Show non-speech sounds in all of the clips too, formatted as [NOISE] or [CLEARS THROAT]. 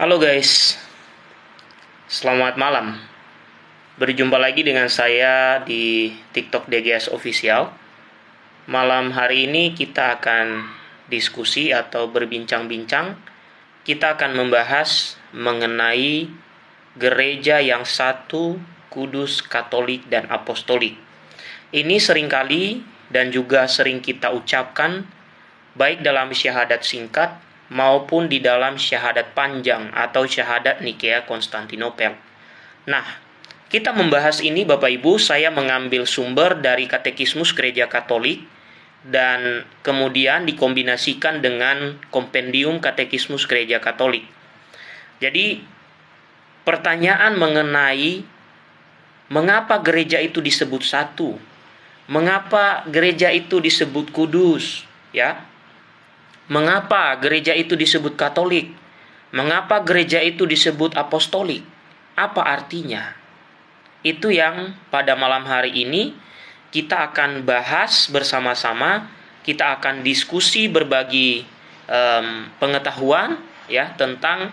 Halo guys, selamat malam. Berjumpa lagi dengan saya di TikTok DGS Official. Malam hari ini kita akan diskusi atau berbincang-bincang. Kita akan membahas mengenai gereja yang satu, kudus, katolik, dan apostolik. Ini seringkali dan juga sering kita ucapkan baik dalam syahadat singkat maupun di dalam syahadat panjang atau syahadat Nikea Konstantinopel. Nah, kita membahas ini Bapak Ibu, saya mengambil sumber dari Katekismus Gereja Katolik dan kemudian dikombinasikan dengan Kompendium Katekismus Gereja Katolik. Jadi, pertanyaan mengenai mengapa gereja itu disebut satu? Mengapa gereja itu disebut kudus? Ya, Mengapa gereja itu disebut Katolik? Mengapa gereja itu disebut apostolik? Apa artinya? Itu yang pada malam hari ini kita akan bahas bersama-sama, kita akan diskusi berbagi um, pengetahuan ya tentang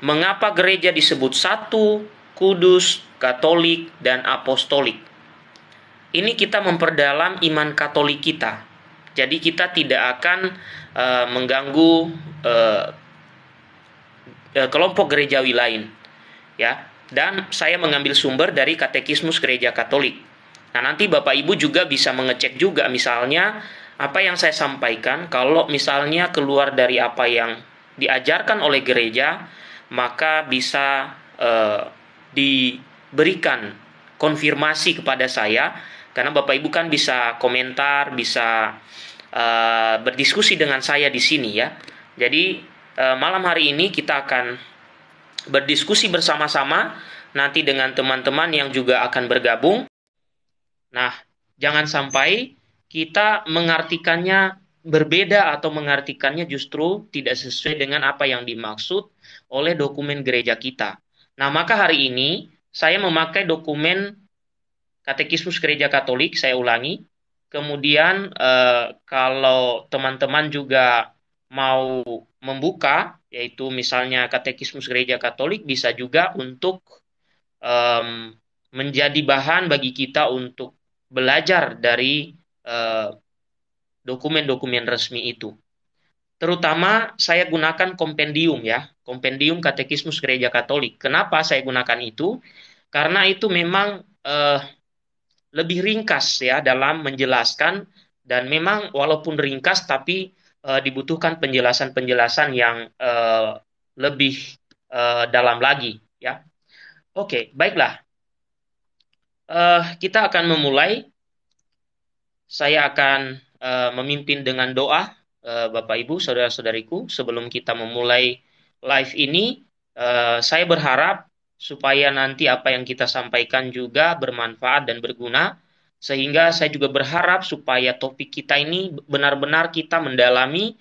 mengapa gereja disebut satu, kudus, Katolik dan apostolik. Ini kita memperdalam iman Katolik kita. Jadi kita tidak akan uh, mengganggu uh, kelompok gerejawi lain. Ya. Dan saya mengambil sumber dari Katekismus Gereja Katolik. Nah, nanti Bapak Ibu juga bisa mengecek juga misalnya apa yang saya sampaikan kalau misalnya keluar dari apa yang diajarkan oleh gereja, maka bisa uh, diberikan konfirmasi kepada saya karena Bapak Ibu kan bisa komentar, bisa uh, berdiskusi dengan saya di sini ya. Jadi uh, malam hari ini kita akan berdiskusi bersama-sama nanti dengan teman-teman yang juga akan bergabung. Nah, jangan sampai kita mengartikannya berbeda atau mengartikannya justru tidak sesuai dengan apa yang dimaksud oleh dokumen gereja kita. Nah, maka hari ini saya memakai dokumen Katekismus Gereja Katolik, saya ulangi. Kemudian eh, kalau teman-teman juga mau membuka, yaitu misalnya Katekismus Gereja Katolik, bisa juga untuk um, menjadi bahan bagi kita untuk belajar dari eh, dokumen-dokumen uh, resmi itu. Terutama saya gunakan kompendium ya, kompendium Katekismus Gereja Katolik. Kenapa saya gunakan itu? Karena itu memang uh, lebih ringkas ya dalam menjelaskan dan memang walaupun ringkas tapi uh, dibutuhkan penjelasan-penjelasan yang uh, lebih uh, dalam lagi ya. Oke, okay, baiklah. Uh, kita akan memulai. Saya akan uh, memimpin dengan doa, uh, Bapak Ibu, saudara-saudariku. Sebelum kita memulai live ini, uh, saya berharap supaya nanti apa yang kita sampaikan juga bermanfaat dan berguna sehingga saya juga berharap supaya topik kita ini benar-benar kita mendalami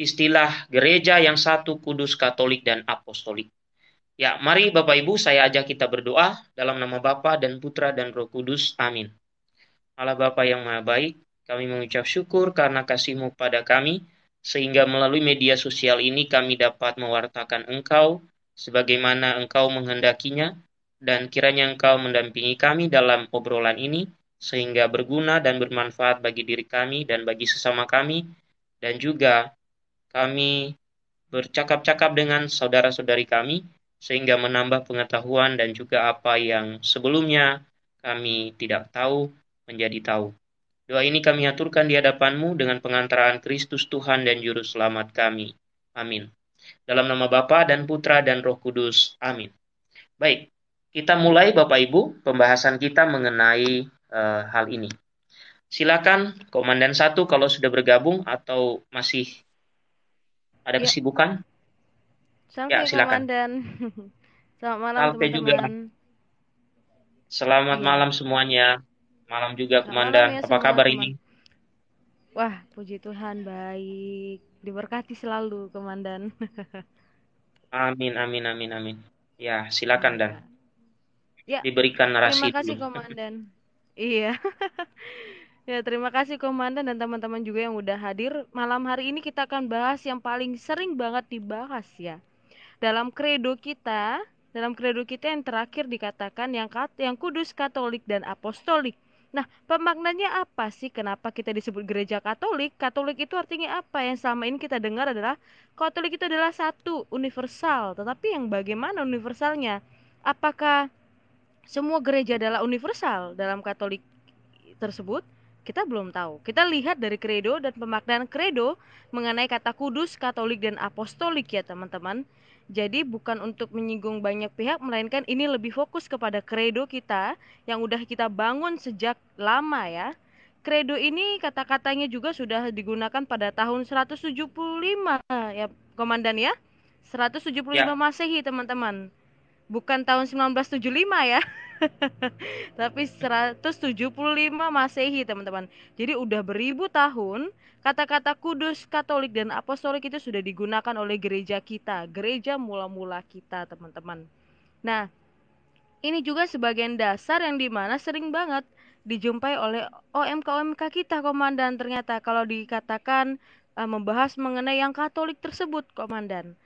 istilah gereja yang satu kudus katolik dan apostolik. Ya, mari Bapak Ibu saya ajak kita berdoa dalam nama Bapa dan Putra dan Roh Kudus. Amin. Allah Bapa yang Maha Baik, kami mengucap syukur karena kasih-Mu pada kami sehingga melalui media sosial ini kami dapat mewartakan Engkau sebagaimana Engkau menghendakinya, dan kiranya Engkau mendampingi kami dalam obrolan ini, sehingga berguna dan bermanfaat bagi diri kami dan bagi sesama kami, dan juga kami bercakap-cakap dengan saudara-saudari kami, sehingga menambah pengetahuan dan juga apa yang sebelumnya kami tidak tahu menjadi tahu. Doa ini kami aturkan di hadapanmu dengan pengantaraan Kristus Tuhan dan Juru Selamat kami. Amin. Dalam nama Bapa dan Putra dan Roh Kudus. Amin. Baik, kita mulai Bapak Ibu pembahasan kita mengenai e, hal ini. Silakan Komandan satu kalau sudah bergabung atau masih ada ya. kesibukan. Sampai ya, silakan. Komandan. [LAUGHS] Selamat malam Alpe teman-teman. juga. Selamat iya. malam semuanya. Malam juga Komandan. Ya, Apa kabar teman. ini? Wah, puji Tuhan baik. Diberkati selalu, Komandan. amin, amin, amin, amin. Ya, silakan Dan. Iya. Ya. Diberikan narasi. Terima kasih, Komandan. iya. [LAUGHS] Ya, terima kasih Komandan dan teman-teman juga yang udah hadir. Malam hari ini kita akan bahas yang paling sering banget dibahas ya. Dalam kredo kita, dalam kredo kita yang terakhir dikatakan yang kudus, katolik dan apostolik. Nah, pemaknanya apa sih? Kenapa kita disebut gereja Katolik? Katolik itu artinya apa? Yang selama ini kita dengar adalah Katolik itu adalah satu universal. Tetapi yang bagaimana universalnya? Apakah semua gereja adalah universal dalam Katolik tersebut? kita belum tahu. Kita lihat dari kredo dan pemaknaan kredo mengenai kata kudus, katolik, dan apostolik ya teman-teman. Jadi bukan untuk menyinggung banyak pihak melainkan ini lebih fokus kepada kredo kita yang udah kita bangun sejak lama ya. Kredo ini kata-katanya juga sudah digunakan pada tahun 175 ya komandan ya. 175 ya. Masehi teman-teman bukan tahun 1975 ya [LAUGHS] tapi 175 Masehi, teman-teman. Jadi udah beribu tahun kata-kata kudus, Katolik dan Apostolik itu sudah digunakan oleh gereja kita, gereja mula-mula kita, teman-teman. Nah, ini juga sebagian dasar yang dimana sering banget dijumpai oleh OMK-OMK kita, Komandan. Ternyata kalau dikatakan eh, membahas mengenai yang Katolik tersebut, Komandan.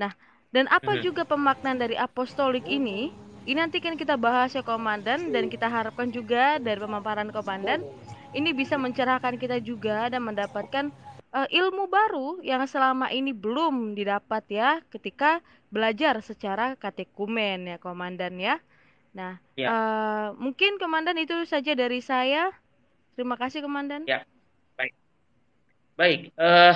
Nah, dan apa hmm. juga pemaknaan dari apostolik ini? Ini nanti kan kita bahas ya komandan dan kita harapkan juga dari pemaparan komandan ini bisa mencerahkan kita juga dan mendapatkan uh, ilmu baru yang selama ini belum didapat ya ketika belajar secara katekumen ya komandan ya. Nah, ya. Uh, mungkin komandan itu saja dari saya. Terima kasih komandan. Ya. Baik. Baik, uh,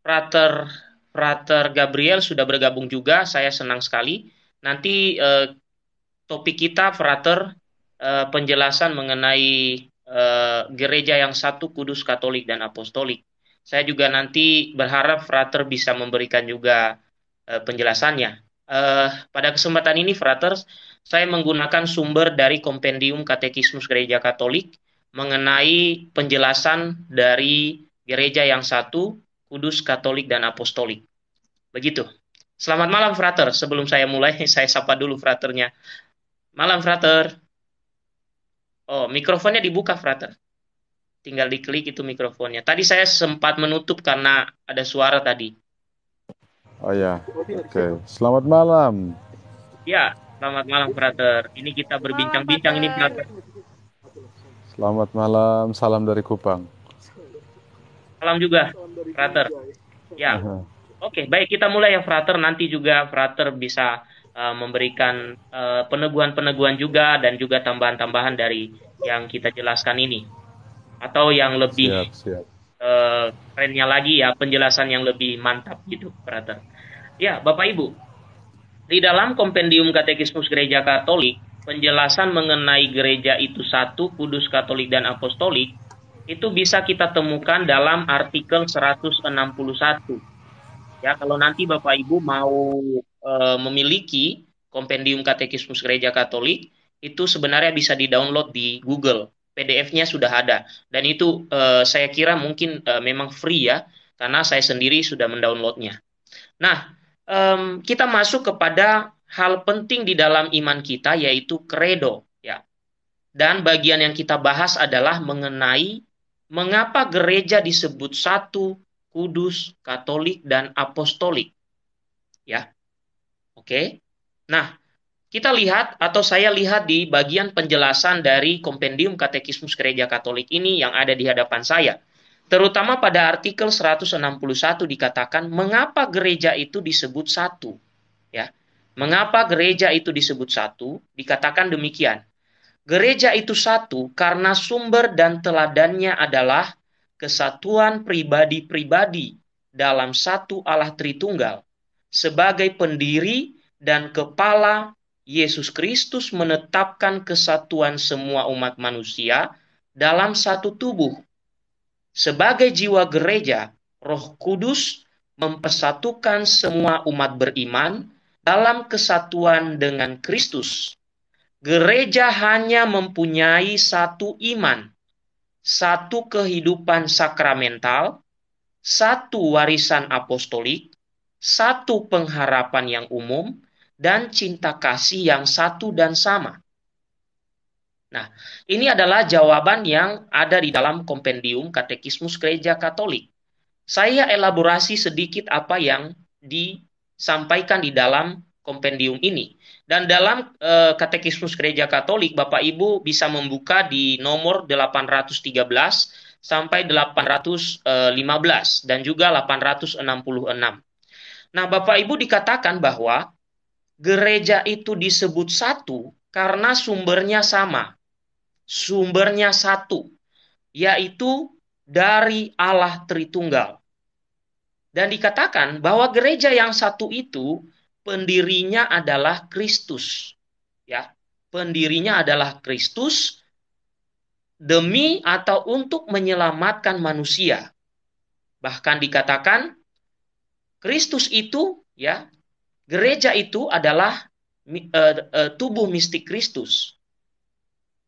Prater Frater Gabriel sudah bergabung juga. Saya senang sekali. Nanti eh, topik kita Frater eh, penjelasan mengenai eh, gereja yang satu Kudus Katolik dan Apostolik. Saya juga nanti berharap Frater bisa memberikan juga eh, penjelasannya. Eh, pada kesempatan ini Frater, saya menggunakan sumber dari Kompendium Katekismus Gereja Katolik mengenai penjelasan dari gereja yang satu kudus, katolik, dan apostolik. Begitu. Selamat malam, Frater. Sebelum saya mulai, [LAUGHS] saya sapa dulu Fraternya. Malam, Frater. Oh, mikrofonnya dibuka, Frater. Tinggal diklik itu mikrofonnya. Tadi saya sempat menutup karena ada suara tadi. Oh ya, oke. Okay. Selamat malam. Ya, selamat malam, Frater. Ini kita berbincang-bincang ini, Frater. Selamat malam, salam dari Kupang. Salam juga. Frater. Ya. uh Oke, okay, baik kita mulai ya Frater. Nanti juga Frater bisa uh, memberikan eh, peneguhan-peneguhan juga dan juga tambahan-tambahan dari yang kita jelaskan ini. Atau yang lebih siap, siap. Uh, kerennya lagi ya penjelasan yang lebih mantap gitu, Frater. Ya, Bapak Ibu. Di dalam kompendium Katekismus Gereja Katolik, penjelasan mengenai gereja itu satu, kudus Katolik dan Apostolik itu bisa kita temukan dalam artikel 161. Ya, kalau nanti Bapak Ibu mau e, memiliki kompendium katekismus gereja Katolik, itu sebenarnya bisa di-download di Google. PDF-nya sudah ada dan itu e, saya kira mungkin e, memang free ya karena saya sendiri sudah mendownloadnya. Nah, e, kita masuk kepada hal penting di dalam iman kita yaitu kredo ya. Dan bagian yang kita bahas adalah mengenai mengapa gereja disebut satu, kudus, katolik, dan apostolik. Ya, oke. Nah, kita lihat atau saya lihat di bagian penjelasan dari kompendium katekismus gereja katolik ini yang ada di hadapan saya. Terutama pada artikel 161 dikatakan mengapa gereja itu disebut satu. Ya. Mengapa gereja itu disebut satu? Dikatakan demikian. Gereja itu satu karena sumber dan teladannya adalah kesatuan pribadi-pribadi dalam satu Allah Tritunggal. Sebagai pendiri dan kepala, Yesus Kristus menetapkan kesatuan semua umat manusia dalam satu tubuh. Sebagai jiwa gereja, Roh Kudus mempersatukan semua umat beriman dalam kesatuan dengan Kristus gereja hanya mempunyai satu iman, satu kehidupan sakramental, satu warisan apostolik, satu pengharapan yang umum, dan cinta kasih yang satu dan sama. Nah, ini adalah jawaban yang ada di dalam kompendium Katekismus Gereja Katolik. Saya elaborasi sedikit apa yang disampaikan di dalam kompendium ini. Dan dalam e, Katekismus Gereja Katolik, Bapak Ibu bisa membuka di nomor 813 sampai 815 eh, dan juga 866. Nah, Bapak Ibu dikatakan bahwa gereja itu disebut satu karena sumbernya sama. Sumbernya satu, yaitu dari Allah Tritunggal. Dan dikatakan bahwa gereja yang satu itu pendirinya adalah Kristus. Ya, pendirinya adalah Kristus demi atau untuk menyelamatkan manusia. Bahkan dikatakan Kristus itu ya, gereja itu adalah uh, uh, tubuh mistik Kristus.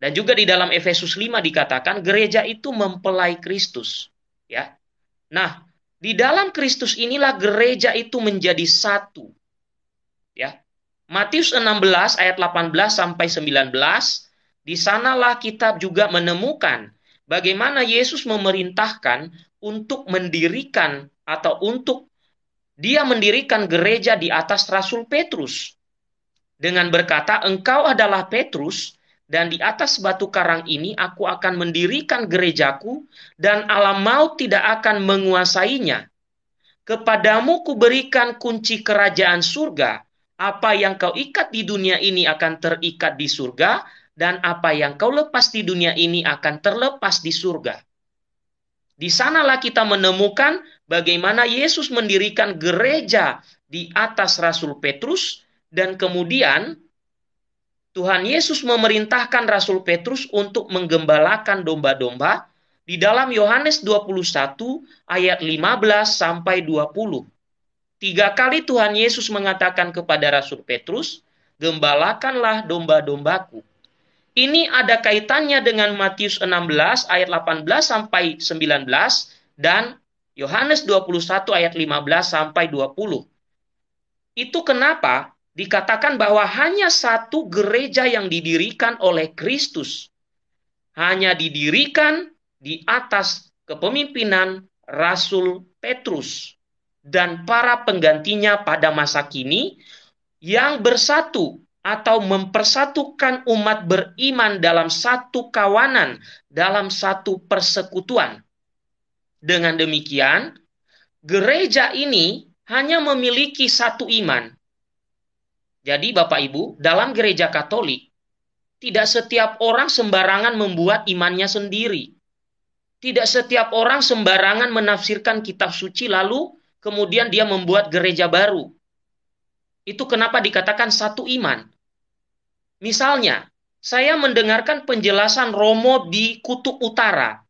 Dan juga di dalam Efesus 5 dikatakan gereja itu mempelai Kristus, ya. Nah, di dalam Kristus inilah gereja itu menjadi satu ya. Matius 16 ayat 18 sampai 19 di sanalah kitab juga menemukan bagaimana Yesus memerintahkan untuk mendirikan atau untuk dia mendirikan gereja di atas Rasul Petrus dengan berkata engkau adalah Petrus dan di atas batu karang ini aku akan mendirikan gerejaku dan alam maut tidak akan menguasainya. Kepadamu kuberikan kunci kerajaan surga apa yang kau ikat di dunia ini akan terikat di surga, dan apa yang kau lepas di dunia ini akan terlepas di surga. Di sanalah kita menemukan bagaimana Yesus mendirikan gereja di atas Rasul Petrus, dan kemudian Tuhan Yesus memerintahkan Rasul Petrus untuk menggembalakan domba-domba di dalam Yohanes 21 ayat 15 sampai 20. Tiga kali Tuhan Yesus mengatakan kepada Rasul Petrus, "Gembalakanlah domba-dombaku." Ini ada kaitannya dengan Matius 16 ayat 18 sampai 19 dan Yohanes 21 ayat 15 sampai 20. Itu kenapa dikatakan bahwa hanya satu gereja yang didirikan oleh Kristus. Hanya didirikan di atas kepemimpinan Rasul Petrus dan para penggantinya pada masa kini yang bersatu atau mempersatukan umat beriman dalam satu kawanan, dalam satu persekutuan. Dengan demikian, gereja ini hanya memiliki satu iman. Jadi, Bapak Ibu, dalam gereja Katolik, tidak setiap orang sembarangan membuat imannya sendiri. Tidak setiap orang sembarangan menafsirkan kitab suci lalu kemudian dia membuat gereja baru. Itu kenapa dikatakan satu iman. Misalnya, saya mendengarkan penjelasan Romo di Kutub Utara.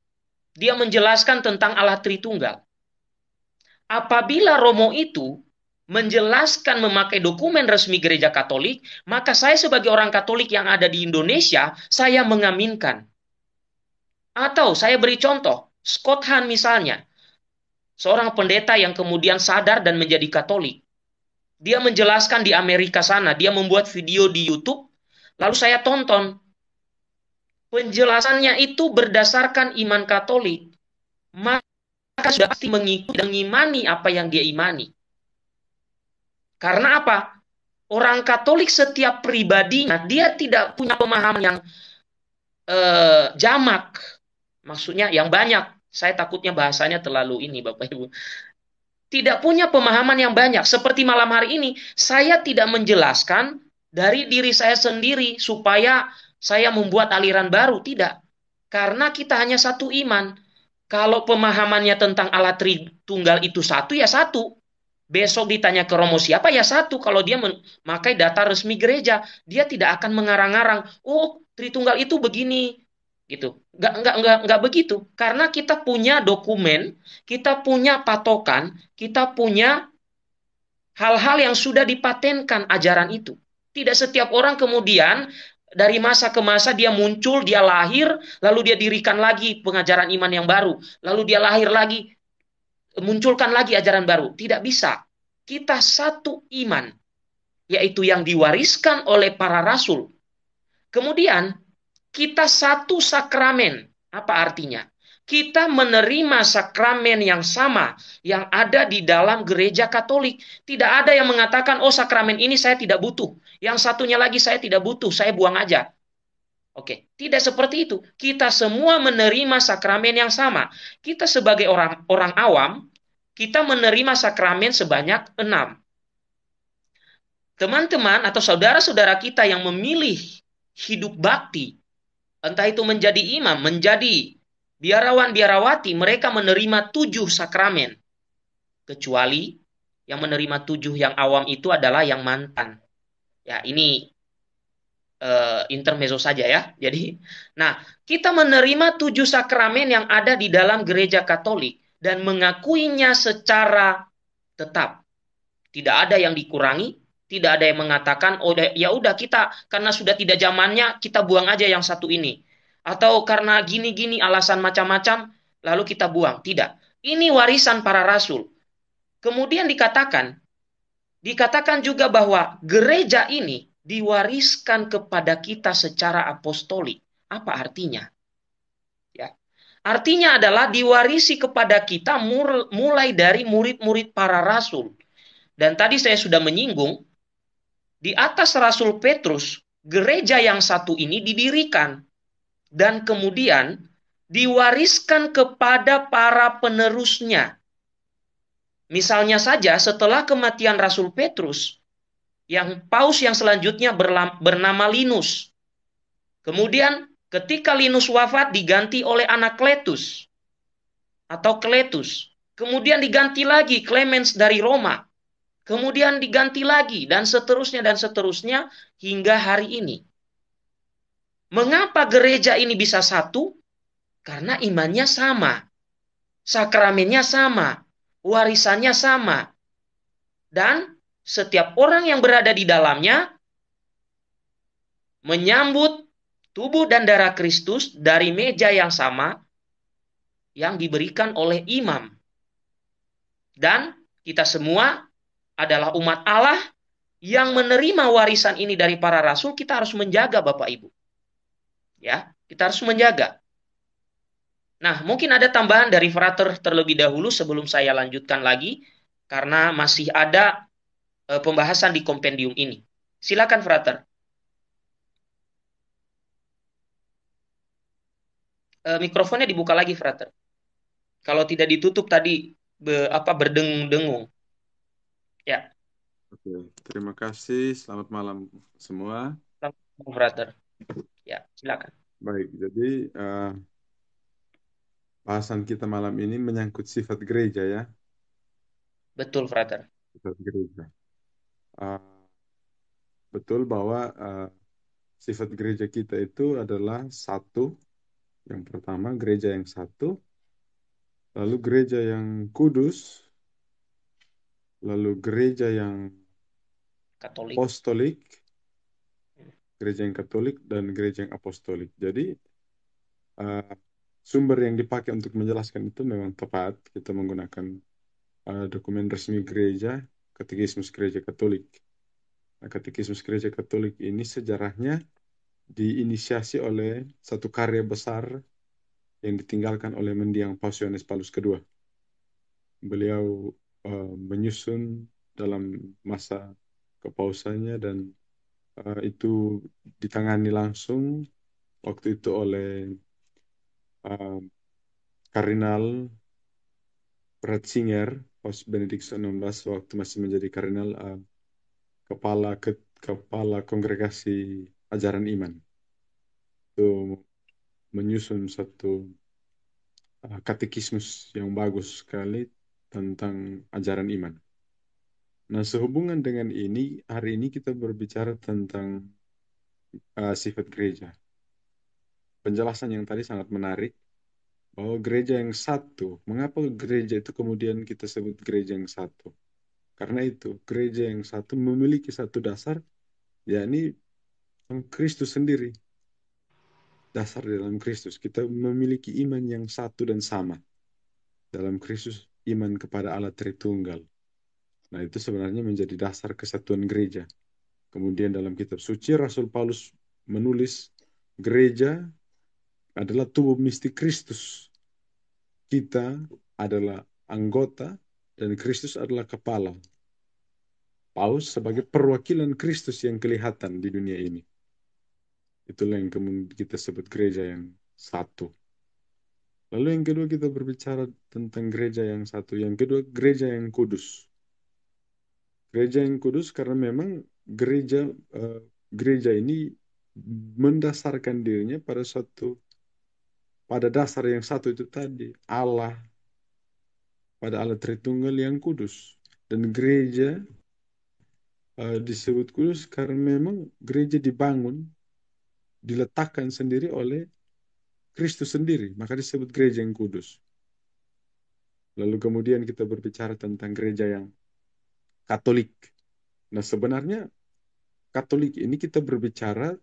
Dia menjelaskan tentang Allah Tritunggal. Apabila Romo itu menjelaskan memakai dokumen resmi gereja Katolik, maka saya sebagai orang Katolik yang ada di Indonesia, saya mengaminkan. Atau saya beri contoh, Scott Hahn misalnya, seorang pendeta yang kemudian sadar dan menjadi Katolik. Dia menjelaskan di Amerika sana, dia membuat video di YouTube, lalu saya tonton. Penjelasannya itu berdasarkan iman Katolik. Maka sudah pasti mengikuti dan mengimani apa yang dia imani. Karena apa? Orang Katolik setiap pribadinya dia tidak punya pemahaman yang eh, jamak, maksudnya yang banyak saya takutnya bahasanya terlalu ini Bapak Ibu. Tidak punya pemahaman yang banyak. Seperti malam hari ini, saya tidak menjelaskan dari diri saya sendiri supaya saya membuat aliran baru. Tidak. Karena kita hanya satu iman. Kalau pemahamannya tentang alat tunggal itu satu, ya satu. Besok ditanya ke Romo siapa ya satu kalau dia memakai data resmi gereja dia tidak akan mengarang-arang oh Tritunggal itu begini gitu. Nggak, nggak, nggak, nggak begitu. Karena kita punya dokumen, kita punya patokan, kita punya hal-hal yang sudah dipatenkan ajaran itu. Tidak setiap orang kemudian dari masa ke masa dia muncul, dia lahir, lalu dia dirikan lagi pengajaran iman yang baru, lalu dia lahir lagi, munculkan lagi ajaran baru. Tidak bisa. Kita satu iman, yaitu yang diwariskan oleh para rasul. Kemudian kita satu sakramen. Apa artinya? Kita menerima sakramen yang sama yang ada di dalam gereja Katolik. Tidak ada yang mengatakan, "Oh, sakramen ini saya tidak butuh." Yang satunya lagi saya tidak butuh, saya buang aja. Oke, tidak seperti itu. Kita semua menerima sakramen yang sama. Kita sebagai orang orang awam, kita menerima sakramen sebanyak enam. Teman-teman atau saudara-saudara kita yang memilih hidup bakti, entah itu menjadi imam, menjadi biarawan-biarawati, mereka menerima tujuh sakramen. Kecuali yang menerima tujuh yang awam itu adalah yang mantan. Ya, ini uh, intermezzo saja ya. [LAUGHS] Jadi, nah, kita menerima tujuh sakramen yang ada di dalam gereja Katolik dan mengakuinya secara tetap. Tidak ada yang dikurangi, tidak ada yang mengatakan oh ya udah kita karena sudah tidak zamannya kita buang aja yang satu ini atau karena gini-gini alasan macam-macam lalu kita buang tidak ini warisan para rasul kemudian dikatakan dikatakan juga bahwa gereja ini diwariskan kepada kita secara apostolik apa artinya ya artinya adalah diwarisi kepada kita mulai dari murid-murid para rasul dan tadi saya sudah menyinggung di atas Rasul Petrus, gereja yang satu ini didirikan dan kemudian diwariskan kepada para penerusnya. Misalnya saja setelah kematian Rasul Petrus, yang paus yang selanjutnya bernama Linus. Kemudian ketika Linus wafat diganti oleh anak Kletus atau Kletus. Kemudian diganti lagi Clemens dari Roma kemudian diganti lagi dan seterusnya dan seterusnya hingga hari ini. Mengapa gereja ini bisa satu? Karena imannya sama, sakramennya sama, warisannya sama. Dan setiap orang yang berada di dalamnya menyambut tubuh dan darah Kristus dari meja yang sama yang diberikan oleh imam. Dan kita semua adalah umat Allah yang menerima warisan ini dari para rasul, kita harus menjaga Bapak Ibu. Ya, kita harus menjaga. Nah, mungkin ada tambahan dari Frater terlebih dahulu sebelum saya lanjutkan lagi karena masih ada e, pembahasan di kompendium ini. Silakan Frater. E, mikrofonnya dibuka lagi Frater. Kalau tidak ditutup tadi be, apa berdengung dengung Ya. Oke, terima kasih. Selamat malam semua. Selamat malam, brother. Ya, silakan. Baik, jadi uh, bahasan kita malam ini menyangkut sifat gereja ya. Betul, brother. Sifat gereja. Uh, betul bahwa uh, sifat gereja kita itu adalah satu. Yang pertama, gereja yang satu. Lalu gereja yang kudus, lalu gereja yang Katolik. Apostolik, hmm. gereja yang Katolik dan gereja yang Apostolik. Jadi uh, sumber yang dipakai untuk menjelaskan itu memang tepat. Kita menggunakan uh, dokumen resmi gereja, Katekismus Gereja Katolik. Nah, Katekismus Gereja Katolik ini sejarahnya diinisiasi oleh satu karya besar yang ditinggalkan oleh mendiang Pasiones Paulus kedua. Beliau Eh, menyusun dalam masa kepausannya dan uh, itu ditangani langsung waktu itu oleh uh, Kardinal Ratzinger Paus Benedict XVI waktu masih menjadi kardinal uh, kepala ke, kepala kongregasi ajaran iman itu menyusun satu uh, katekismus yang bagus sekali tentang ajaran iman. Nah, sehubungan dengan ini, hari ini kita berbicara tentang uh, sifat gereja. Penjelasan yang tadi sangat menarik bahwa gereja yang satu, mengapa gereja itu kemudian kita sebut gereja yang satu? Karena itu, gereja yang satu memiliki satu dasar, yakni Kristus sendiri. Dasar dalam Kristus, kita memiliki iman yang satu dan sama dalam Kristus iman kepada Allah Tritunggal. Nah, itu sebenarnya menjadi dasar kesatuan gereja. Kemudian dalam kitab suci Rasul Paulus menulis gereja adalah tubuh mistik Kristus. Kita adalah anggota dan Kristus adalah kepala. Paus sebagai perwakilan Kristus yang kelihatan di dunia ini. Itulah yang kita sebut gereja yang satu. Lalu yang kedua kita berbicara tentang gereja yang satu. Yang kedua gereja yang kudus. Gereja yang kudus karena memang gereja uh, gereja ini mendasarkan dirinya pada satu pada dasar yang satu itu tadi Allah pada Allah Tritunggal yang kudus dan gereja uh, disebut kudus karena memang gereja dibangun diletakkan sendiri oleh Kristus sendiri, maka disebut gereja yang kudus. Lalu kemudian kita berbicara tentang gereja yang Katolik. Nah, sebenarnya Katolik ini kita berbicara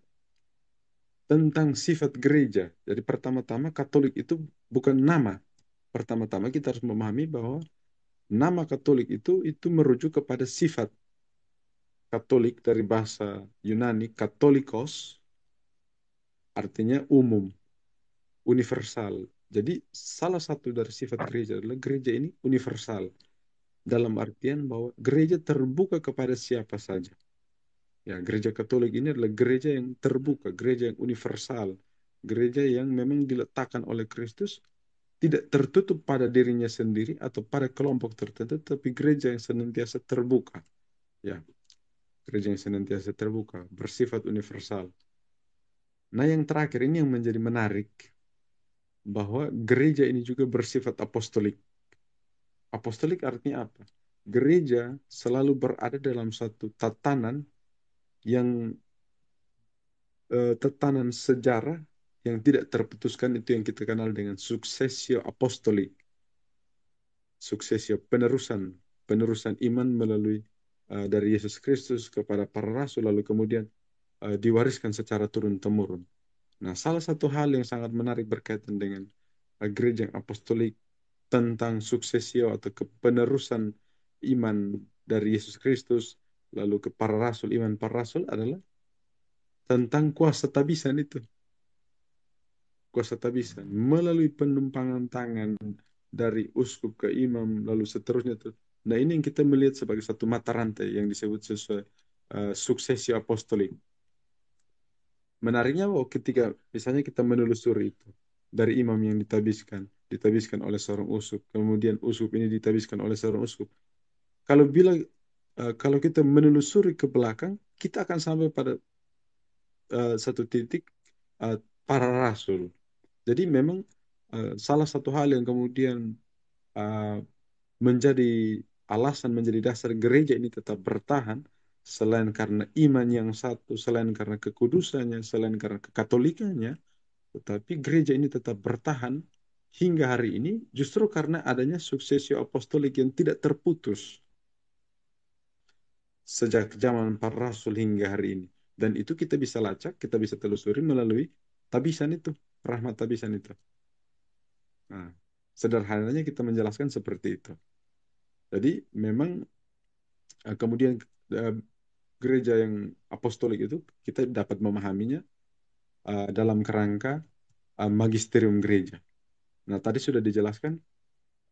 tentang sifat gereja. Jadi pertama-tama Katolik itu bukan nama. Pertama-tama kita harus memahami bahwa nama Katolik itu itu merujuk kepada sifat Katolik dari bahasa Yunani Katolikos artinya umum universal. Jadi salah satu dari sifat gereja adalah gereja ini universal. Dalam artian bahwa gereja terbuka kepada siapa saja. Ya, gereja Katolik ini adalah gereja yang terbuka, gereja yang universal, gereja yang memang diletakkan oleh Kristus tidak tertutup pada dirinya sendiri atau pada kelompok tertentu, tapi gereja yang senantiasa terbuka. Ya, gereja yang senantiasa terbuka, bersifat universal. Nah, yang terakhir ini yang menjadi menarik bahwa gereja ini juga bersifat apostolik. Apostolik artinya apa? Gereja selalu berada dalam satu tatanan yang eh, tatanan sejarah yang tidak terputuskan itu yang kita kenal dengan suksesio apostolik. Suksesio penerusan, penerusan iman melalui uh, dari Yesus Kristus kepada para rasul lalu kemudian uh, diwariskan secara turun temurun. Nah, salah satu hal yang sangat menarik berkaitan dengan uh, gereja apostolik tentang suksesi atau kepenerusan iman dari Yesus Kristus lalu ke para rasul, iman para rasul adalah tentang kuasa tabisan itu. Kuasa tabisan melalui penumpangan tangan dari uskup ke imam lalu seterusnya itu. Nah, ini yang kita melihat sebagai satu mata rantai yang disebut sesuai uh, suksesi apostolik menariknya bahwa ketika misalnya kita menelusuri itu dari imam yang ditabiskan, ditabiskan oleh seorang usuk kemudian usuk ini ditabiskan oleh seorang usuk Kalau bila uh, kalau kita menelusuri ke belakang, kita akan sampai pada uh, satu titik uh, para rasul. Jadi memang uh, salah satu hal yang kemudian uh, menjadi alasan menjadi dasar gereja ini tetap bertahan selain karena iman yang satu, selain karena kekudusannya, selain karena kekatolikannya, tetapi gereja ini tetap bertahan hingga hari ini justru karena adanya suksesi apostolik yang tidak terputus sejak zaman para rasul hingga hari ini. Dan itu kita bisa lacak, kita bisa telusuri melalui tabisan itu, rahmat tabisan itu. Nah, sederhananya kita menjelaskan seperti itu. Jadi memang eh, kemudian eh, gereja yang apostolik itu kita dapat memahaminya uh, dalam kerangka uh, magisterium gereja. Nah tadi sudah dijelaskan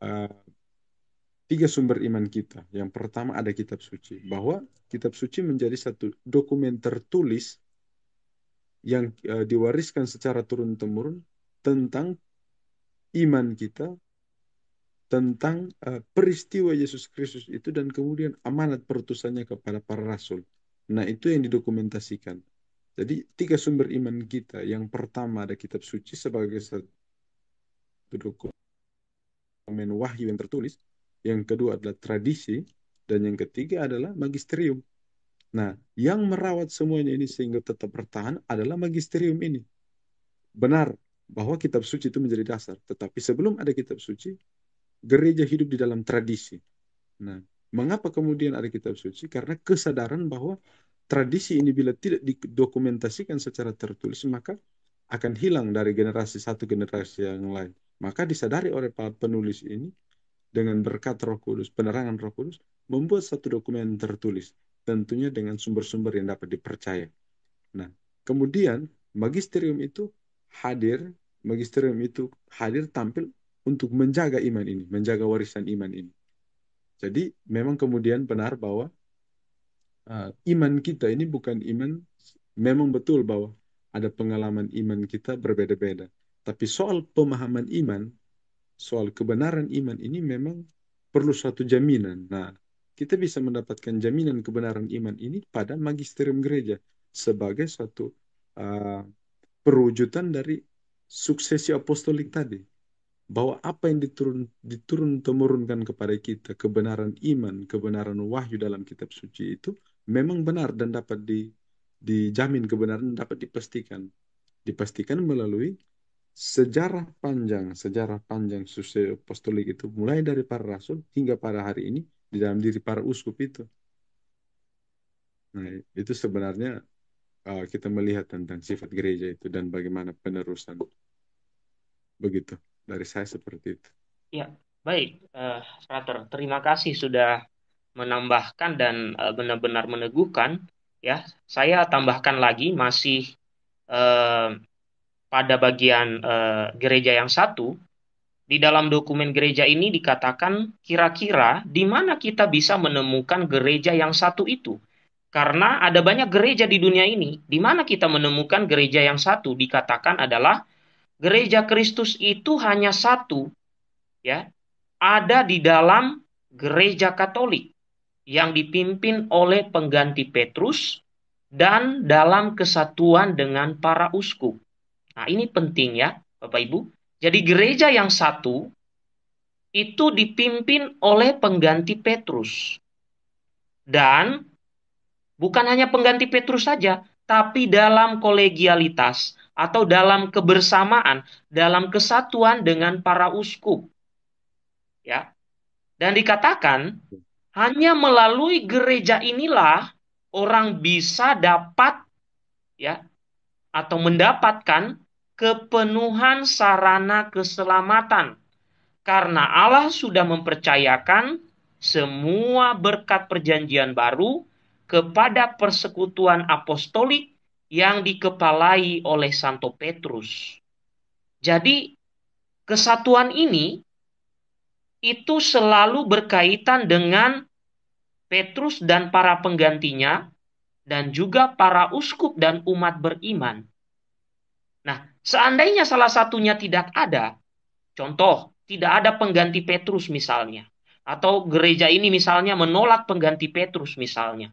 uh, tiga sumber iman kita. Yang pertama ada kitab suci bahwa kitab suci menjadi satu dokumen tertulis yang uh, diwariskan secara turun temurun tentang iman kita tentang uh, peristiwa Yesus Kristus itu dan kemudian amanat perutusannya kepada para rasul. Nah, itu yang didokumentasikan. Jadi, tiga sumber iman kita. Yang pertama ada kitab suci sebagai satu dokumen wahyu yang tertulis. Yang kedua adalah tradisi. Dan yang ketiga adalah magisterium. Nah, yang merawat semuanya ini sehingga tetap bertahan adalah magisterium ini. Benar bahwa kitab suci itu menjadi dasar. Tetapi sebelum ada kitab suci, gereja hidup di dalam tradisi. Nah, Mengapa kemudian ada kitab suci? Karena kesadaran bahwa tradisi ini bila tidak didokumentasikan secara tertulis maka akan hilang dari generasi satu generasi yang lain. Maka disadari oleh para penulis ini dengan berkat Roh Kudus, penerangan Roh Kudus, membuat satu dokumen tertulis, tentunya dengan sumber-sumber yang dapat dipercaya. Nah, kemudian magisterium itu hadir, magisterium itu hadir tampil untuk menjaga iman ini, menjaga warisan iman ini. Jadi memang kemudian benar bahwa uh, iman kita ini bukan iman memang betul bahwa ada pengalaman iman kita berbeda-beda. Tapi soal pemahaman iman, soal kebenaran iman ini memang perlu suatu jaminan. Nah, kita bisa mendapatkan jaminan kebenaran iman ini pada magisterium gereja sebagai suatu uh, perwujudan dari suksesi apostolik tadi bahwa apa yang diturun diturun temurunkan kepada kita kebenaran iman kebenaran wahyu dalam kitab suci itu memang benar dan dapat di, dijamin kebenaran dapat dipastikan dipastikan melalui sejarah panjang sejarah panjang suci apostolik itu mulai dari para rasul hingga pada hari ini di dalam diri para uskup itu nah itu sebenarnya uh, kita melihat tentang sifat gereja itu dan bagaimana penerusan begitu dari saya seperti itu. Ya, baik, uh, eh, Rater. Terima kasih sudah menambahkan dan uh, benar-benar meneguhkan. Ya, saya tambahkan lagi masih uh, pada bagian uh, gereja yang satu. Di dalam dokumen gereja ini dikatakan kira-kira di mana kita bisa menemukan gereja yang satu itu. Karena ada banyak gereja di dunia ini, di mana kita menemukan gereja yang satu dikatakan adalah gereja Kristus itu hanya satu ya, ada di dalam gereja Katolik yang dipimpin oleh pengganti Petrus dan dalam kesatuan dengan para uskup. Nah, ini penting ya, Bapak Ibu. Jadi gereja yang satu itu dipimpin oleh pengganti Petrus. Dan bukan hanya pengganti Petrus saja, tapi dalam kolegialitas atau dalam kebersamaan, dalam kesatuan dengan para uskup. Ya. Dan dikatakan hanya melalui gereja inilah orang bisa dapat ya atau mendapatkan kepenuhan sarana keselamatan karena Allah sudah mempercayakan semua berkat perjanjian baru kepada persekutuan apostolik yang dikepalai oleh Santo Petrus. Jadi kesatuan ini itu selalu berkaitan dengan Petrus dan para penggantinya dan juga para uskup dan umat beriman. Nah, seandainya salah satunya tidak ada, contoh tidak ada pengganti Petrus misalnya, atau gereja ini misalnya menolak pengganti Petrus misalnya.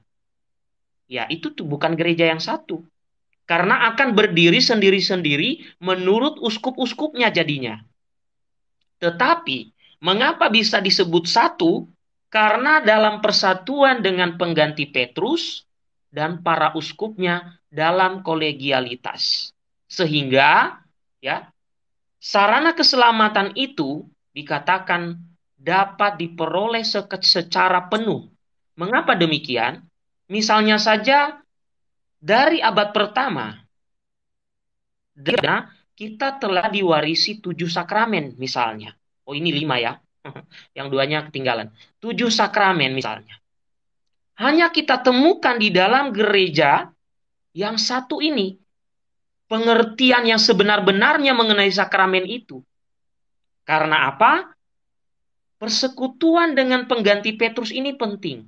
Ya, itu tuh bukan gereja yang satu. Karena akan berdiri sendiri-sendiri menurut uskup-uskupnya jadinya. Tetapi, mengapa bisa disebut satu? Karena dalam persatuan dengan pengganti Petrus dan para uskupnya dalam kolegialitas. Sehingga, ya, sarana keselamatan itu dikatakan dapat diperoleh secara penuh. Mengapa demikian? Misalnya saja dari abad pertama kita telah diwarisi tujuh sakramen misalnya. Oh ini lima ya, [LAUGHS] yang duanya ketinggalan. Tujuh sakramen misalnya. Hanya kita temukan di dalam gereja yang satu ini. Pengertian yang sebenar-benarnya mengenai sakramen itu. Karena apa? Persekutuan dengan pengganti Petrus ini penting.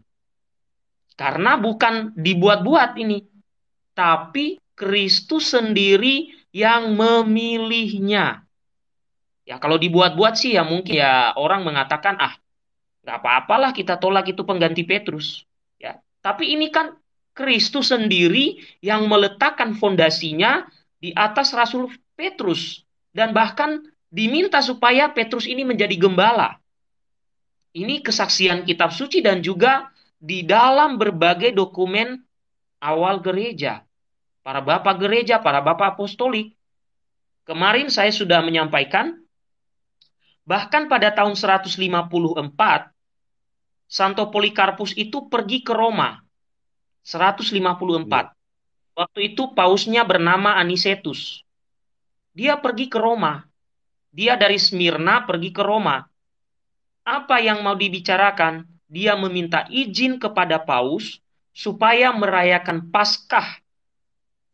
Karena bukan dibuat-buat ini, tapi Kristus sendiri yang memilihnya. Ya kalau dibuat-buat sih ya mungkin ya orang mengatakan ah nggak apa-apalah kita tolak itu pengganti Petrus. Ya tapi ini kan Kristus sendiri yang meletakkan fondasinya di atas Rasul Petrus dan bahkan diminta supaya Petrus ini menjadi gembala. Ini kesaksian kitab suci dan juga di dalam berbagai dokumen awal gereja para bapak gereja, para bapak apostolik. Kemarin saya sudah menyampaikan, bahkan pada tahun 154, Santo Polikarpus itu pergi ke Roma. 154. Waktu itu pausnya bernama Anicetus. Dia pergi ke Roma. Dia dari Smyrna pergi ke Roma. Apa yang mau dibicarakan? Dia meminta izin kepada paus supaya merayakan Paskah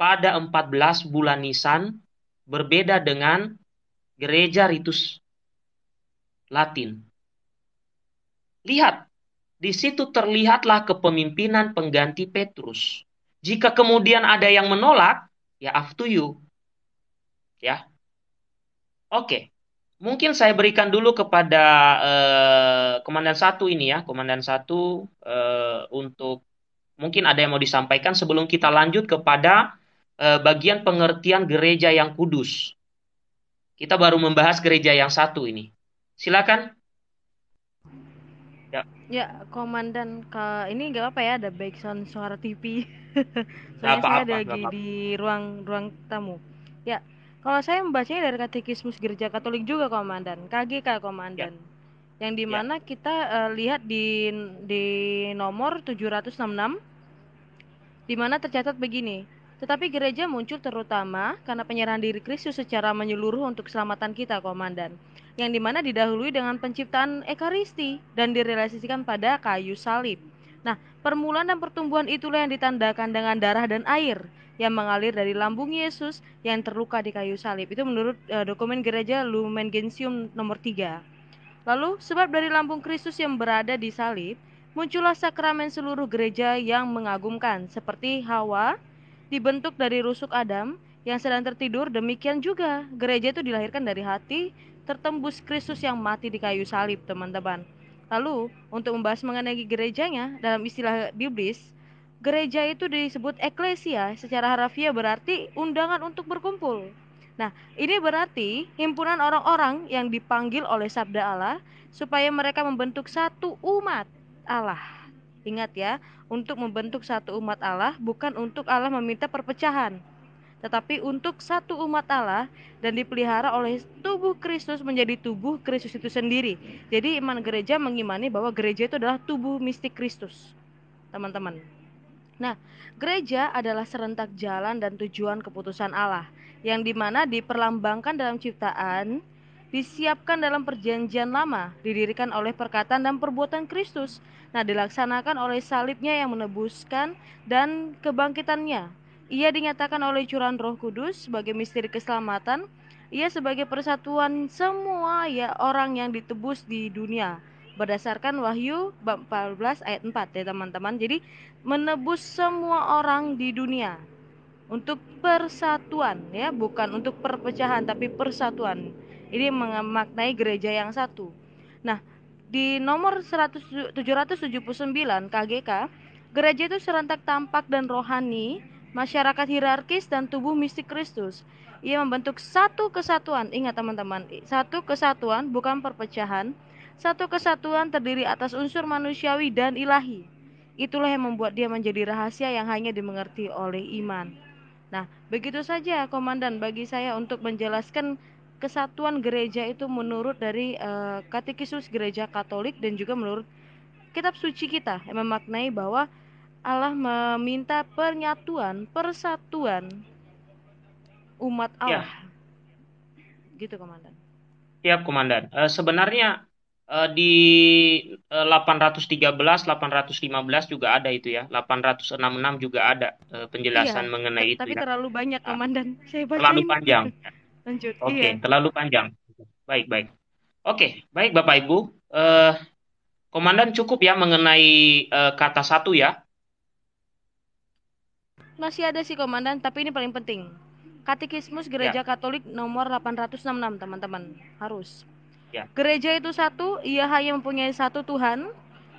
pada 14 bulan Nisan berbeda dengan gereja ritus Latin. Lihat, di situ terlihatlah kepemimpinan pengganti Petrus. Jika kemudian ada yang menolak, ya up to you. Ya. Oke. Mungkin saya berikan dulu kepada eh, komandan satu ini ya, komandan satu eh, untuk mungkin ada yang mau disampaikan sebelum kita lanjut kepada Eh, bagian pengertian gereja yang kudus. Kita baru membahas gereja yang satu ini. Silakan. Ya. Ya, komandan ke ini nggak apa ya ada background suara TV. [LAUGHS] Soalnya apa -apa, saya ada lagi di ruang ruang tamu. Ya, kalau saya membacanya dari Katekismus Gereja Katolik juga komandan, KGK ya. komandan. Ya yang dimana ya. kita uh, lihat di di nomor 766 dimana tercatat begini tetapi gereja muncul terutama karena penyerahan diri Kristus secara menyeluruh untuk keselamatan kita, Komandan, yang dimana didahului dengan penciptaan Ekaristi dan direalisasikan pada kayu salib. Nah, permulaan dan pertumbuhan itulah yang ditandakan dengan darah dan air yang mengalir dari lambung Yesus yang terluka di kayu salib. Itu menurut uh, dokumen gereja Lumen Gentium nomor 3. Lalu, sebab dari lambung Kristus yang berada di salib, muncullah sakramen seluruh gereja yang mengagumkan seperti Hawa, dibentuk dari rusuk Adam yang sedang tertidur, demikian juga gereja itu dilahirkan dari hati tertembus Kristus yang mati di kayu salib, teman-teman. Lalu, untuk membahas mengenai gerejanya dalam istilah biblis, gereja itu disebut eklesia, secara harafiah berarti undangan untuk berkumpul. Nah, ini berarti himpunan orang-orang yang dipanggil oleh sabda Allah supaya mereka membentuk satu umat Allah. Ingat ya, untuk membentuk satu umat Allah bukan untuk Allah meminta perpecahan, tetapi untuk satu umat Allah dan dipelihara oleh tubuh Kristus menjadi tubuh Kristus itu sendiri. Jadi iman gereja mengimani bahwa gereja itu adalah tubuh mistik Kristus. Teman-teman. Nah, gereja adalah serentak jalan dan tujuan keputusan Allah yang dimana diperlambangkan dalam ciptaan disiapkan dalam perjanjian lama, didirikan oleh perkataan dan perbuatan Kristus, Nah, dilaksanakan oleh salibnya yang menebuskan dan kebangkitannya. Ia dinyatakan oleh curahan Roh Kudus sebagai misteri keselamatan. Ia sebagai persatuan semua ya orang yang ditebus di dunia berdasarkan Wahyu 14 ayat 4 ya teman-teman. Jadi menebus semua orang di dunia untuk persatuan ya, bukan untuk perpecahan tapi persatuan. Ini memaknai gereja yang satu. Nah, di nomor 100, 779 KGK, gereja itu serentak tampak dan rohani, masyarakat hierarkis dan tubuh mistik Kristus. Ia membentuk satu kesatuan. Ingat teman-teman, satu kesatuan bukan perpecahan. Satu kesatuan terdiri atas unsur manusiawi dan ilahi. Itulah yang membuat dia menjadi rahasia yang hanya dimengerti oleh iman. Nah, begitu saja komandan bagi saya untuk menjelaskan kesatuan gereja itu menurut dari uh, katekismus gereja Katolik dan juga menurut kitab suci kita yang memaknai bahwa Allah meminta penyatuan, persatuan umat ya. Allah. Ya. Gitu, Komandan. Siap, ya, Komandan. Uh, sebenarnya eh, di 813, 815 juga ada itu ya. 866 juga ada penjelasan iya, mengenai tapi itu. Tapi ya. terlalu banyak, ah, Komandan. Saya Terlalu panjang. Lanjut. Oke, okay, iya. terlalu panjang. Baik, baik. Oke, okay, baik Bapak Ibu. Uh, Komandan cukup ya mengenai uh, kata satu ya. Masih ada sih Komandan, tapi ini paling penting. Katekismus Gereja ya. Katolik nomor 866 teman-teman harus. Ya. Gereja itu satu, ia hanya mempunyai satu Tuhan,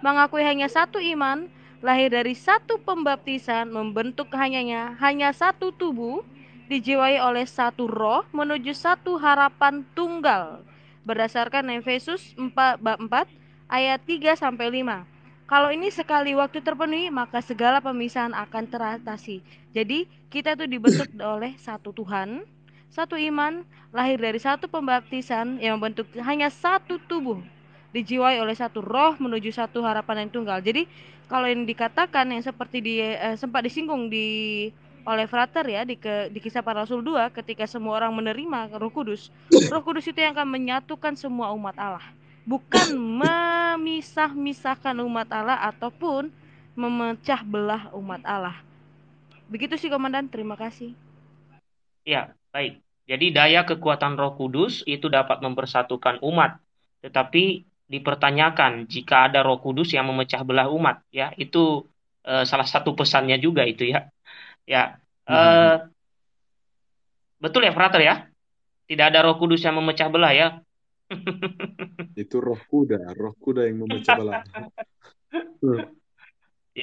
mengakui hanya satu iman, lahir dari satu pembaptisan, membentuk hanyanya hanya satu tubuh, dijiwai oleh satu roh menuju satu harapan tunggal berdasarkan Efesus 4 4 ayat 3 sampai 5. Kalau ini sekali waktu terpenuhi, maka segala pemisahan akan teratasi. Jadi, kita itu dibentuk [COUGHS] oleh satu Tuhan, satu iman, lahir dari satu pembaptisan yang membentuk hanya satu tubuh, dijiwai oleh satu roh menuju satu harapan yang tunggal. Jadi, kalau yang dikatakan yang seperti di eh, sempat disinggung di oleh Frater ya di, ke, di kisah para rasul 2 ketika semua orang menerima Roh Kudus, [COUGHS] Roh Kudus itu yang akan menyatukan semua umat Allah, bukan [COUGHS] memisah-misahkan umat Allah ataupun memecah belah umat Allah. Begitu sih Komandan, terima kasih. Ya, baik. Jadi daya kekuatan Roh Kudus itu dapat mempersatukan umat, tetapi dipertanyakan jika ada Roh Kudus yang memecah belah umat, ya. Itu eh, salah satu pesannya juga itu ya. Ya. Hmm. Uh, betul ya, Frater ya? Tidak ada roh kudus yang memecah belah ya? [LAUGHS] Itu roh kuda, roh kuda yang memecah belah. [LAUGHS]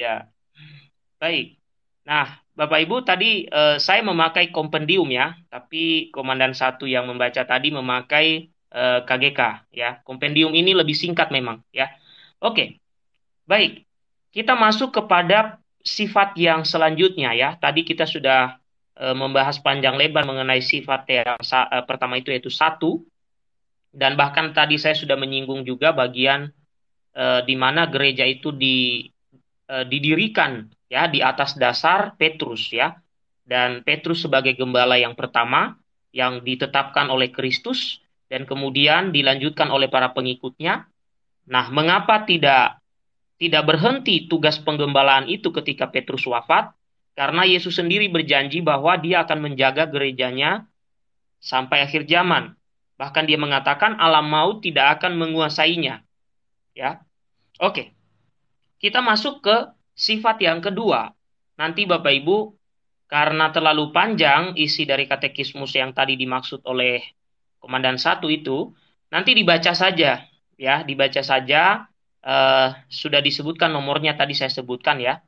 ya. Baik. Nah, Bapak Ibu tadi eh, saya memakai kompendium ya, tapi komandan satu yang membaca tadi memakai eh, KGK ya. Kompendium ini lebih singkat memang ya. Oke. Baik. Kita masuk kepada sifat yang selanjutnya ya. Tadi kita sudah e, membahas panjang lebar mengenai sifat yang sa, e, pertama itu yaitu satu dan bahkan tadi saya sudah menyinggung juga bagian e, di mana gereja itu di e, didirikan ya di atas dasar Petrus ya. Dan Petrus sebagai gembala yang pertama yang ditetapkan oleh Kristus dan kemudian dilanjutkan oleh para pengikutnya. Nah, mengapa tidak tidak berhenti tugas penggembalaan itu ketika Petrus wafat, karena Yesus sendiri berjanji bahwa dia akan menjaga gerejanya sampai akhir zaman. Bahkan dia mengatakan alam maut tidak akan menguasainya. Ya. Oke. Kita masuk ke sifat yang kedua. Nanti Bapak Ibu karena terlalu panjang isi dari katekismus yang tadi dimaksud oleh komandan satu itu, nanti dibaca saja ya, dibaca saja uh, sudah disebutkan nomornya tadi saya sebutkan ya.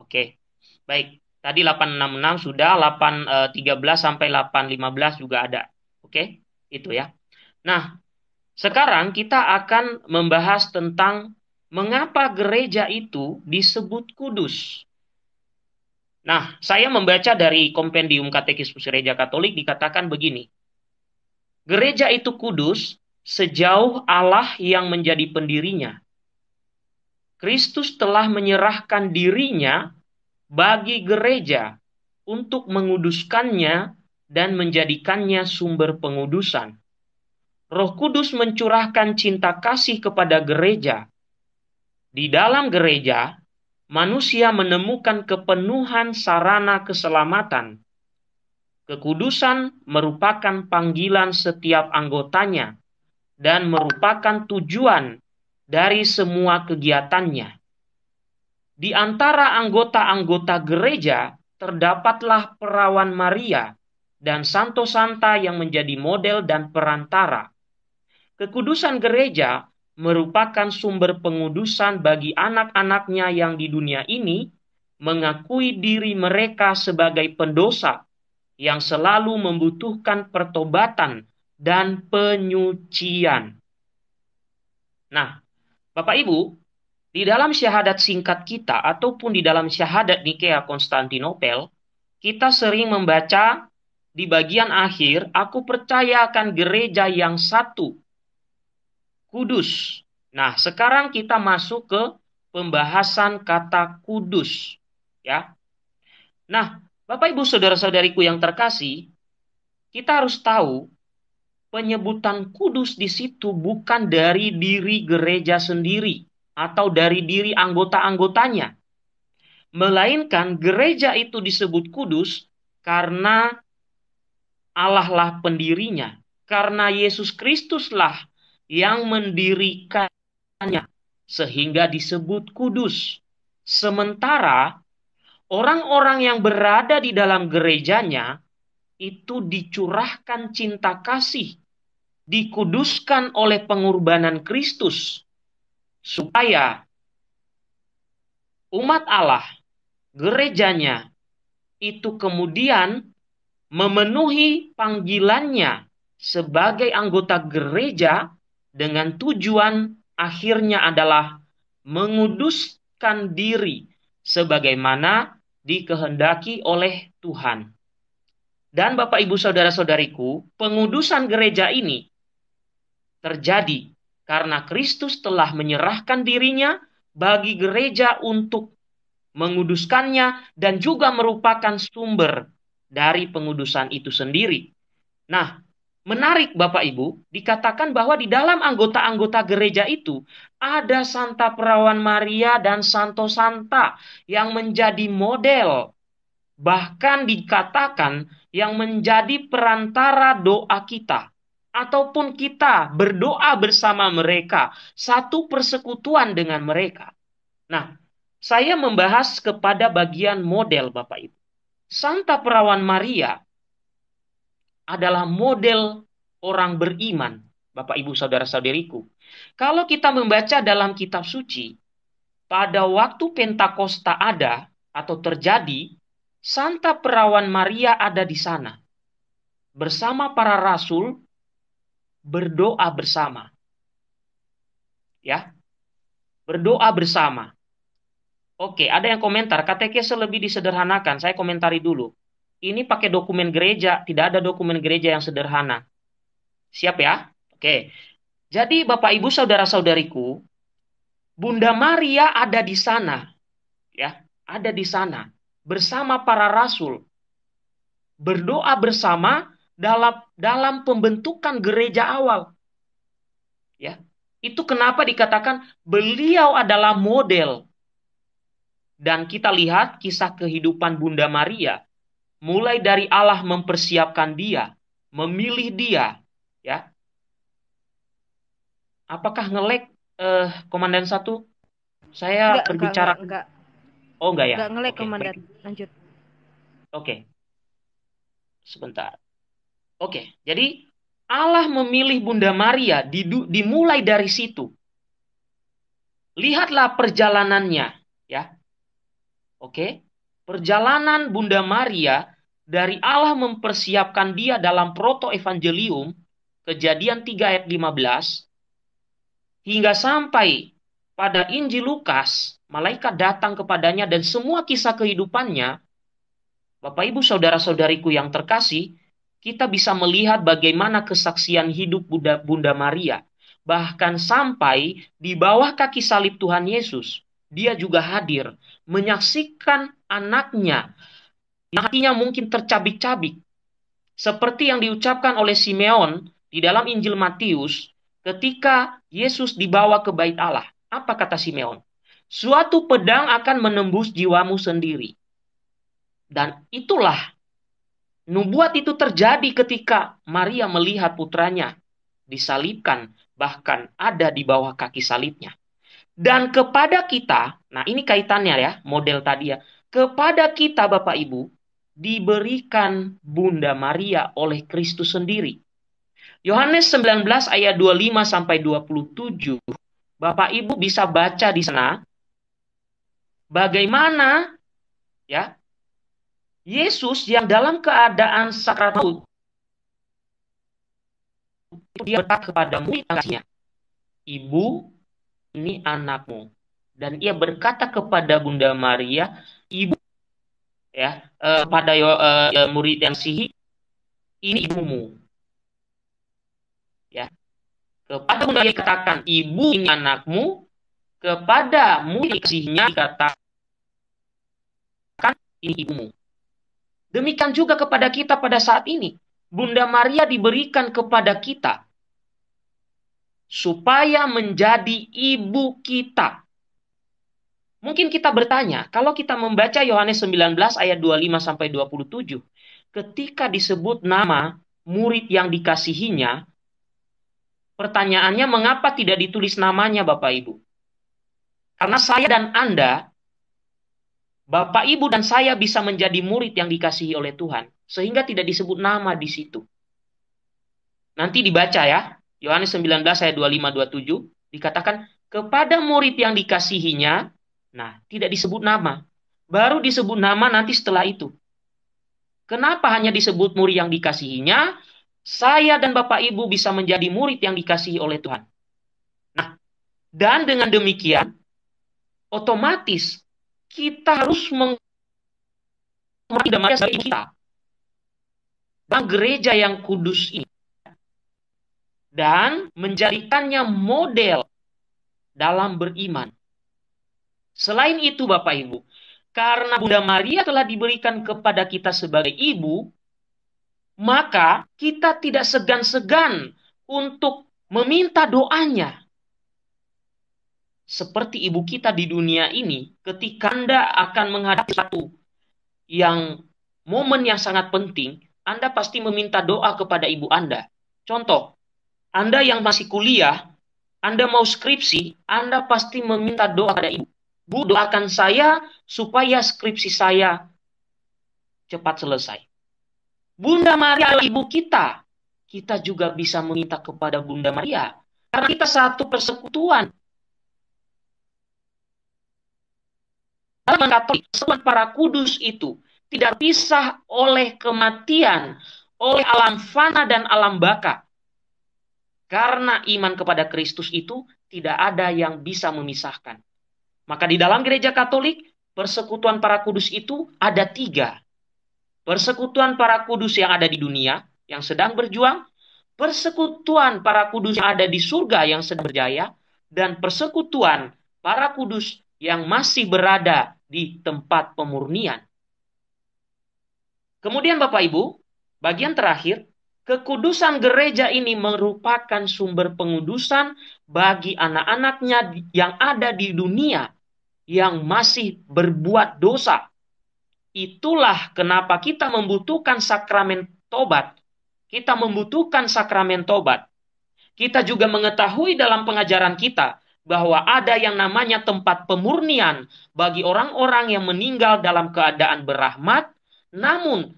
Oke. Baik. Tadi 866 sudah 813 eh, sampai 815 juga ada. Oke. Itu ya. Nah, sekarang kita akan membahas tentang mengapa gereja itu disebut kudus. Nah, saya membaca dari Kompendium Katekismus Gereja Katolik dikatakan begini. Gereja itu kudus sejauh Allah yang menjadi pendirinya Kristus telah menyerahkan dirinya bagi gereja untuk menguduskannya dan menjadikannya sumber pengudusan. Roh Kudus mencurahkan cinta kasih kepada gereja. Di dalam gereja, manusia menemukan kepenuhan sarana keselamatan. Kekudusan merupakan panggilan setiap anggotanya dan merupakan tujuan dari semua kegiatannya. Di antara anggota-anggota gereja terdapatlah perawan Maria dan Santo Santa yang menjadi model dan perantara. Kekudusan gereja merupakan sumber pengudusan bagi anak-anaknya yang di dunia ini mengakui diri mereka sebagai pendosa yang selalu membutuhkan pertobatan dan penyucian. Nah, Bapak Ibu, di dalam syahadat singkat kita ataupun di dalam syahadat Nikea Konstantinopel, kita sering membaca di bagian akhir, aku percaya akan gereja yang satu, kudus. Nah, sekarang kita masuk ke pembahasan kata kudus, ya. Nah, Bapak Ibu Saudara-saudariku yang terkasih, kita harus tahu penyebutan kudus di situ bukan dari diri gereja sendiri atau dari diri anggota-anggotanya, melainkan gereja itu disebut kudus karena Allah lah pendirinya, karena Yesus Kristuslah yang mendirikannya sehingga disebut kudus. Sementara orang-orang yang berada di dalam gerejanya itu dicurahkan cinta kasih dikuduskan oleh pengorbanan Kristus supaya umat Allah, gerejanya itu kemudian memenuhi panggilannya sebagai anggota gereja dengan tujuan akhirnya adalah menguduskan diri sebagaimana dikehendaki oleh Tuhan. Dan Bapak Ibu Saudara-saudariku, pengudusan gereja ini terjadi karena Kristus telah menyerahkan dirinya bagi gereja untuk menguduskannya dan juga merupakan sumber dari pengudusan itu sendiri. Nah, menarik Bapak Ibu, dikatakan bahwa di dalam anggota-anggota gereja itu ada Santa Perawan Maria dan Santo Santa yang menjadi model bahkan dikatakan yang menjadi perantara doa kita ataupun kita berdoa bersama mereka, satu persekutuan dengan mereka. Nah, saya membahas kepada bagian model Bapak Ibu. Santa Perawan Maria adalah model orang beriman, Bapak Ibu saudara-saudariku. Kalau kita membaca dalam kitab suci, pada waktu Pentakosta ada atau terjadi, Santa Perawan Maria ada di sana bersama para rasul berdoa bersama. Ya. Berdoa bersama. Oke, ada yang komentar, katekese lebih disederhanakan. Saya komentari dulu. Ini pakai dokumen gereja, tidak ada dokumen gereja yang sederhana. Siap ya? Oke. Jadi Bapak Ibu saudara-saudariku, Bunda Maria ada di sana. Ya, ada di sana bersama para rasul. Berdoa bersama dalam dalam pembentukan gereja awal. Ya. Itu kenapa dikatakan beliau adalah model. Dan kita lihat kisah kehidupan Bunda Maria mulai dari Allah mempersiapkan dia, memilih dia, ya. Apakah ngelek eh, komandan satu? Saya enggak, berbicara enggak, enggak. Oh, enggak ya. Enggak ngelek okay. komandan. Lanjut. Oke. Okay. Sebentar. Oke, jadi Allah memilih Bunda Maria dimulai dari situ. Lihatlah perjalanannya, ya. Oke. Perjalanan Bunda Maria dari Allah mempersiapkan dia dalam proto evangelium Kejadian 3 ayat 15 hingga sampai pada Injil Lukas malaikat datang kepadanya dan semua kisah kehidupannya Bapak Ibu saudara-saudariku yang terkasih kita bisa melihat bagaimana kesaksian hidup Bunda, Bunda Maria. Bahkan sampai di bawah kaki salib Tuhan Yesus, dia juga hadir menyaksikan anaknya hatinya mungkin tercabik-cabik. Seperti yang diucapkan oleh Simeon di dalam Injil Matius ketika Yesus dibawa ke bait Allah. Apa kata Simeon? Suatu pedang akan menembus jiwamu sendiri. Dan itulah Nubuat itu terjadi ketika Maria melihat putranya disalibkan, bahkan ada di bawah kaki salibnya. Dan kepada kita, nah ini kaitannya ya, model tadi ya. Kepada kita Bapak Ibu, diberikan Bunda Maria oleh Kristus sendiri. Yohanes 19 ayat 25 sampai 27. Bapak Ibu bisa baca di sana bagaimana ya Yesus yang dalam keadaan sakrat maut dia berkata kepada muridnya, Ibu, ini anakmu. Dan ia berkata kepada Bunda Maria, Ibu, ya, eh, kepada uh, uh, murid yang sihi, ini ibumu. Ya. Kepada Bunda Maria dikatakan, Ibu, ini anakmu. Kepada murid yang sihnya dikatakan, ini ibumu. Demikian juga kepada kita pada saat ini. Bunda Maria diberikan kepada kita supaya menjadi ibu kita. Mungkin kita bertanya, kalau kita membaca Yohanes 19 ayat 25 sampai 27, ketika disebut nama murid yang dikasihinya, pertanyaannya mengapa tidak ditulis namanya Bapak Ibu? Karena saya dan Anda Bapak, Ibu, dan saya bisa menjadi murid yang dikasihi oleh Tuhan. Sehingga tidak disebut nama di situ. Nanti dibaca ya. Yohanes 19 ayat 25-27. Dikatakan, kepada murid yang dikasihinya, nah tidak disebut nama. Baru disebut nama nanti setelah itu. Kenapa hanya disebut murid yang dikasihinya? Saya dan Bapak Ibu bisa menjadi murid yang dikasihi oleh Tuhan. Nah, dan dengan demikian, otomatis kita harus menghormati damai sebagai kita. Bang gereja yang kudus ini dan menjadikannya model dalam beriman. Selain itu Bapak Ibu, karena Bunda Maria telah diberikan kepada kita sebagai ibu, maka kita tidak segan-segan untuk meminta doanya seperti ibu kita di dunia ini, ketika Anda akan menghadapi satu yang momen yang sangat penting, Anda pasti meminta doa kepada ibu Anda. Contoh, Anda yang masih kuliah, Anda mau skripsi, Anda pasti meminta doa kepada ibu. Bu, doakan saya supaya skripsi saya cepat selesai. Bunda Maria adalah ibu kita. Kita juga bisa meminta kepada Bunda Maria. Karena kita satu persekutuan. Dalam Katolik, kesatuan para kudus itu tidak pisah oleh kematian, oleh alam fana dan alam baka. Karena iman kepada Kristus itu tidak ada yang bisa memisahkan. Maka di dalam gereja Katolik, persekutuan para kudus itu ada tiga. Persekutuan para kudus yang ada di dunia, yang sedang berjuang, persekutuan para kudus yang ada di surga yang sedang berjaya, dan persekutuan para kudus yang masih berada di tempat pemurnian. Kemudian Bapak Ibu, bagian terakhir, kekudusan gereja ini merupakan sumber pengudusan bagi anak-anaknya yang ada di dunia yang masih berbuat dosa. Itulah kenapa kita membutuhkan sakramen tobat. Kita membutuhkan sakramen tobat. Kita juga mengetahui dalam pengajaran kita bahwa ada yang namanya tempat pemurnian bagi orang-orang yang meninggal dalam keadaan berahmat, namun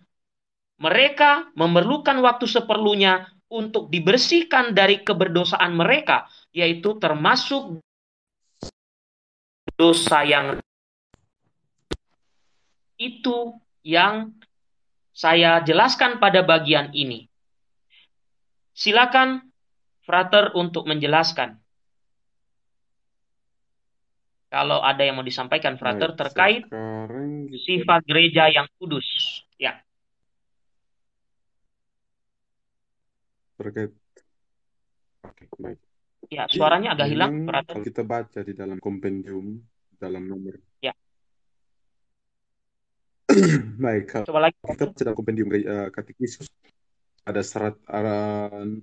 mereka memerlukan waktu seperlunya untuk dibersihkan dari keberdosaan mereka, yaitu termasuk dosa yang itu yang saya jelaskan pada bagian ini. Silakan Frater untuk menjelaskan kalau ada yang mau disampaikan Frater Baik, terkait sekarang... sifat gereja yang kudus. Ya. Terkait. baik. Ya, suaranya agak hilang, Frater. Kalau kita baca di dalam kompendium dalam nomor. Ya. [CLEARS THROAT] baik, Coba lagi. Kita baca dalam kompendium uh, katekismus ada serat aran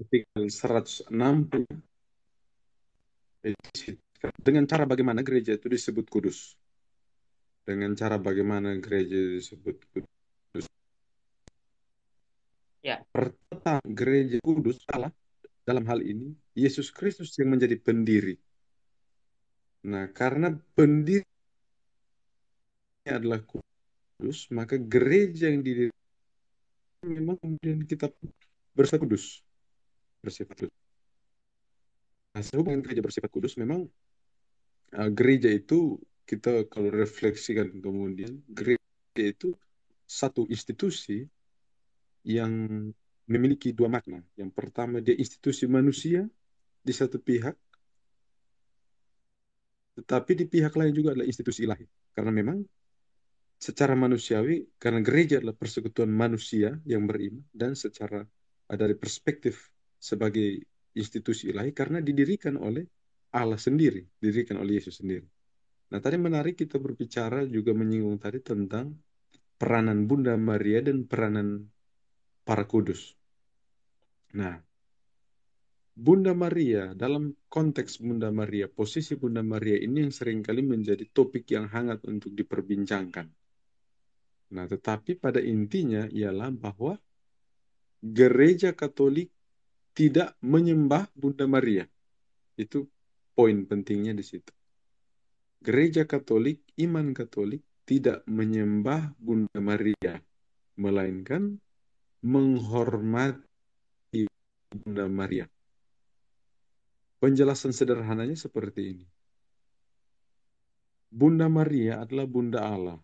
artikel 160 dengan cara bagaimana gereja itu disebut kudus dengan cara bagaimana gereja disebut kudus ya pertama gereja kudus adalah dalam hal ini Yesus Kristus yang menjadi pendiri nah karena pendiri adalah kudus maka gereja yang didirikan memang kemudian kita bersatu kudus bersifat kudus Nah, sehubungan gereja bersifat kudus, memang uh, gereja itu kita kalau refleksikan kemudian gereja itu satu institusi yang memiliki dua makna. Yang pertama dia institusi manusia di satu pihak, tetapi di pihak lain juga adalah institusi ilahi. Karena memang secara manusiawi, karena gereja adalah persekutuan manusia yang beriman dan secara uh, dari perspektif sebagai institusi ilahi karena didirikan oleh Allah sendiri, didirikan oleh Yesus sendiri. Nah, tadi menarik kita berbicara juga menyinggung tadi tentang peranan Bunda Maria dan peranan para kudus. Nah, Bunda Maria, dalam konteks Bunda Maria, posisi Bunda Maria ini yang seringkali menjadi topik yang hangat untuk diperbincangkan. Nah, tetapi pada intinya ialah bahwa gereja Katolik tidak menyembah Bunda Maria. Itu poin pentingnya di situ. Gereja Katolik, iman Katolik tidak menyembah Bunda Maria, melainkan menghormati Bunda Maria. Penjelasan sederhananya seperti ini. Bunda Maria adalah Bunda Allah,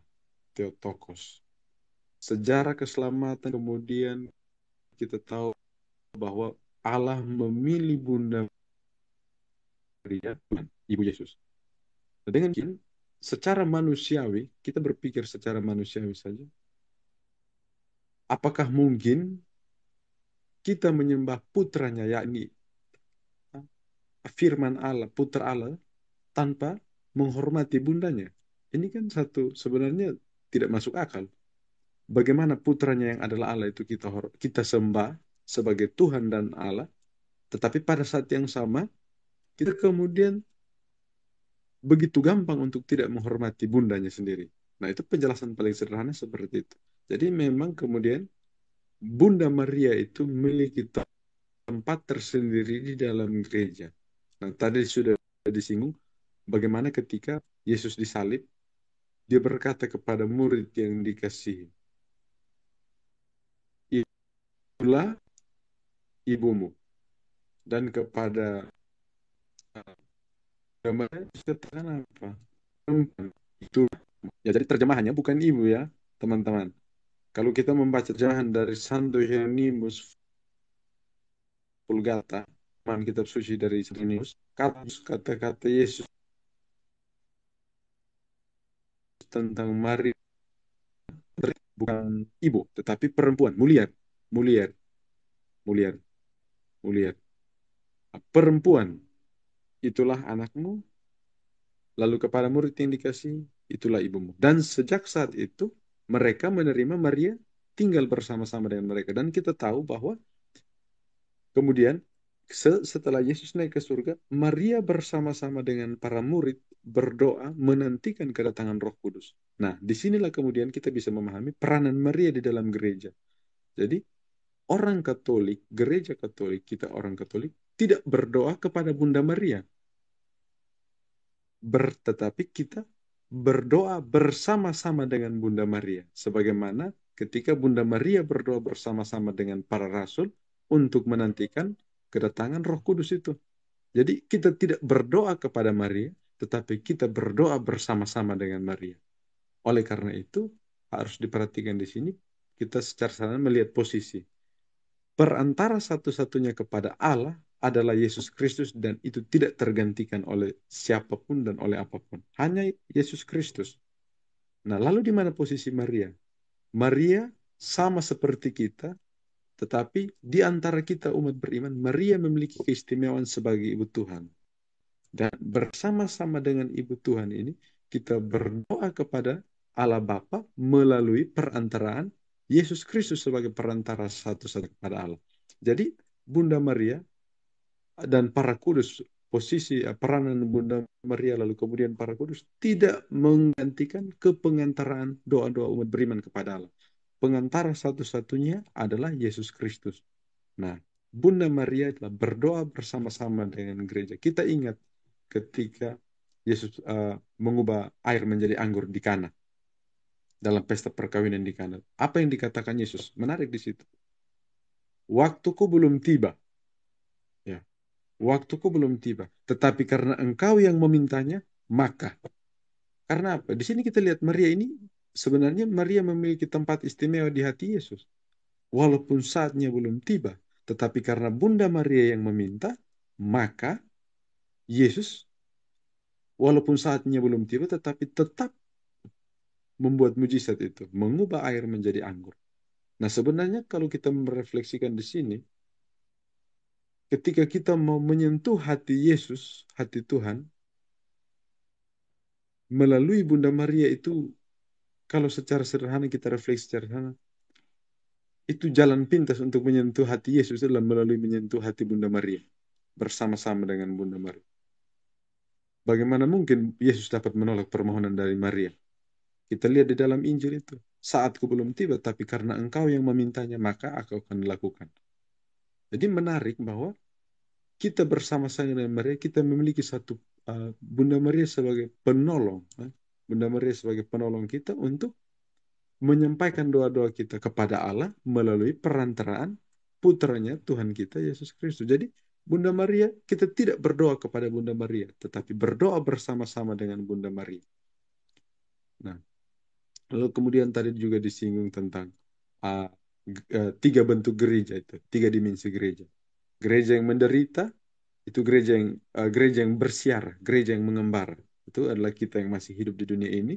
Theotokos. Sejarah keselamatan kemudian kita tahu bahwa Allah memilih bunda Maria Tuhan, Ibu Yesus. Nah, dengan demikian, secara manusiawi, kita berpikir secara manusiawi saja, apakah mungkin kita menyembah putranya, yakni ah, firman Allah, putra Allah, tanpa menghormati bundanya? Ini kan satu, sebenarnya tidak masuk akal. Bagaimana putranya yang adalah Allah itu kita kita sembah, sebagai Tuhan dan Allah, tetapi pada saat yang sama kita kemudian begitu gampang untuk tidak menghormati bundanya sendiri. Nah, itu penjelasan paling sederhana seperti itu. Jadi memang kemudian Bunda Maria itu memiliki tempat tersendiri di dalam gereja. Nah, tadi sudah disinggung bagaimana ketika Yesus disalib, dia berkata kepada murid yang dikasihi, Itulah ibumu dan kepada gambarnya eh, dikatakan apa perempuan itu ya jadi terjemahannya bukan ibu ya teman-teman kalau kita membaca terjemahan dari Santo Hieronymus Pulgata teman kitab suci dari Hieronymus kata-kata Yesus tentang Mari bukan ibu tetapi perempuan mulia mulia mulia Lihat. Perempuan, itulah anakmu. Lalu kepada murid yang dikasih, itulah ibumu. Dan sejak saat itu, mereka menerima Maria tinggal bersama-sama dengan mereka. Dan kita tahu bahwa kemudian setelah Yesus naik ke surga, Maria bersama-sama dengan para murid berdoa menantikan kedatangan Roh Kudus. Nah, disinilah kemudian kita bisa memahami peranan Maria di dalam gereja. Jadi, orang Katolik, gereja Katolik, kita orang Katolik tidak berdoa kepada Bunda Maria. Ber, tetapi kita berdoa bersama-sama dengan Bunda Maria. Sebagaimana ketika Bunda Maria berdoa bersama-sama dengan para rasul untuk menantikan kedatangan roh kudus itu. Jadi kita tidak berdoa kepada Maria, tetapi kita berdoa bersama-sama dengan Maria. Oleh karena itu, harus diperhatikan di sini, kita secara sana melihat posisi perantara satu-satunya kepada Allah adalah Yesus Kristus dan itu tidak tergantikan oleh siapapun dan oleh apapun. Hanya Yesus Kristus. Nah, lalu di mana posisi Maria? Maria sama seperti kita, tetapi di antara kita umat beriman, Maria memiliki keistimewaan sebagai ibu Tuhan. Dan bersama-sama dengan ibu Tuhan ini, kita berdoa kepada Allah Bapa melalui perantaraan Yesus Kristus sebagai perantara satu-satu kepada Allah. Jadi Bunda Maria dan para kudus posisi eh, peranan Bunda Maria lalu kemudian para kudus tidak menggantikan kepengantaraan doa-doa umat beriman kepada Allah. Pengantara satu-satunya adalah Yesus Kristus. Nah, Bunda Maria telah berdoa bersama-sama dengan gereja. Kita ingat ketika Yesus uh, mengubah air menjadi anggur di Kana dalam pesta perkawinan di Kana. Apa yang dikatakan Yesus? Menarik di situ. Waktuku belum tiba. Ya. Waktuku belum tiba. Tetapi karena engkau yang memintanya, maka. Karena apa? Di sini kita lihat Maria ini sebenarnya Maria memiliki tempat istimewa di hati Yesus. Walaupun saatnya belum tiba, tetapi karena Bunda Maria yang meminta, maka Yesus walaupun saatnya belum tiba tetapi tetap membuat mujizat itu, mengubah air menjadi anggur. Nah, sebenarnya kalau kita merefleksikan di sini, ketika kita mau menyentuh hati Yesus, hati Tuhan, melalui Bunda Maria itu, kalau secara sederhana kita refleks secara sederhana, itu jalan pintas untuk menyentuh hati Yesus adalah melalui menyentuh hati Bunda Maria bersama-sama dengan Bunda Maria. Bagaimana mungkin Yesus dapat menolak permohonan dari Maria? Kita lihat di dalam Injil itu. Saatku belum tiba, tapi karena engkau yang memintanya, maka aku akan lakukan. Jadi menarik bahwa kita bersama-sama dengan Maria, kita memiliki satu eh, Bunda Maria sebagai penolong. Eh, Bunda Maria sebagai penolong kita untuk menyampaikan doa-doa kita kepada Allah melalui perantaraan putranya Tuhan kita, Yesus Kristus. Jadi Bunda Maria, kita tidak berdoa kepada Bunda Maria, tetapi berdoa bersama-sama dengan Bunda Maria. Nah, Lalu kemudian tadi juga disinggung tentang uh, uh, tiga bentuk gereja itu, tiga dimensi gereja. Gereja yang menderita itu gereja yang uh, gereja yang bersiar, gereja yang mengembara. Itu adalah kita yang masih hidup di dunia ini.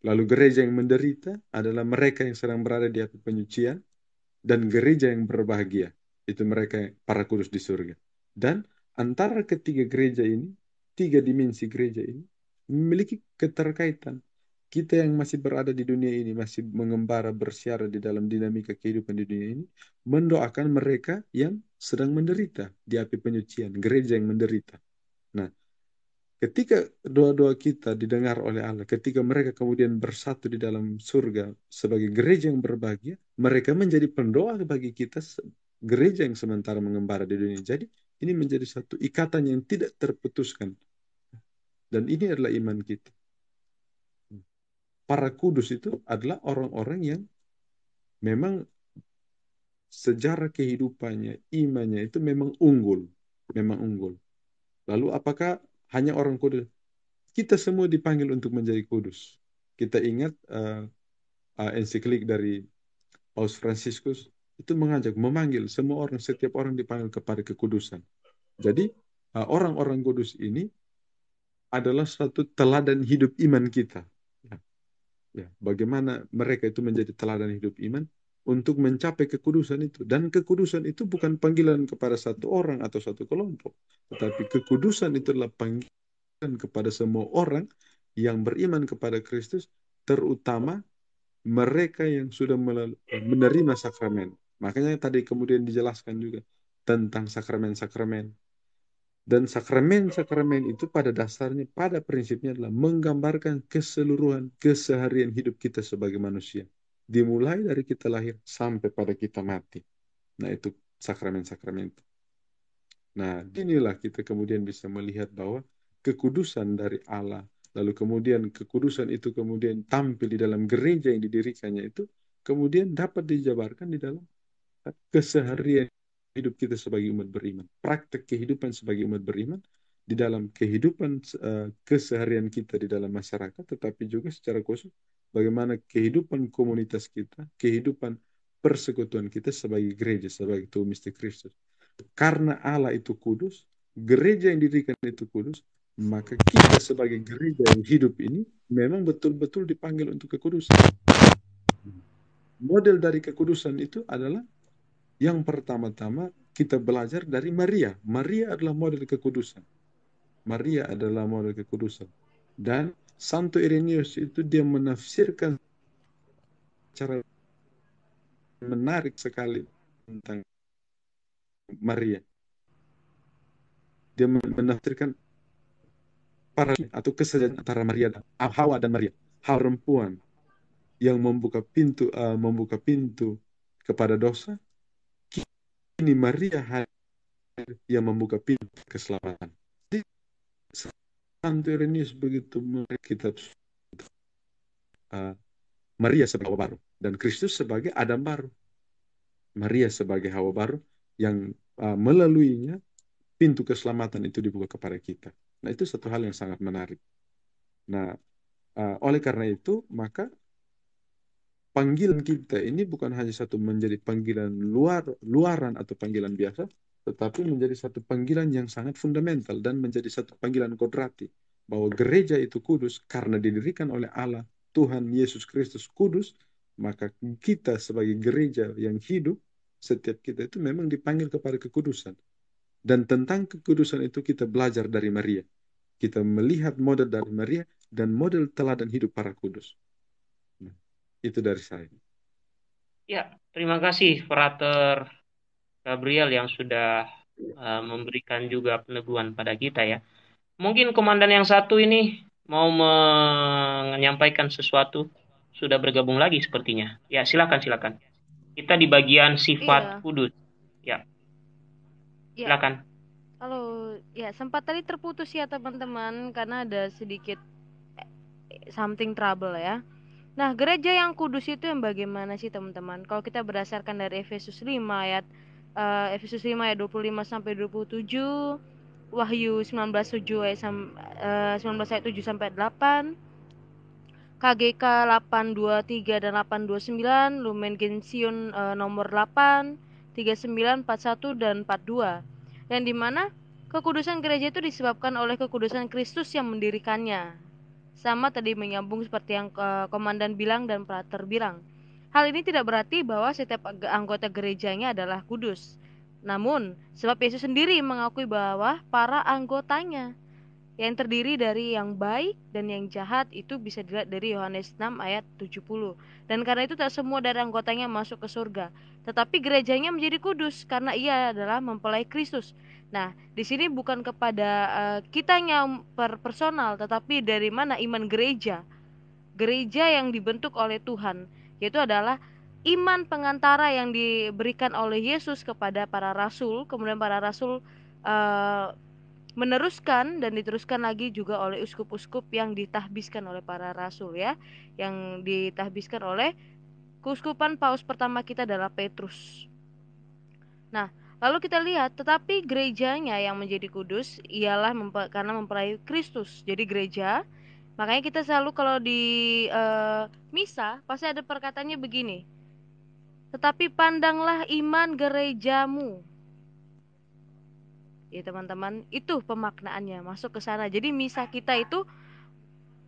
Lalu gereja yang menderita adalah mereka yang sedang berada di api penyucian dan gereja yang berbahagia itu mereka para kudus di surga. Dan antara ketiga gereja ini, tiga dimensi gereja ini memiliki keterkaitan kita yang masih berada di dunia ini, masih mengembara bersiara di dalam dinamika kehidupan di dunia ini, mendoakan mereka yang sedang menderita di api penyucian, gereja yang menderita. Nah, ketika doa-doa kita didengar oleh Allah, ketika mereka kemudian bersatu di dalam surga sebagai gereja yang berbahagia, mereka menjadi pendoa bagi kita gereja yang sementara mengembara di dunia. Jadi, ini menjadi satu ikatan yang tidak terputuskan. Dan ini adalah iman kita para kudus itu adalah orang-orang yang memang sejarah kehidupannya, imannya itu memang unggul, memang unggul. Lalu apakah hanya orang kudus? Kita semua dipanggil untuk menjadi kudus. Kita ingat uh, uh, ensiklik dari Paus Franciscus itu mengajak, memanggil semua orang, setiap orang dipanggil kepada kekudusan. Jadi eh, orang-orang kudus ini adalah suatu teladan hidup iman kita ya, bagaimana mereka itu menjadi teladan hidup iman untuk mencapai kekudusan itu dan kekudusan itu bukan panggilan kepada satu orang atau satu kelompok tetapi kekudusan itu adalah panggilan kepada semua orang yang beriman kepada Kristus terutama mereka yang sudah menerima sakramen makanya tadi kemudian dijelaskan juga tentang sakramen-sakramen dan sakramen-sakramen itu pada dasarnya, pada prinsipnya adalah menggambarkan keseluruhan keseharian hidup kita sebagai manusia. Dimulai dari kita lahir sampai pada kita mati. Nah itu sakramen-sakramen itu. Nah inilah kita kemudian bisa melihat bahwa kekudusan dari Allah, lalu kemudian kekudusan itu kemudian tampil di dalam gereja yang didirikannya itu, kemudian dapat dijabarkan di dalam keseharian hidup kita sebagai umat beriman, praktek kehidupan sebagai umat beriman di dalam kehidupan uh, keseharian kita di dalam masyarakat, tetapi juga secara khusus bagaimana kehidupan komunitas kita, kehidupan persekutuan kita sebagai gereja, sebagai tubuh mistik Kristus. Karena Allah itu kudus, gereja yang didirikan itu kudus, maka kita sebagai gereja yang hidup ini memang betul-betul dipanggil untuk kekudusan. Model dari kekudusan itu adalah yang pertama-tama kita belajar dari Maria. Maria adalah model kekudusan. Maria adalah model kekudusan. Dan Santo Irenaeus itu dia menafsirkan cara menarik sekali tentang Maria. Dia menafsirkan para atau kesejahteraan antara Maria dan Hawa dan Maria, hal perempuan yang membuka pintu uh, membuka pintu kepada dosa ini Maria yang membuka pintu keselamatan. Jadi Santo Irenius begitu kitab uh, Maria sebagai hawa baru dan Kristus sebagai Adam baru. Maria sebagai hawa baru yang uh, melaluinya pintu keselamatan itu dibuka kepada kita. Nah itu satu hal yang sangat menarik. Nah uh, oleh karena itu maka panggilan kita ini bukan hanya satu menjadi panggilan luar luaran atau panggilan biasa, tetapi menjadi satu panggilan yang sangat fundamental dan menjadi satu panggilan kodrati bahwa gereja itu kudus karena didirikan oleh Allah Tuhan Yesus Kristus kudus, maka kita sebagai gereja yang hidup setiap kita itu memang dipanggil kepada kekudusan. Dan tentang kekudusan itu kita belajar dari Maria. Kita melihat model dari Maria dan model teladan hidup para kudus. Itu dari saya. Ya, terima kasih Frater Gabriel yang sudah uh, memberikan juga peneguhan pada kita ya. Mungkin komandan yang satu ini mau menyampaikan sesuatu sudah bergabung lagi sepertinya. Ya, silakan silakan. Kita di bagian sifat iya. kudus. Ya. ya. Silakan. Halo, ya sempat tadi terputus ya teman-teman karena ada sedikit eh, something trouble ya. Nah, gereja yang kudus itu yang bagaimana sih, teman-teman? Kalau kita berdasarkan dari Efesus 5 ayat uh, Efesus 5 ayat 25 sampai 27, Wahyu 19 ayat uh, eh, 19 ayat 7 sampai 8, KGK 823 dan 829, Lumen Gentium uh, nomor 8, 39, 41 dan 42. Yang dimana kekudusan gereja itu disebabkan oleh kekudusan Kristus yang mendirikannya sama tadi menyambung seperti yang uh, komandan bilang dan prater bilang. Hal ini tidak berarti bahwa setiap anggota gerejanya adalah kudus. Namun, sebab Yesus sendiri mengakui bahwa para anggotanya yang terdiri dari yang baik dan yang jahat itu bisa dilihat dari Yohanes 6 ayat 70. Dan karena itu tak semua dari anggotanya masuk ke surga, tetapi gerejanya menjadi kudus karena ia adalah mempelai Kristus. Nah, di sini bukan kepada uh, eh, yang per personal, tetapi dari mana iman gereja. Gereja yang dibentuk oleh Tuhan, yaitu adalah iman pengantara yang diberikan oleh Yesus kepada para rasul, kemudian para rasul uh, meneruskan dan diteruskan lagi juga oleh uskup-uskup yang ditahbiskan oleh para rasul ya, yang ditahbiskan oleh keuskupan paus pertama kita adalah Petrus. Nah, Lalu kita lihat, tetapi gerejanya yang menjadi kudus ialah mempe, karena mempelai Kristus. Jadi gereja, makanya kita selalu kalau di uh, misa pasti ada perkataannya begini. Tetapi pandanglah iman gerejamu. Ya teman-teman, itu pemaknaannya masuk ke sana. Jadi misa kita itu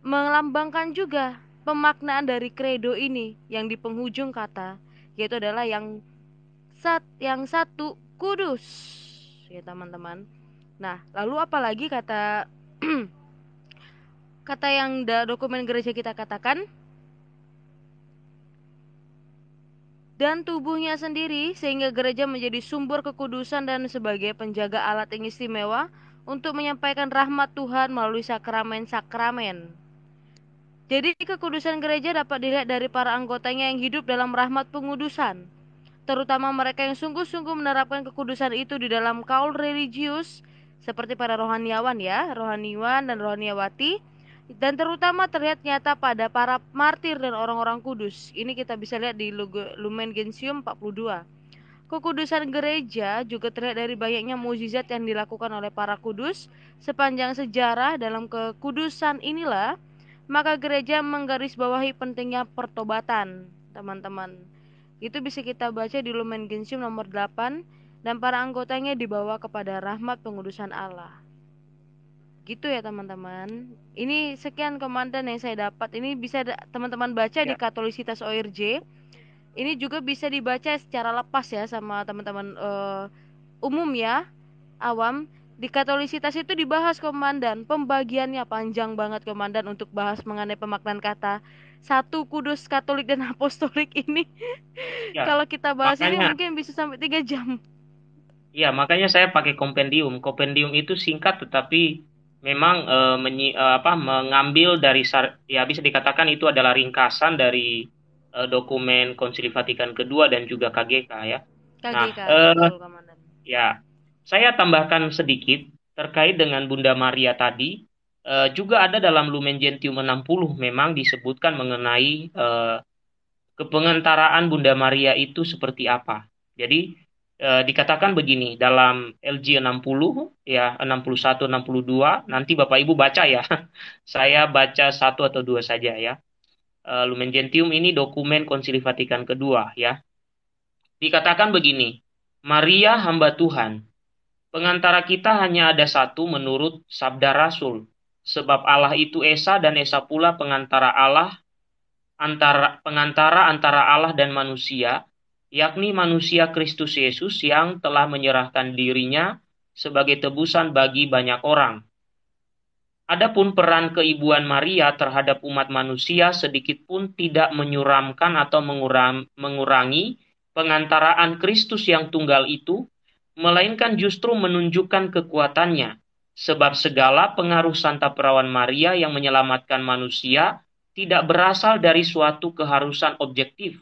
melambangkan juga pemaknaan dari kredo ini yang di penghujung kata yaitu adalah yang sat yang satu kudus ya teman-teman nah lalu apalagi kata [CLEARS THROAT] kata yang da dokumen gereja kita katakan dan tubuhnya sendiri sehingga gereja menjadi sumber kekudusan dan sebagai penjaga alat yang istimewa untuk menyampaikan rahmat Tuhan melalui sakramen-sakramen. Jadi kekudusan gereja dapat dilihat dari para anggotanya yang hidup dalam rahmat pengudusan terutama mereka yang sungguh-sungguh menerapkan kekudusan itu di dalam kaul religius seperti para rohaniawan ya, rohaniwan dan rohaniawati dan terutama terlihat nyata pada para martir dan orang-orang kudus. Ini kita bisa lihat di Lumen Gentium 42. Kekudusan gereja juga terlihat dari banyaknya mukjizat yang dilakukan oleh para kudus sepanjang sejarah dalam kekudusan inilah maka gereja menggarisbawahi pentingnya pertobatan, teman-teman. Itu bisa kita baca di Lumen Gentium nomor 8 dan para anggotanya dibawa kepada rahmat pengudusan Allah. Gitu ya teman-teman. Ini sekian komandan yang saya dapat. Ini bisa teman-teman baca ya. di Katolisitas ORJ. Ini juga bisa dibaca secara lepas ya sama teman-teman uh, umum ya, awam. Di Katolisitas itu dibahas komandan, pembagiannya panjang banget komandan untuk bahas mengenai pemaknaan kata satu kudus Katolik dan Apostolik ini ya, [LAUGHS] kalau kita bahas makanya, ini mungkin bisa sampai tiga jam. Iya makanya saya pakai kompendium. Kompendium itu singkat tetapi memang e, menyi, e, apa, mengambil dari ya bisa dikatakan itu adalah ringkasan dari e, dokumen Konsili Vatikan kedua dan juga KGK ya. KGK. Nah, e, ya saya tambahkan sedikit terkait dengan Bunda Maria tadi e, juga ada dalam Lumen Gentium 60 memang disebutkan mengenai kepengantaraan eh, kepengentaraan Bunda Maria itu seperti apa. Jadi e, dikatakan begini dalam LG 60 ya 61 62 nanti Bapak Ibu baca ya. [LAUGHS] Saya baca satu atau dua saja ya. E, Lumen Gentium ini dokumen Konsili Vatikan kedua ya. Dikatakan begini, Maria hamba Tuhan. Pengantara kita hanya ada satu menurut sabda Rasul, sebab Allah itu Esa dan Esa pula pengantara Allah antara pengantara antara Allah dan manusia, yakni manusia Kristus Yesus yang telah menyerahkan dirinya sebagai tebusan bagi banyak orang. Adapun peran keibuan Maria terhadap umat manusia sedikit pun tidak menyuramkan atau menguram, mengurangi pengantaraan Kristus yang tunggal itu, melainkan justru menunjukkan kekuatannya sebab segala pengaruh Santa Perawan Maria yang menyelamatkan manusia tidak berasal dari suatu keharusan objektif,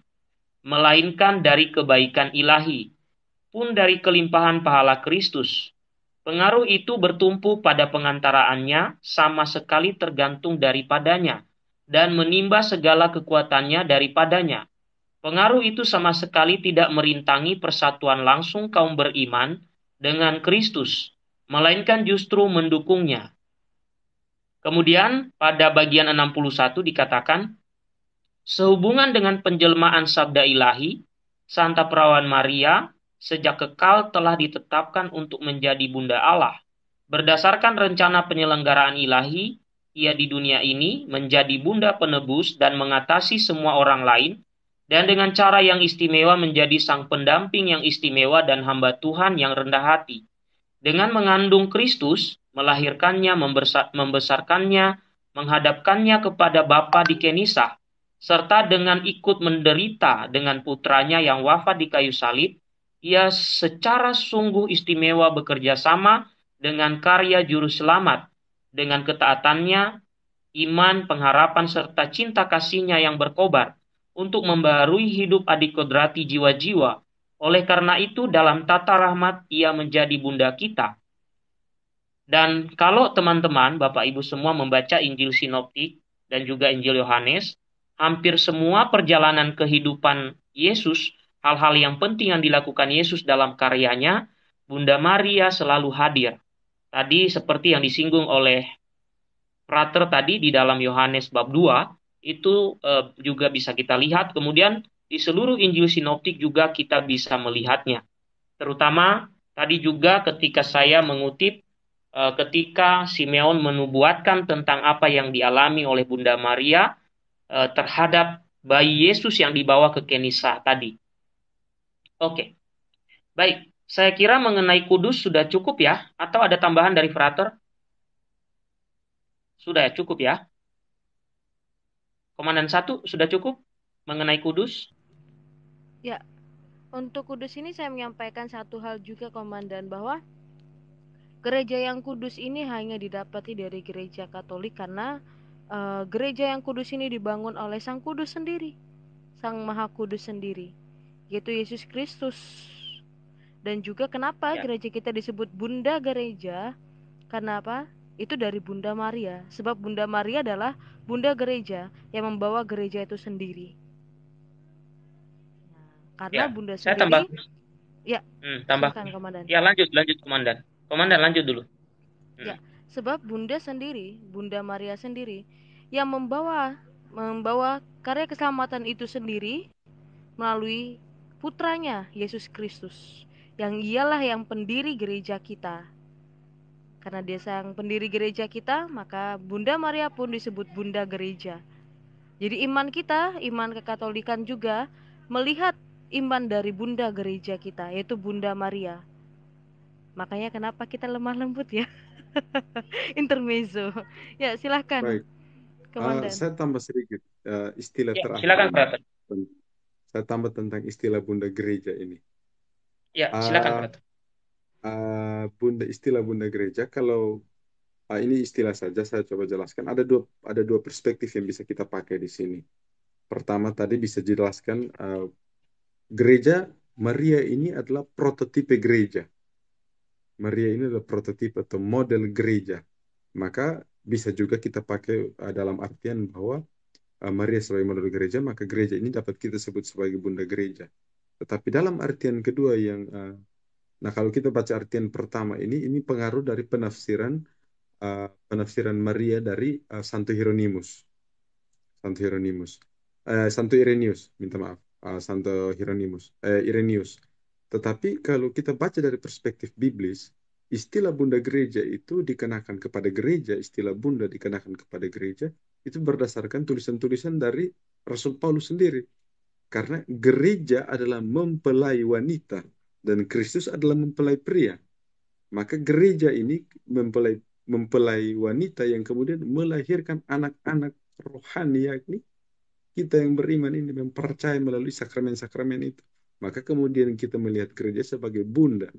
melainkan dari kebaikan ilahi, pun dari kelimpahan pahala Kristus. Pengaruh itu bertumpu pada pengantaraannya sama sekali tergantung daripadanya dan menimba segala kekuatannya daripadanya. Pengaruh itu sama sekali tidak merintangi persatuan langsung kaum beriman dengan Kristus, melainkan justru mendukungnya. Kemudian pada bagian 61 dikatakan, sehubungan dengan penjelmaan sabda ilahi, Santa Perawan Maria sejak kekal telah ditetapkan untuk menjadi Bunda Allah. Berdasarkan rencana penyelenggaraan ilahi, ia di dunia ini menjadi Bunda Penebus dan mengatasi semua orang lain, dan dengan cara yang istimewa menjadi sang pendamping yang istimewa dan hamba Tuhan yang rendah hati dengan mengandung Kristus, melahirkannya, membesarkannya, menghadapkannya kepada Bapa di Kenisa, serta dengan ikut menderita dengan putranya yang wafat di kayu salib, ia secara sungguh istimewa bekerja sama dengan karya juru selamat, dengan ketaatannya, iman, pengharapan, serta cinta kasihnya yang berkobar, untuk membarui hidup adik kodrati jiwa-jiwa oleh karena itu dalam tata rahmat ia menjadi bunda kita. Dan kalau teman-teman, Bapak Ibu semua membaca Injil Sinoptik dan juga Injil Yohanes, hampir semua perjalanan kehidupan Yesus, hal-hal yang penting yang dilakukan Yesus dalam karyanya, Bunda Maria selalu hadir. Tadi seperti yang disinggung oleh Prater tadi di dalam Yohanes bab 2, itu eh, juga bisa kita lihat. Kemudian di seluruh Injil Sinoptik juga kita bisa melihatnya. Terutama tadi juga ketika saya mengutip eh, ketika Simeon menubuatkan tentang apa yang dialami oleh Bunda Maria eh, terhadap bayi Yesus yang dibawa ke Kenisa tadi. Oke, baik. Saya kira mengenai kudus sudah cukup ya, atau ada tambahan dari Frater? Sudah ya, cukup ya. Komandan satu sudah cukup mengenai kudus? Ya, untuk kudus ini saya menyampaikan satu hal juga komandan bahwa gereja yang kudus ini hanya didapati dari gereja Katolik karena e, gereja yang kudus ini dibangun oleh Sang Kudus sendiri, Sang Maha Kudus sendiri, yaitu Yesus Kristus. Dan juga kenapa ya. gereja kita disebut Bunda Gereja? Karena apa? itu dari Bunda Maria, sebab Bunda Maria adalah Bunda Gereja yang membawa gereja itu sendiri. Karena ya, Bunda sendiri. Saya tambah. Ya. Hmm, tambah. Komandan. Ya lanjut, lanjut Komandan. Komandan lanjut dulu. Hmm. Ya, sebab Bunda sendiri, Bunda Maria sendiri yang membawa membawa karya keselamatan itu sendiri melalui putranya Yesus Kristus yang ialah yang pendiri gereja kita. Karena dia sang pendiri gereja kita, maka Bunda Maria pun disebut Bunda Gereja. Jadi iman kita, iman kekatolikan juga melihat iman dari bunda gereja kita yaitu Bunda Maria. Makanya kenapa kita lemah lembut ya? [LAUGHS] Intermezzo. Ya, silahkan. Baik. Uh, saya tambah sedikit uh, istilah ya, terakhir. Silakan, Saya tambah tentang istilah Bunda Gereja ini. Ya, silakan, uh, Uh, bunda istilah Bunda Gereja kalau uh, ini istilah saja saya coba jelaskan ada dua ada dua perspektif yang bisa kita pakai di sini. Pertama tadi bisa dijelaskan uh, gereja Maria ini adalah prototipe gereja. Maria ini adalah prototipe atau model gereja. Maka bisa juga kita pakai eh, dalam artian bahwa eh, Maria sebagai model gereja, maka gereja ini dapat kita sebut sebagai bunda gereja. Tetapi dalam artian kedua yang eh, nah kalau kita baca artian pertama ini ini pengaruh dari penafsiran penafsiran Maria dari Santo Hieronymus. Santo Hieronymus. Santo Irenius, minta maaf uh, Santo Hieronymus, eh, Irenius. Tetapi kalau kita baca dari perspektif biblis, istilah bunda gereja itu dikenakan kepada gereja, istilah bunda dikenakan kepada gereja, itu berdasarkan tulisan-tulisan dari Rasul Paulus sendiri. Karena gereja adalah mempelai wanita dan Kristus adalah mempelai pria. Maka gereja ini mempelai mempelai wanita yang kemudian melahirkan anak-anak rohani yakni kita yang beriman ini mempercaya melalui sakramen-sakramen itu. Maka kemudian kita melihat gereja sebagai bunda,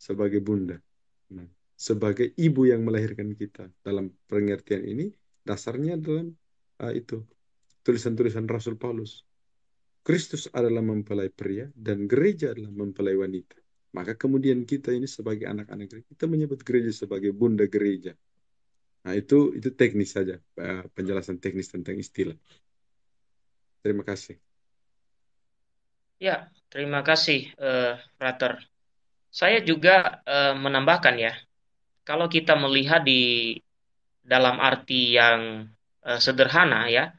sebagai bunda, nah, sebagai ibu yang melahirkan kita. Dalam pengertian ini dasarnya dalam uh, itu tulisan-tulisan Rasul Paulus. Kristus adalah mempelai pria dan gereja adalah mempelai wanita. Maka kemudian kita ini sebagai anak-anak gereja, kita menyebut gereja sebagai bunda gereja. Nah, itu itu teknis saja, uh, penjelasan teknis tentang istilah. Terima kasih. Ya, terima kasih, uh, eh, Rater. Saya juga uh, menambahkan ya, kalau kita melihat di dalam arti yang uh, sederhana ya,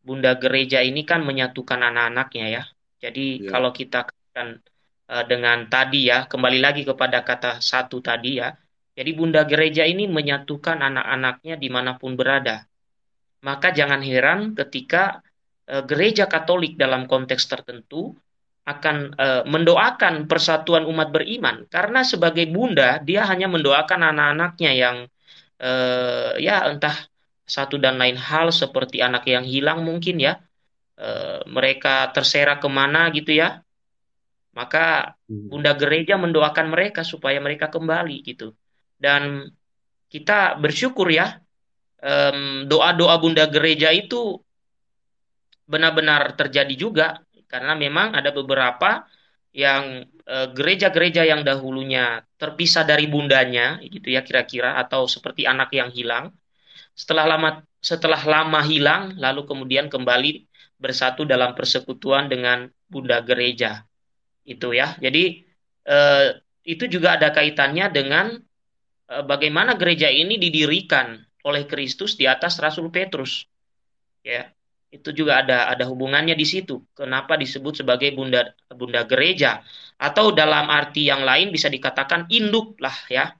Bunda Gereja ini kan menyatukan anak-anaknya ya. Jadi ya. kalau kita kan uh, dengan tadi ya, kembali lagi kepada kata satu tadi ya. Jadi Bunda Gereja ini menyatukan anak-anaknya dimanapun berada. Maka jangan heran ketika Eh, gereja Katolik dalam konteks tertentu akan uh, mendoakan persatuan umat beriman karena sebagai bunda dia hanya mendoakan anak-anaknya yang uh, ya entah satu dan lain hal seperti anak yang hilang mungkin ya uh, mereka terserah kemana gitu ya maka hmm. bunda gereja mendoakan mereka supaya mereka kembali gitu dan kita bersyukur ya doa-doa bunda gereja itu benar-benar terjadi juga karena memang ada beberapa yang eh, gereja-gereja yang dahulunya terpisah dari bundanya gitu ya kira-kira atau seperti anak yang hilang setelah lama setelah lama hilang lalu kemudian kembali bersatu dalam persekutuan dengan bunda gereja itu ya jadi eh, itu juga ada kaitannya dengan eh, bagaimana gereja ini didirikan oleh Kristus di atas Rasul Petrus ya itu juga ada ada hubungannya di situ. Kenapa disebut sebagai bunda bunda gereja? Atau dalam arti yang lain bisa dikatakan induk lah ya.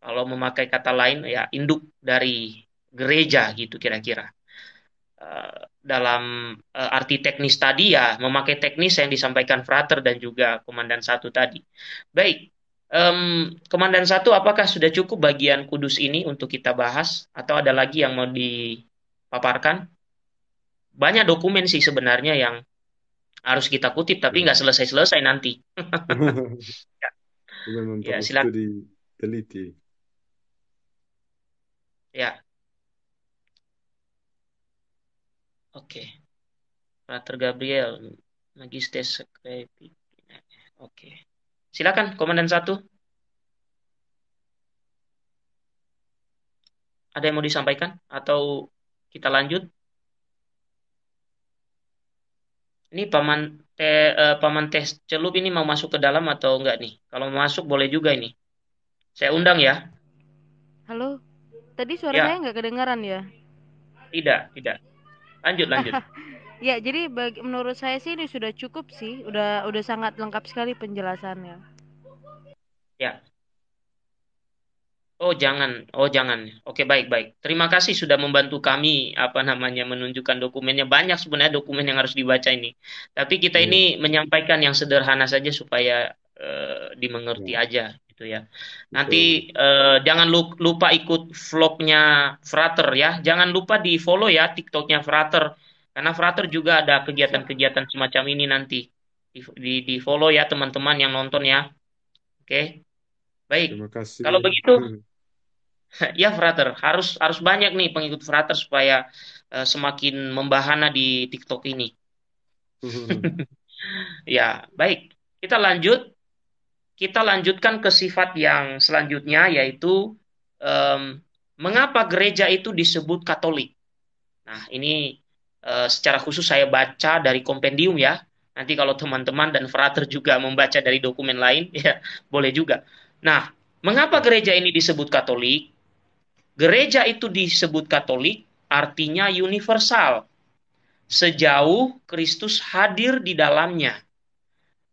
Kalau memakai kata lain ya induk dari gereja gitu kira-kira. Uh, dalam uh, arti teknis tadi ya memakai teknis yang disampaikan Frater dan juga Komandan satu tadi. Baik, um, Komandan satu apakah sudah cukup bagian Kudus ini untuk kita bahas atau ada lagi yang mau dipaparkan? banyak dokumen sih sebenarnya yang harus kita kutip tapi nggak hmm. selesai-selesai nanti. [LAUGHS] ya. Memang ya, silakan. diteliti. Ya. Oke. Okay. Frater Gabriel, magister Sekrepi. Oke. Okay. Silakan komandan satu. Ada yang mau disampaikan atau kita lanjut? Ini paman teh paman teh celup ini mau masuk ke dalam atau enggak nih? Kalau masuk boleh juga ini. Saya undang ya. Halo. Tadi suara ya. saya nggak kedengaran ya? Tidak, tidak. Lanjut, lanjut. [LAUGHS] ya, jadi bagi, menurut saya sih ini sudah cukup sih. Udah udah sangat lengkap sekali penjelasannya. Ya, Oh jangan, oh jangan. Oke baik baik. Terima kasih sudah membantu kami apa namanya menunjukkan dokumennya. Banyak sebenarnya dokumen yang harus dibaca ini. Tapi kita hmm. ini iya. menyampaikan yang sederhana saja supaya uh, dimengerti hmm. aja gitu ya. Nanti uh, jangan lupa ikut vlognya Frater ya. Jangan lupa di follow ya TikToknya Frater karena Frater juga ada kegiatan-kegiatan semacam ini nanti di di, di follow ya teman-teman yang nonton ya. Oke. Okay. Baik. Terima kasih. Kalau begitu, hmm. [LAUGHS] ya Frater, harus harus banyak nih pengikut Frater supaya uh, semakin membahana di TikTok ini. Hmm. [LAUGHS] ya, baik. Kita lanjut. Kita lanjutkan ke sifat yang selanjutnya yaitu um, mengapa gereja itu disebut Katolik. Nah, ini uh, secara khusus saya baca dari kompendium ya. Nanti kalau teman-teman dan frater juga membaca dari dokumen lain, [LAUGHS] ya boleh juga. Nah, mengapa gereja ini disebut Katolik? Gereja itu disebut Katolik artinya universal. Sejauh Kristus hadir di dalamnya.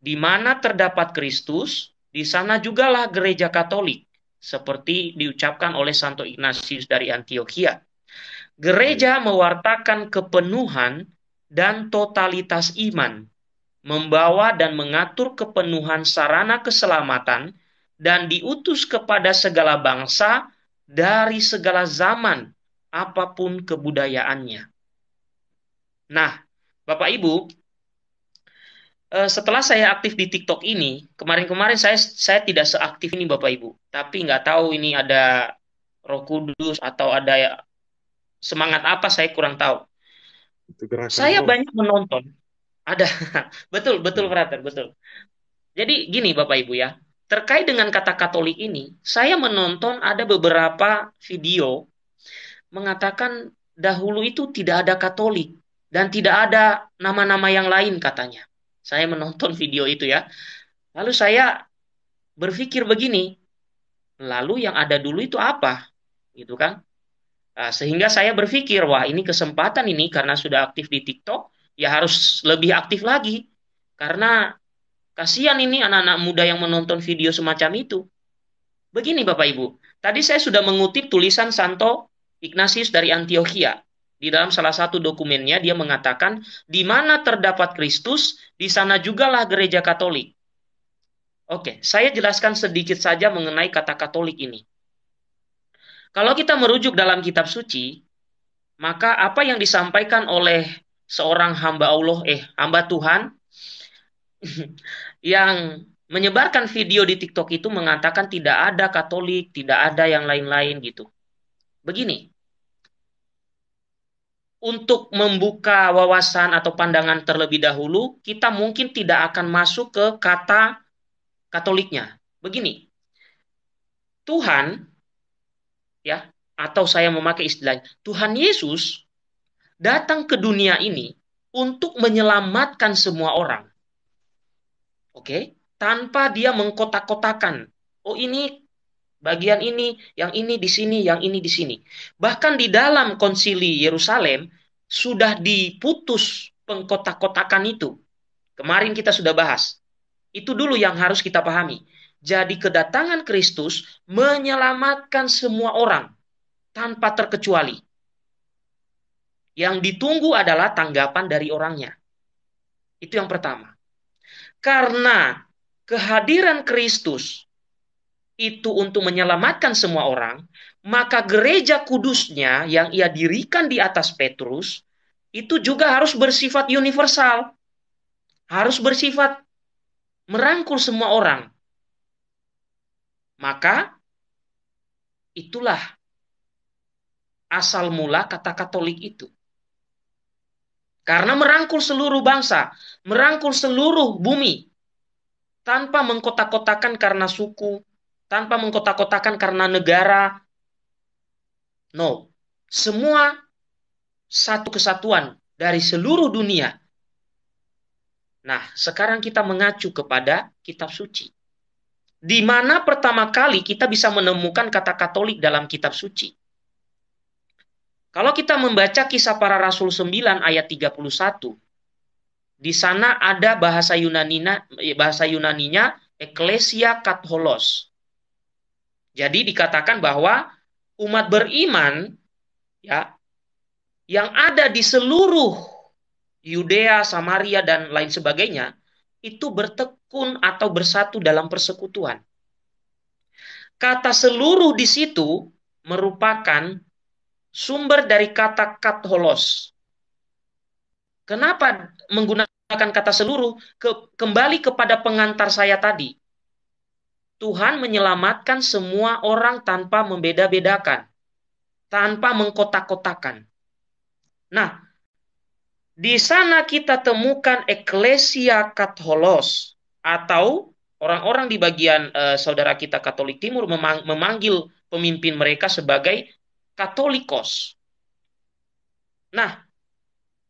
Di mana terdapat Kristus, di sana jugalah gereja Katolik, seperti diucapkan oleh Santo Ignatius dari Antioquia. Gereja mewartakan kepenuhan dan totalitas iman, membawa dan mengatur kepenuhan sarana keselamatan dan diutus kepada segala bangsa dari segala zaman, apapun kebudayaannya. Nah, Bapak Ibu, eh, setelah saya aktif di TikTok ini, kemarin-kemarin saya saya tidak seaktif ini Bapak Ibu, tapi nggak tahu ini ada Roh Kudus atau ada semangat apa saya kurang tahu. saya itu. banyak menonton. Ada. [LAUGHS] betul, betul Frater, hmm. betul. Jadi gini Bapak Ibu ya. Terkait dengan kata Katolik ini, saya menonton ada beberapa video mengatakan dahulu itu tidak ada Katolik dan tidak ada nama-nama yang lain katanya. Saya menonton [LAUGHS] video itu ya. Lalu saya berpikir begini, lalu yang ada dulu itu apa? Gitu kan? Nah, sehingga saya berpikir, wah ini kesempatan ini karena sudah aktif di TikTok, ya harus lebih aktif lagi. Karena Kasihan ini anak-anak muda yang menonton video semacam itu. Begini Bapak Ibu, tadi saya sudah mengutip tulisan Santo Ignatius dari Antioquia. Di dalam salah satu dokumennya dia mengatakan, di mana terdapat Kristus, di sana jugalah gereja Katolik. Oke, saya jelaskan sedikit saja mengenai kata Katolik ini. Kalau kita merujuk dalam kitab suci, maka apa yang disampaikan oleh seorang hamba Allah, eh hamba Tuhan, [LAUGHS] yang menyebarkan video di TikTok itu mengatakan tidak ada Katolik, tidak ada yang lain-lain gitu. Begini, untuk membuka wawasan atau pandangan terlebih dahulu, kita mungkin tidak akan masuk ke kata Katoliknya. Begini, Tuhan, ya, atau saya memakai istilah Tuhan Yesus datang ke dunia ini untuk menyelamatkan semua orang. Oke, okay? tanpa dia mengkotak-kotakan. Oh ini bagian ini, yang ini di sini, yang ini di sini. Bahkan di dalam konsili Yerusalem sudah diputus pengkotak-kotakan itu. Kemarin kita sudah bahas. Itu dulu yang harus kita pahami. Jadi kedatangan Kristus menyelamatkan semua orang tanpa terkecuali. Yang ditunggu adalah tanggapan dari orangnya. Itu yang pertama. Karena kehadiran Kristus itu untuk menyelamatkan semua orang, maka gereja kudusnya yang ia dirikan di atas Petrus itu juga harus bersifat universal. Harus bersifat merangkul semua orang. Maka itulah asal mula kata Katolik itu. Karena merangkul seluruh bangsa, merangkul seluruh bumi, tanpa mengkotak-kotakan karena suku, tanpa mengkotak-kotakan karena negara. No, semua satu kesatuan dari seluruh dunia. Nah, sekarang kita mengacu kepada kitab suci. Di mana pertama kali kita bisa menemukan kata Katolik dalam kitab suci? Kalau kita membaca kisah para rasul 9 ayat 31, di sana ada bahasa Yunani eh, bahasa Yunaninya Ekklesia katholos. Jadi dikatakan bahwa umat beriman ya yang ada di seluruh Yudea, Samaria dan lain sebagainya itu bertekun atau bersatu dalam persekutuan. Kata seluruh di situ merupakan sumber dari kata katholos. Kenapa menggunakan kata seluruh? Ke, kembali kepada pengantar saya tadi. Tuhan menyelamatkan semua orang tanpa membeda-bedakan, tanpa mengkotak-kotakan. Nah, di sana kita temukan eklesia katholos atau orang-orang di bagian uh, saudara kita Katolik Timur memang memanggil pemimpin mereka sebagai katolikos. Nah,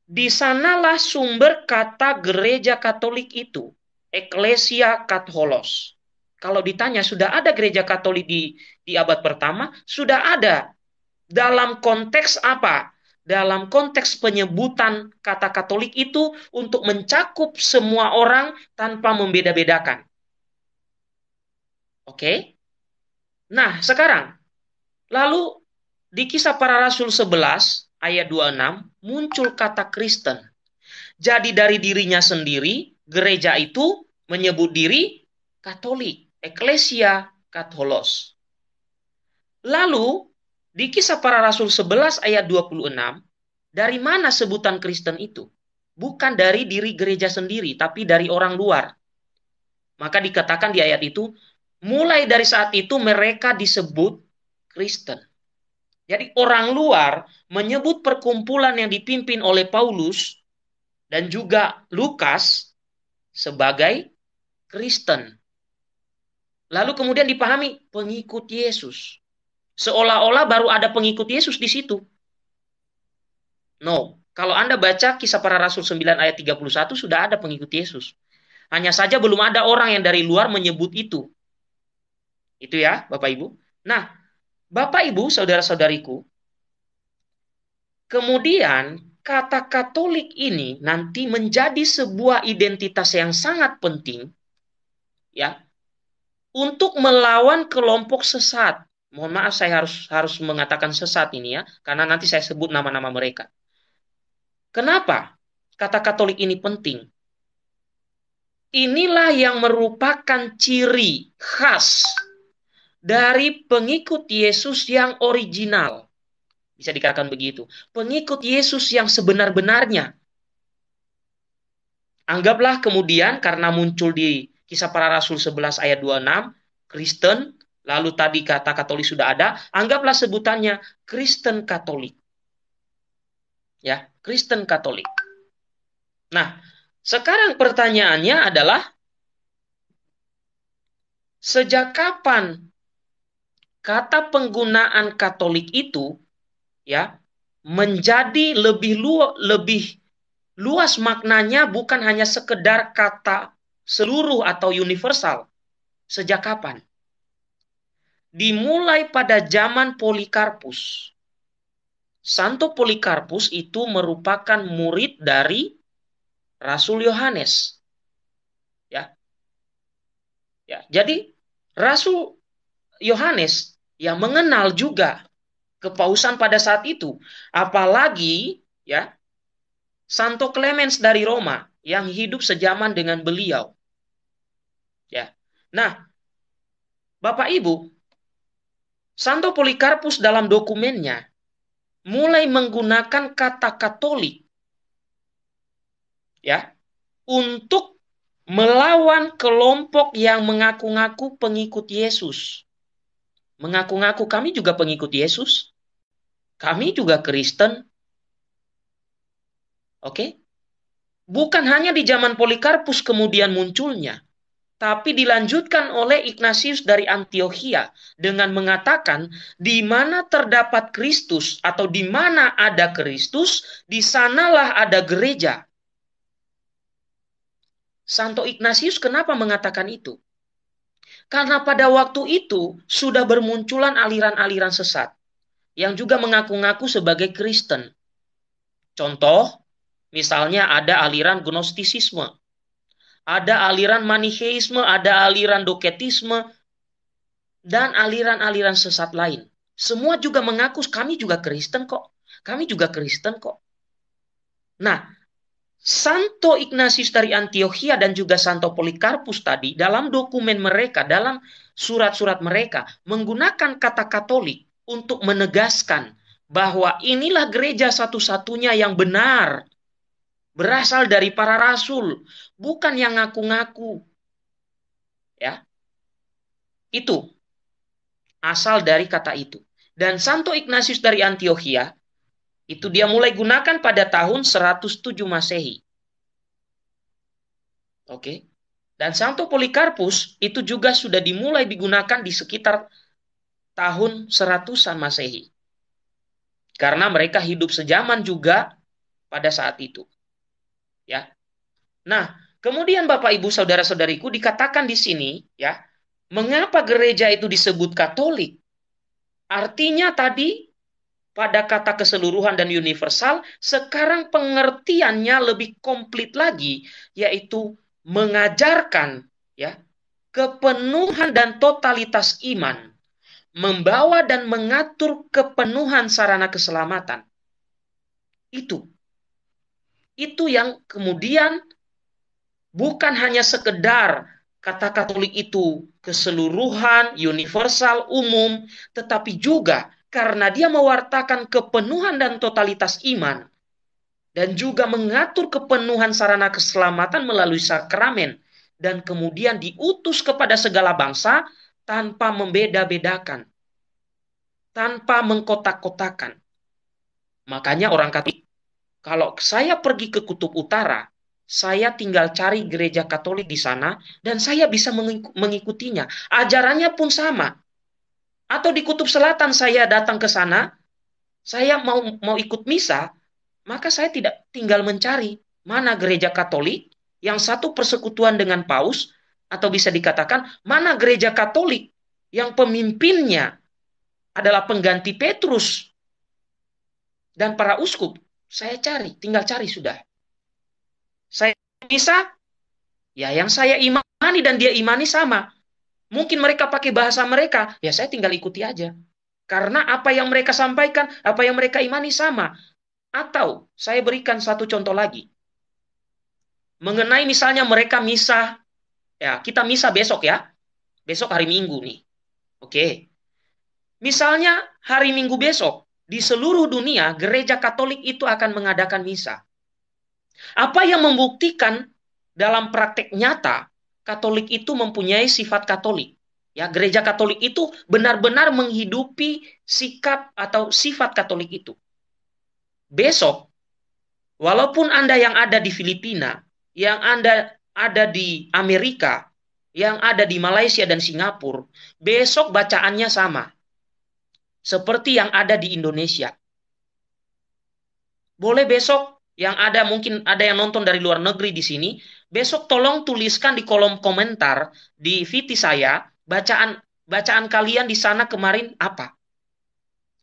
di sanalah sumber kata gereja Katolik itu, Ecclesia Katholos. Kalau ditanya sudah ada gereja Katolik di di abad pertama, sudah ada. Dalam konteks apa? Dalam konteks penyebutan kata Katolik itu untuk mencakup semua orang tanpa membeda-bedakan. Oke. Okay? Nah, sekarang lalu di kisah para rasul 11 ayat 26 muncul kata Kristen. Jadi dari dirinya sendiri gereja itu menyebut diri Katolik, Eklesia Katolos. Lalu di kisah para rasul 11 ayat 26 dari mana sebutan Kristen itu? Bukan dari diri gereja sendiri tapi dari orang luar. Maka dikatakan di ayat itu mulai dari saat itu mereka disebut Kristen. Jadi orang luar menyebut perkumpulan yang dipimpin oleh Paulus dan juga Lukas sebagai Kristen. Lalu kemudian dipahami pengikut Yesus. Seolah-olah baru ada pengikut Yesus di situ. No, kalau Anda baca kisah para rasul 9 ayat 31 sudah ada pengikut Yesus. Hanya saja belum ada orang yang dari luar menyebut itu. Itu ya, Bapak Ibu. Nah, Bapak Ibu, saudara-saudariku, kemudian kata Katolik ini nanti menjadi sebuah identitas yang sangat penting ya untuk melawan kelompok sesat. Mohon maaf saya harus harus mengatakan sesat ini ya, karena nanti saya sebut nama-nama mereka. Kenapa kata Katolik ini penting? Inilah yang merupakan ciri khas dari pengikut Yesus yang original. Bisa dikatakan begitu. Pengikut Yesus yang sebenar-benarnya. Anggaplah kemudian karena muncul di kisah para rasul 11 ayat 26, Kristen, lalu tadi kata Katolik sudah ada, anggaplah sebutannya Kristen Katolik. Ya, Kristen Katolik. Nah, sekarang pertanyaannya adalah sejak kapan kata penggunaan Katolik itu ya menjadi lebih lu, lebih luas maknanya bukan hanya sekedar kata seluruh atau universal. Sejak kapan? Dimulai pada zaman Polikarpus. Santo Polikarpus itu merupakan murid dari Rasul Yohanes. Ya. Ya, jadi Rasul Yohanes Ya mengenal juga kepausan pada saat itu. Apalagi ya Santo Clemens dari Roma yang hidup sejaman dengan beliau. Ya. Nah, Bapak Ibu, Santo Polikarpus dalam dokumennya mulai menggunakan kata Katolik ya untuk melawan kelompok yang mengaku-ngaku pengikut Yesus mengaku-ngaku kami juga pengikut Yesus. Kami juga Kristen. Oke? Okay? Bukan hanya di zaman Polikarpus kemudian munculnya, tapi dilanjutkan oleh Ignatius dari Antioquia dengan mengatakan di mana terdapat Kristus atau di mana ada Kristus, di sanalah ada gereja. Santo Ignatius kenapa mengatakan itu? Karena pada waktu itu sudah bermunculan aliran-aliran sesat yang juga mengaku-ngaku sebagai Kristen. Contoh, misalnya ada aliran gnostisisme, ada aliran manicheisme, ada aliran doketisme, dan aliran-aliran sesat lain. Semua juga mengaku kami juga Kristen kok. Kami juga Kristen kok. Nah, Santo Ignatius dari Antioquia dan juga Santo Polikarpus tadi dalam dokumen mereka, dalam surat-surat mereka menggunakan kata Katolik untuk menegaskan bahwa inilah gereja satu-satunya yang benar. Berasal dari para rasul, bukan yang ngaku-ngaku. Ya. Itu asal dari kata itu. Dan Santo Ignatius dari Antioquia itu dia mulai gunakan pada tahun 107 Masehi. Oke. Dan Santo Polikarpus itu juga sudah dimulai digunakan di sekitar tahun 100 Masehi. Karena mereka hidup sejaman juga pada saat itu. Ya. Nah, kemudian Bapak Ibu saudara-saudariku dikatakan di sini ya, mengapa gereja itu disebut Katolik? Artinya tadi pada kata keseluruhan dan universal, sekarang pengertiannya lebih komplit lagi, yaitu mengajarkan ya kepenuhan dan totalitas iman, membawa dan mengatur kepenuhan sarana keselamatan. Itu. Itu yang kemudian bukan hanya sekedar kata Katolik itu keseluruhan, universal, umum, tetapi juga karena dia mewartakan kepenuhan dan totalitas iman dan juga mengatur kepenuhan sarana keselamatan melalui sakramen dan kemudian diutus kepada segala bangsa tanpa membeda-bedakan tanpa mengkotak-kotakan makanya orang Katolik kalau saya pergi ke kutub utara saya tinggal cari gereja Katolik di sana dan saya bisa mengikutinya ajarannya pun sama atau di kutub selatan saya datang ke sana, saya mau mau ikut misa, maka saya tidak tinggal mencari mana gereja Katolik yang satu persekutuan dengan Paus atau bisa dikatakan mana gereja Katolik yang pemimpinnya adalah pengganti Petrus dan para uskup. Saya cari, tinggal cari sudah. Saya bisa, ya yang saya imani dan dia imani sama. Mungkin mereka pakai bahasa mereka, ya saya tinggal ikuti aja. Karena apa yang mereka sampaikan, apa yang mereka imani sama. Atau saya berikan satu contoh lagi. Mengenai misalnya mereka misa, ya kita misa besok ya. Besok hari Minggu nih. Oke. Misalnya hari Minggu besok, di seluruh dunia gereja Katolik itu akan mengadakan misa. Apa yang membuktikan dalam praktek nyata Katolik itu mempunyai sifat Katolik. Ya, gereja Katolik itu benar-benar menghidupi sikap atau sifat Katolik itu. Besok, walaupun Anda yang ada di Filipina, yang Anda ada di Amerika, yang ada di Malaysia dan Singapura, besok bacaannya sama. Seperti yang ada di Indonesia. Boleh besok yang ada mungkin ada yang nonton dari luar negeri di sini, besok tolong tuliskan di kolom komentar di VT saya bacaan bacaan kalian di sana kemarin apa?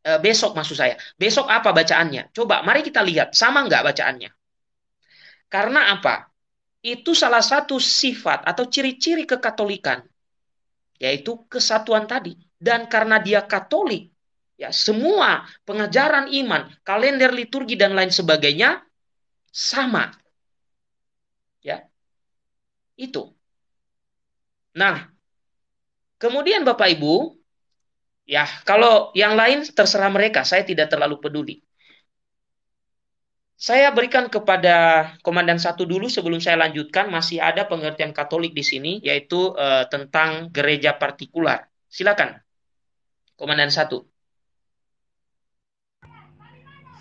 E, besok maksud saya. Besok apa bacaannya? Coba mari kita lihat sama nggak bacaannya. Karena apa? Itu salah satu sifat atau ciri-ciri kekatolikan yaitu kesatuan tadi. Dan karena dia Katolik, ya semua pengajaran iman, kalender liturgi dan lain sebagainya sama itu. Nah, kemudian Bapak Ibu, ya kalau yang lain terserah mereka, saya tidak terlalu peduli. Saya berikan kepada Komandan satu dulu sebelum saya lanjutkan masih ada pengertian Katolik di sini yaitu eh, tentang gereja partikular. Silakan, Komandan satu.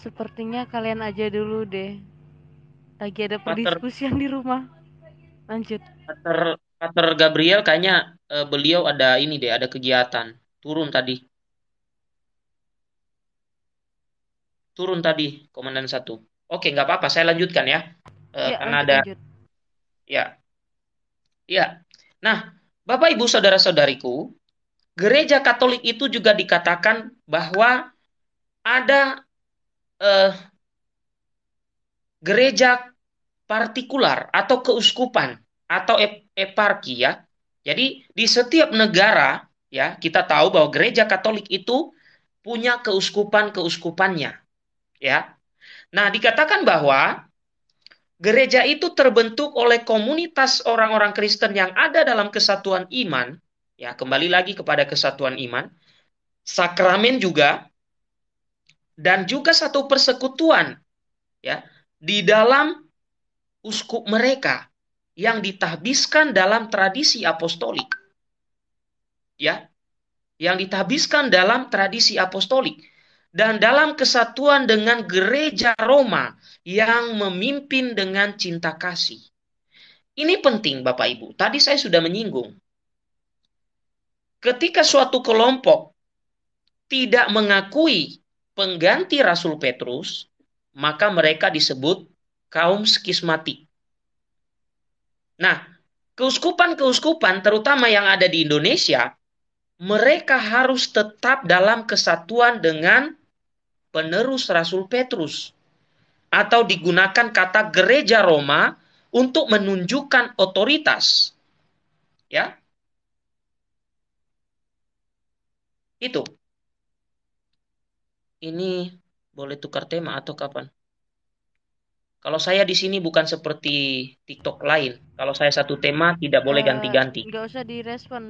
Sepertinya kalian aja dulu deh. Lagi ada perdiskusian yang di rumah lanjut Kater Kater Gabriel kayaknya uh, beliau ada ini deh ada kegiatan turun tadi turun tadi komandan satu oke nggak apa-apa saya lanjutkan ya, uh, ya karena lanjut, ada lanjut. ya ya nah bapak ibu saudara saudariku gereja Katolik itu juga dikatakan bahwa ada uh, gereja partikular atau keuskupan atau ep eparki ya. Jadi di setiap negara ya kita tahu bahwa gereja Katolik itu punya keuskupan-keuskupannya ya. Nah, dikatakan bahwa gereja itu terbentuk oleh komunitas orang-orang Kristen yang ada dalam kesatuan iman ya, kembali lagi kepada kesatuan iman, sakramen juga dan juga satu persekutuan ya di dalam uskup mereka yang ditahbiskan dalam tradisi apostolik. Ya. Yang ditahbiskan dalam tradisi apostolik dan dalam kesatuan dengan gereja Roma yang memimpin dengan cinta kasih. Ini penting Bapak Ibu. Tadi saya sudah menyinggung. Ketika suatu kelompok tidak mengakui pengganti Rasul Petrus, maka mereka disebut kaum skismatik. Nah, keuskupan-keuskupan terutama yang ada di Indonesia, mereka harus tetap dalam kesatuan dengan penerus Rasul Petrus atau digunakan kata gereja Roma untuk menunjukkan otoritas. Ya. Itu. Ini boleh tukar tema atau kapan? Kalau saya di sini bukan seperti TikTok lain. Kalau saya satu tema tidak boleh eh, ganti-ganti. Enggak -ganti. usah direspon.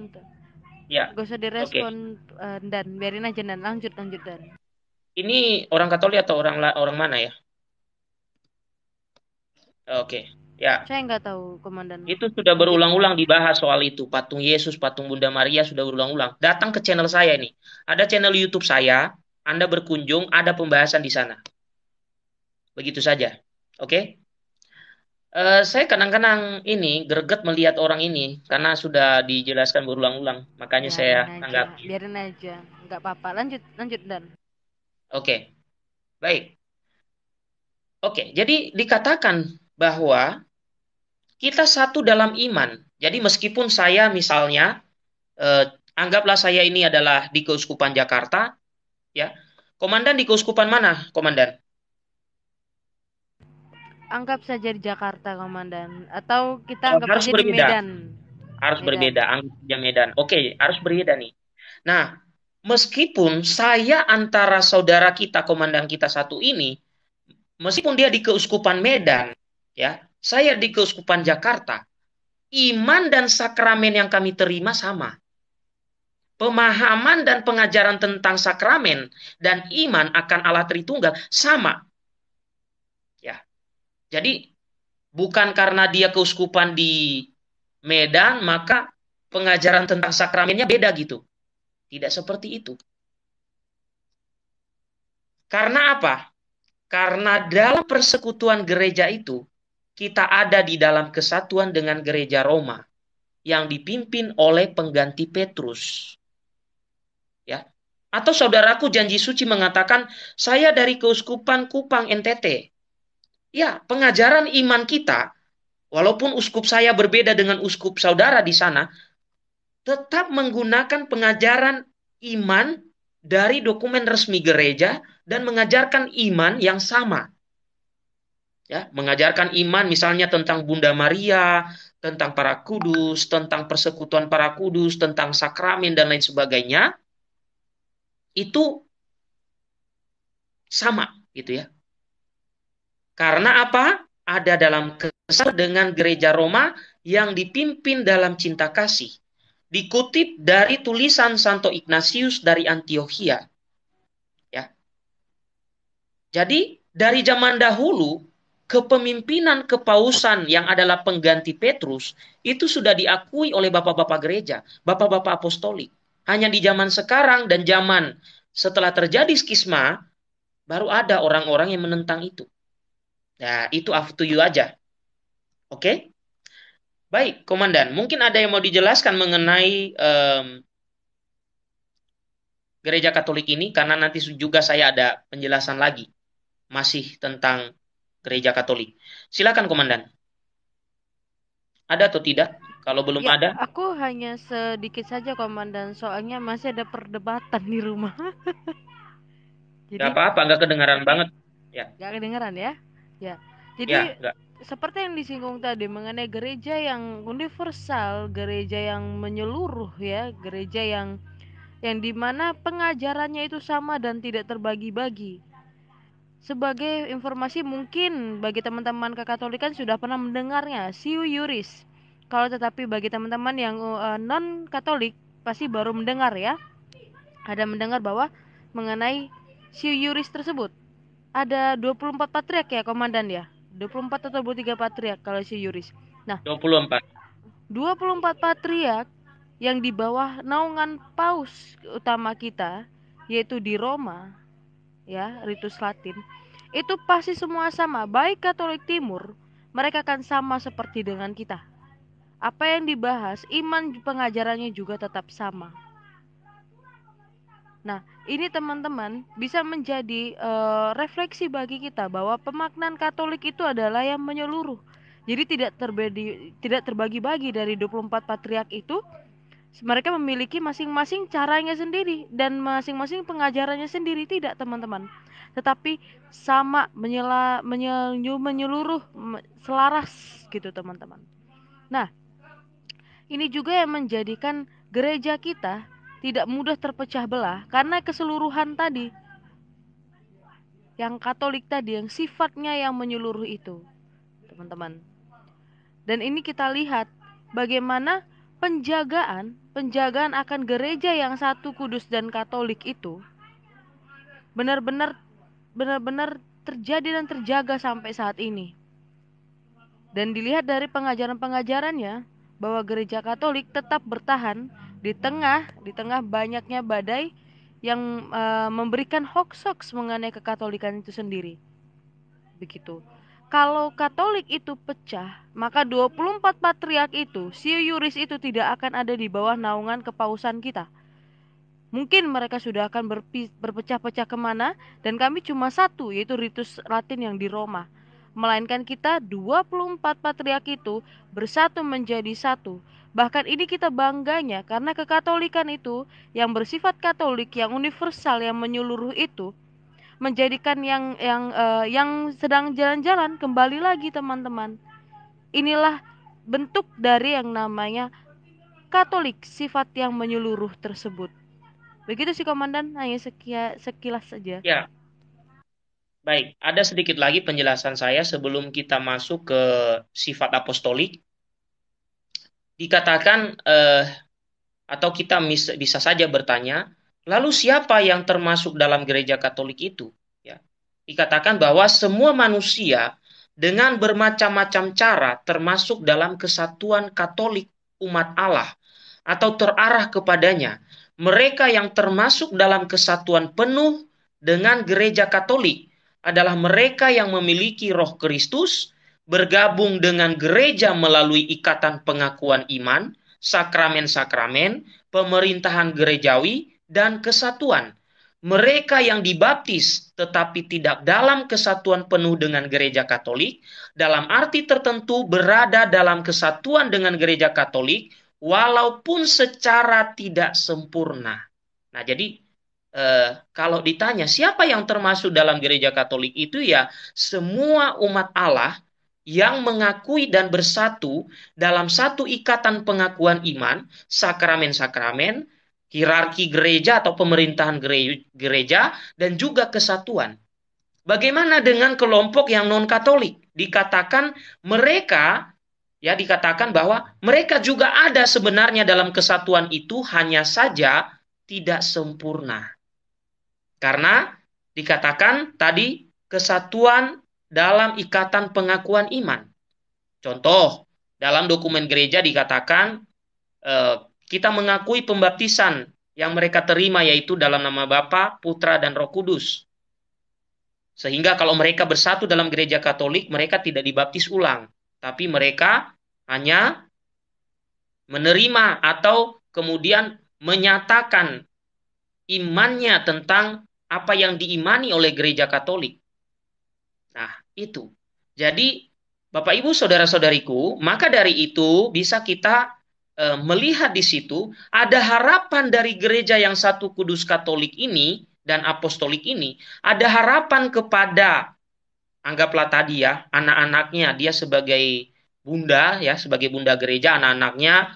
Ya. Enggak usah direspon okay. uh, eh, dan biarin aja dan lanjut lanjut dan. Ini orang Katolik atau orang orang mana ya? Oke. Okay. Ya. Saya nggak tahu, Komandan. Itu sudah berulang-ulang dibahas soal itu. Patung Yesus, patung Bunda Maria sudah berulang-ulang. Datang ke channel saya ini. Ada channel YouTube saya. Anda berkunjung, ada pembahasan di sana. Begitu saja. Oke. Okay? Uh, eh, saya kadang-kadang ini greget melihat orang ini karena sudah dijelaskan berulang-ulang, makanya ya, biarin saya aja, Biarin aja, nggak apa-apa. Lanjut, lanjut dan. Oke, okay. baik. Oke, okay. jadi dikatakan bahwa kita satu dalam iman. Jadi meskipun saya misalnya eh, anggaplah saya ini adalah di Keuskupan Jakarta, ya, komandan di Keuskupan mana, komandan? anggap saja di Jakarta, Komandan? Atau kita oh, anggap harus saja berbeda. di Medan? Harus Medan. berbeda, anggap saja Medan. Oke, harus berbeda nih. Nah, meskipun saya antara saudara kita, komandan kita satu ini, meskipun dia di Keuskupan Medan, ya, saya di Keuskupan Jakarta, iman dan sakramen yang kami terima sama. Pemahaman dan pengajaran tentang sakramen dan iman akan Allah Tritunggal sama. Jadi bukan karena dia keuskupan di Medan maka pengajaran tentang sakramennya beda gitu. Tidak seperti itu. Karena apa? Karena dalam persekutuan gereja itu kita ada di dalam kesatuan dengan gereja Roma yang dipimpin oleh pengganti Petrus. Ya. Atau saudaraku janji suci mengatakan, "Saya dari keuskupan Kupang NTT." Ya, pengajaran iman kita, walaupun uskup saya berbeda dengan uskup saudara di sana, tetap menggunakan pengajaran iman dari dokumen resmi gereja dan mengajarkan iman yang sama. Ya, mengajarkan iman misalnya tentang Bunda Maria, tentang para kudus, tentang persekutuan para kudus, tentang sakramen dan lain sebagainya. Itu sama gitu ya karena apa? Ada dalam kesan dengan gereja Roma yang dipimpin dalam cinta kasih. Dikutip dari tulisan Santo Ignatius dari Antioquia. Ya. Jadi dari zaman dahulu kepemimpinan kepausan yang adalah pengganti Petrus itu sudah diakui oleh bapak-bapak gereja, bapak-bapak apostolik. Hanya di zaman sekarang dan zaman setelah terjadi skisma baru ada orang-orang yang menentang itu. Ya itu up to you aja. Oke? Okay? Baik, Komandan. Mungkin ada yang mau dijelaskan mengenai um, gereja Katolik ini, karena nanti juga saya ada penjelasan lagi. Masih tentang gereja Katolik. Silakan, Komandan. Ada atau tidak? Kalau belum ya, ada? Aku hanya sedikit saja, Komandan. Soalnya masih ada perdebatan di rumah. [LAUGHS] Jadi, gak apa-apa, gak kedengaran banget. Ya. Gak kedengaran ya? Ya. Jadi ya, seperti yang disinggung tadi mengenai gereja yang universal, gereja yang menyeluruh ya, gereja yang yang dimana pengajarannya itu sama dan tidak terbagi-bagi. Sebagai informasi mungkin bagi teman-teman kekatolikan sudah pernah mendengarnya, siu yuris. Kalau tetapi bagi teman-teman yang uh, eh, non Katolik pasti baru mendengar ya. Ada mendengar bahwa mengenai siu yuris tersebut ada 24 patriak ya komandan ya? 24 atau 23 patriak kalau si Yuris. Nah, 24. 24 patriak yang di bawah naungan paus utama kita yaitu di Roma ya, ritus Latin. Itu pasti semua sama, baik Katolik Timur, mereka akan sama seperti dengan kita. Apa yang dibahas, iman pengajarannya juga tetap sama. Nah, ini teman-teman bisa menjadi uh, refleksi bagi kita bahwa pemaknaan Katolik itu adalah yang menyeluruh. Jadi tidak terbagi tidak terbagi-bagi dari 24 patriark itu mereka memiliki masing-masing caranya sendiri dan masing-masing pengajarannya sendiri tidak teman-teman tetapi sama menyela, menyel, menyeluruh selaras gitu teman-teman nah ini juga yang menjadikan gereja kita tidak mudah terpecah belah karena keseluruhan tadi yang Katolik tadi yang sifatnya yang menyeluruh itu, teman-teman. Dan ini kita lihat bagaimana penjagaan, penjagaan akan gereja yang satu kudus dan Katolik itu benar-benar benar-benar terjadi dan terjaga sampai saat ini. Dan dilihat dari pengajaran-pengajarannya bahwa gereja Katolik tetap bertahan di tengah di tengah banyaknya badai yang uh, memberikan hoax-hoax mengenai kekatolikan itu sendiri. Begitu. Kalau Katolik itu pecah, maka 24 patriark itu, si yuris itu tidak akan ada di bawah naungan kepausan kita. Mungkin mereka sudah akan berpecah-pecah kemana dan kami cuma satu yaitu ritus latin yang di Roma. Melainkan kita 24 patriark itu bersatu menjadi satu Bahkan ini kita bangganya karena kekatolikan itu yang bersifat katolik yang universal yang menyeluruh itu menjadikan yang yang uh, yang sedang jalan-jalan kembali lagi teman-teman. Inilah bentuk dari yang namanya Katolik sifat yang menyeluruh tersebut. Begitu sih komandan, hanya sekia, sekilas saja. Ya. Baik, ada sedikit lagi penjelasan saya sebelum kita masuk ke sifat apostolik dikatakan eh, atau kita bisa saja bertanya, lalu siapa yang termasuk dalam gereja Katolik itu? Ya. Dikatakan bahwa semua manusia dengan bermacam-macam cara termasuk dalam kesatuan Katolik umat Allah atau terarah kepadanya. Mereka yang termasuk dalam kesatuan penuh dengan gereja Katolik adalah mereka yang memiliki Roh Kristus, bergabung dengan gereja melalui ikatan pengakuan iman, sakramen-sakramen, pemerintahan gerejawi, dan kesatuan. Mereka yang dibaptis tetapi tidak dalam kesatuan penuh dengan gereja Katolik, dalam arti tertentu berada dalam kesatuan dengan gereja Katolik, walaupun secara tidak sempurna. Nah, jadi eh, kalau ditanya siapa yang termasuk dalam gereja Katolik itu ya semua umat Allah yang mengakui dan bersatu dalam satu ikatan pengakuan iman, sakramen-sakramen, hierarki gereja atau pemerintahan gereja, dan juga kesatuan. Bagaimana dengan kelompok yang non-Katolik? Dikatakan mereka, ya dikatakan bahwa mereka juga ada sebenarnya dalam kesatuan itu, hanya saja tidak sempurna. Karena dikatakan tadi kesatuan dalam ikatan pengakuan iman. Contoh, dalam dokumen gereja dikatakan eh, kita mengakui pembaptisan yang mereka terima yaitu dalam nama Bapa, Putra, dan Roh Kudus. Sehingga kalau mereka bersatu dalam gereja Katolik, mereka tidak dibaptis ulang, tapi mereka hanya menerima atau kemudian menyatakan imannya tentang apa yang diimani oleh gereja Katolik. Nah, itu. Jadi, Bapak Ibu saudara-saudariku, maka dari itu bisa kita e, melihat di situ ada harapan dari gereja yang satu Kudus Katolik ini dan apostolik ini, ada harapan kepada anggaplah tadi ya, anak-anaknya dia sebagai bunda ya, sebagai bunda gereja anak-anaknya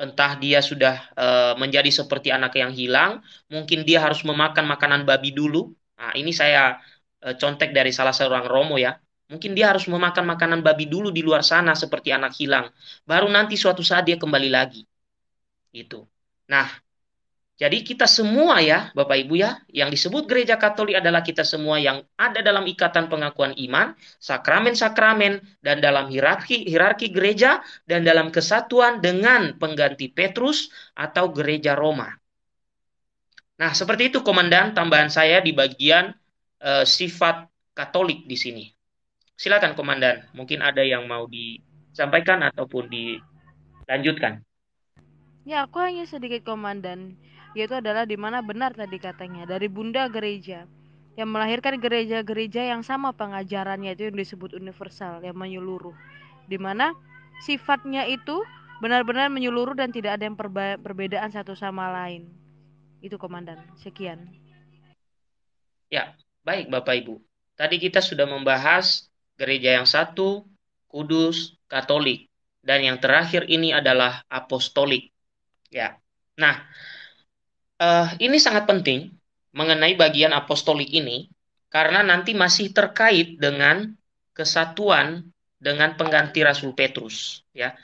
entah dia sudah e, menjadi seperti anak yang hilang, mungkin dia harus memakan makanan babi dulu. Nah, ini saya Eh, contek dari salah seorang Romo ya. Mungkin dia harus memakan makanan babi dulu di luar sana seperti anak hilang. Baru nanti suatu saat dia kembali lagi. Itu. Nah, jadi kita semua ya, Bapak Ibu ya, yang disebut gereja Katolik adalah kita semua yang ada dalam ikatan pengakuan iman, sakramen-sakramen, dan dalam hierarki, hierarki gereja, dan dalam kesatuan dengan pengganti Petrus atau gereja Roma. Nah, seperti itu komandan tambahan saya di bagian uh, sifat Katolik di sini. Silakan Komandan, mungkin ada yang mau disampaikan ataupun dilanjutkan. Ya, aku hanya sedikit Komandan, yaitu adalah di mana benar tadi katanya dari Bunda Gereja yang melahirkan gereja-gereja yang sama pengajarannya itu yang disebut universal yang menyeluruh di mana sifatnya itu benar-benar menyeluruh dan tidak ada yang perbedaan satu sama lain. Itu komandan. Sekian. Ya, Baik, Bapak Ibu. Tadi kita sudah membahas gereja yang satu, kudus, katolik. Dan yang terakhir ini adalah apostolik. Ya. Nah, uh, ini sangat penting mengenai bagian apostolik ini karena nanti masih terkait dengan kesatuan dengan pengganti Rasul Petrus, ya.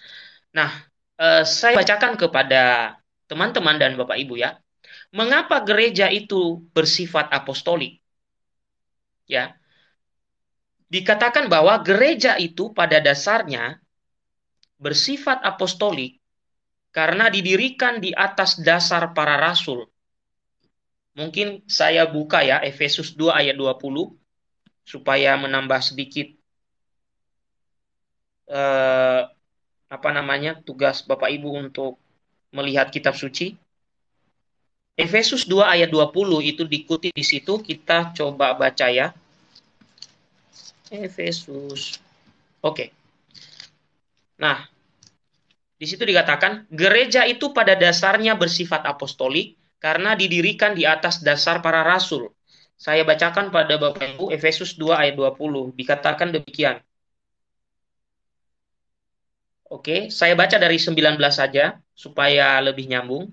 Nah, eh, saya bacakan kepada teman-teman dan Bapak Ibu ya. Mengapa gereja itu bersifat apostolik? ya dikatakan bahwa gereja itu pada dasarnya bersifat apostolik karena didirikan di atas dasar para rasul. Mungkin saya buka ya Efesus 2 ayat 20 supaya menambah sedikit eh, apa namanya tugas Bapak Ibu untuk melihat kitab suci. Efesus 2 ayat 20 itu dikutip di situ kita coba baca ya. Efesus. Oke. Okay. Nah, di situ dikatakan gereja itu pada dasarnya bersifat apostolik karena didirikan di atas dasar para rasul. Saya bacakan pada Bapak Ibu Efesus 2 ayat 20 dikatakan demikian. Oke, saya baca dari 19 saja supaya lebih nyambung.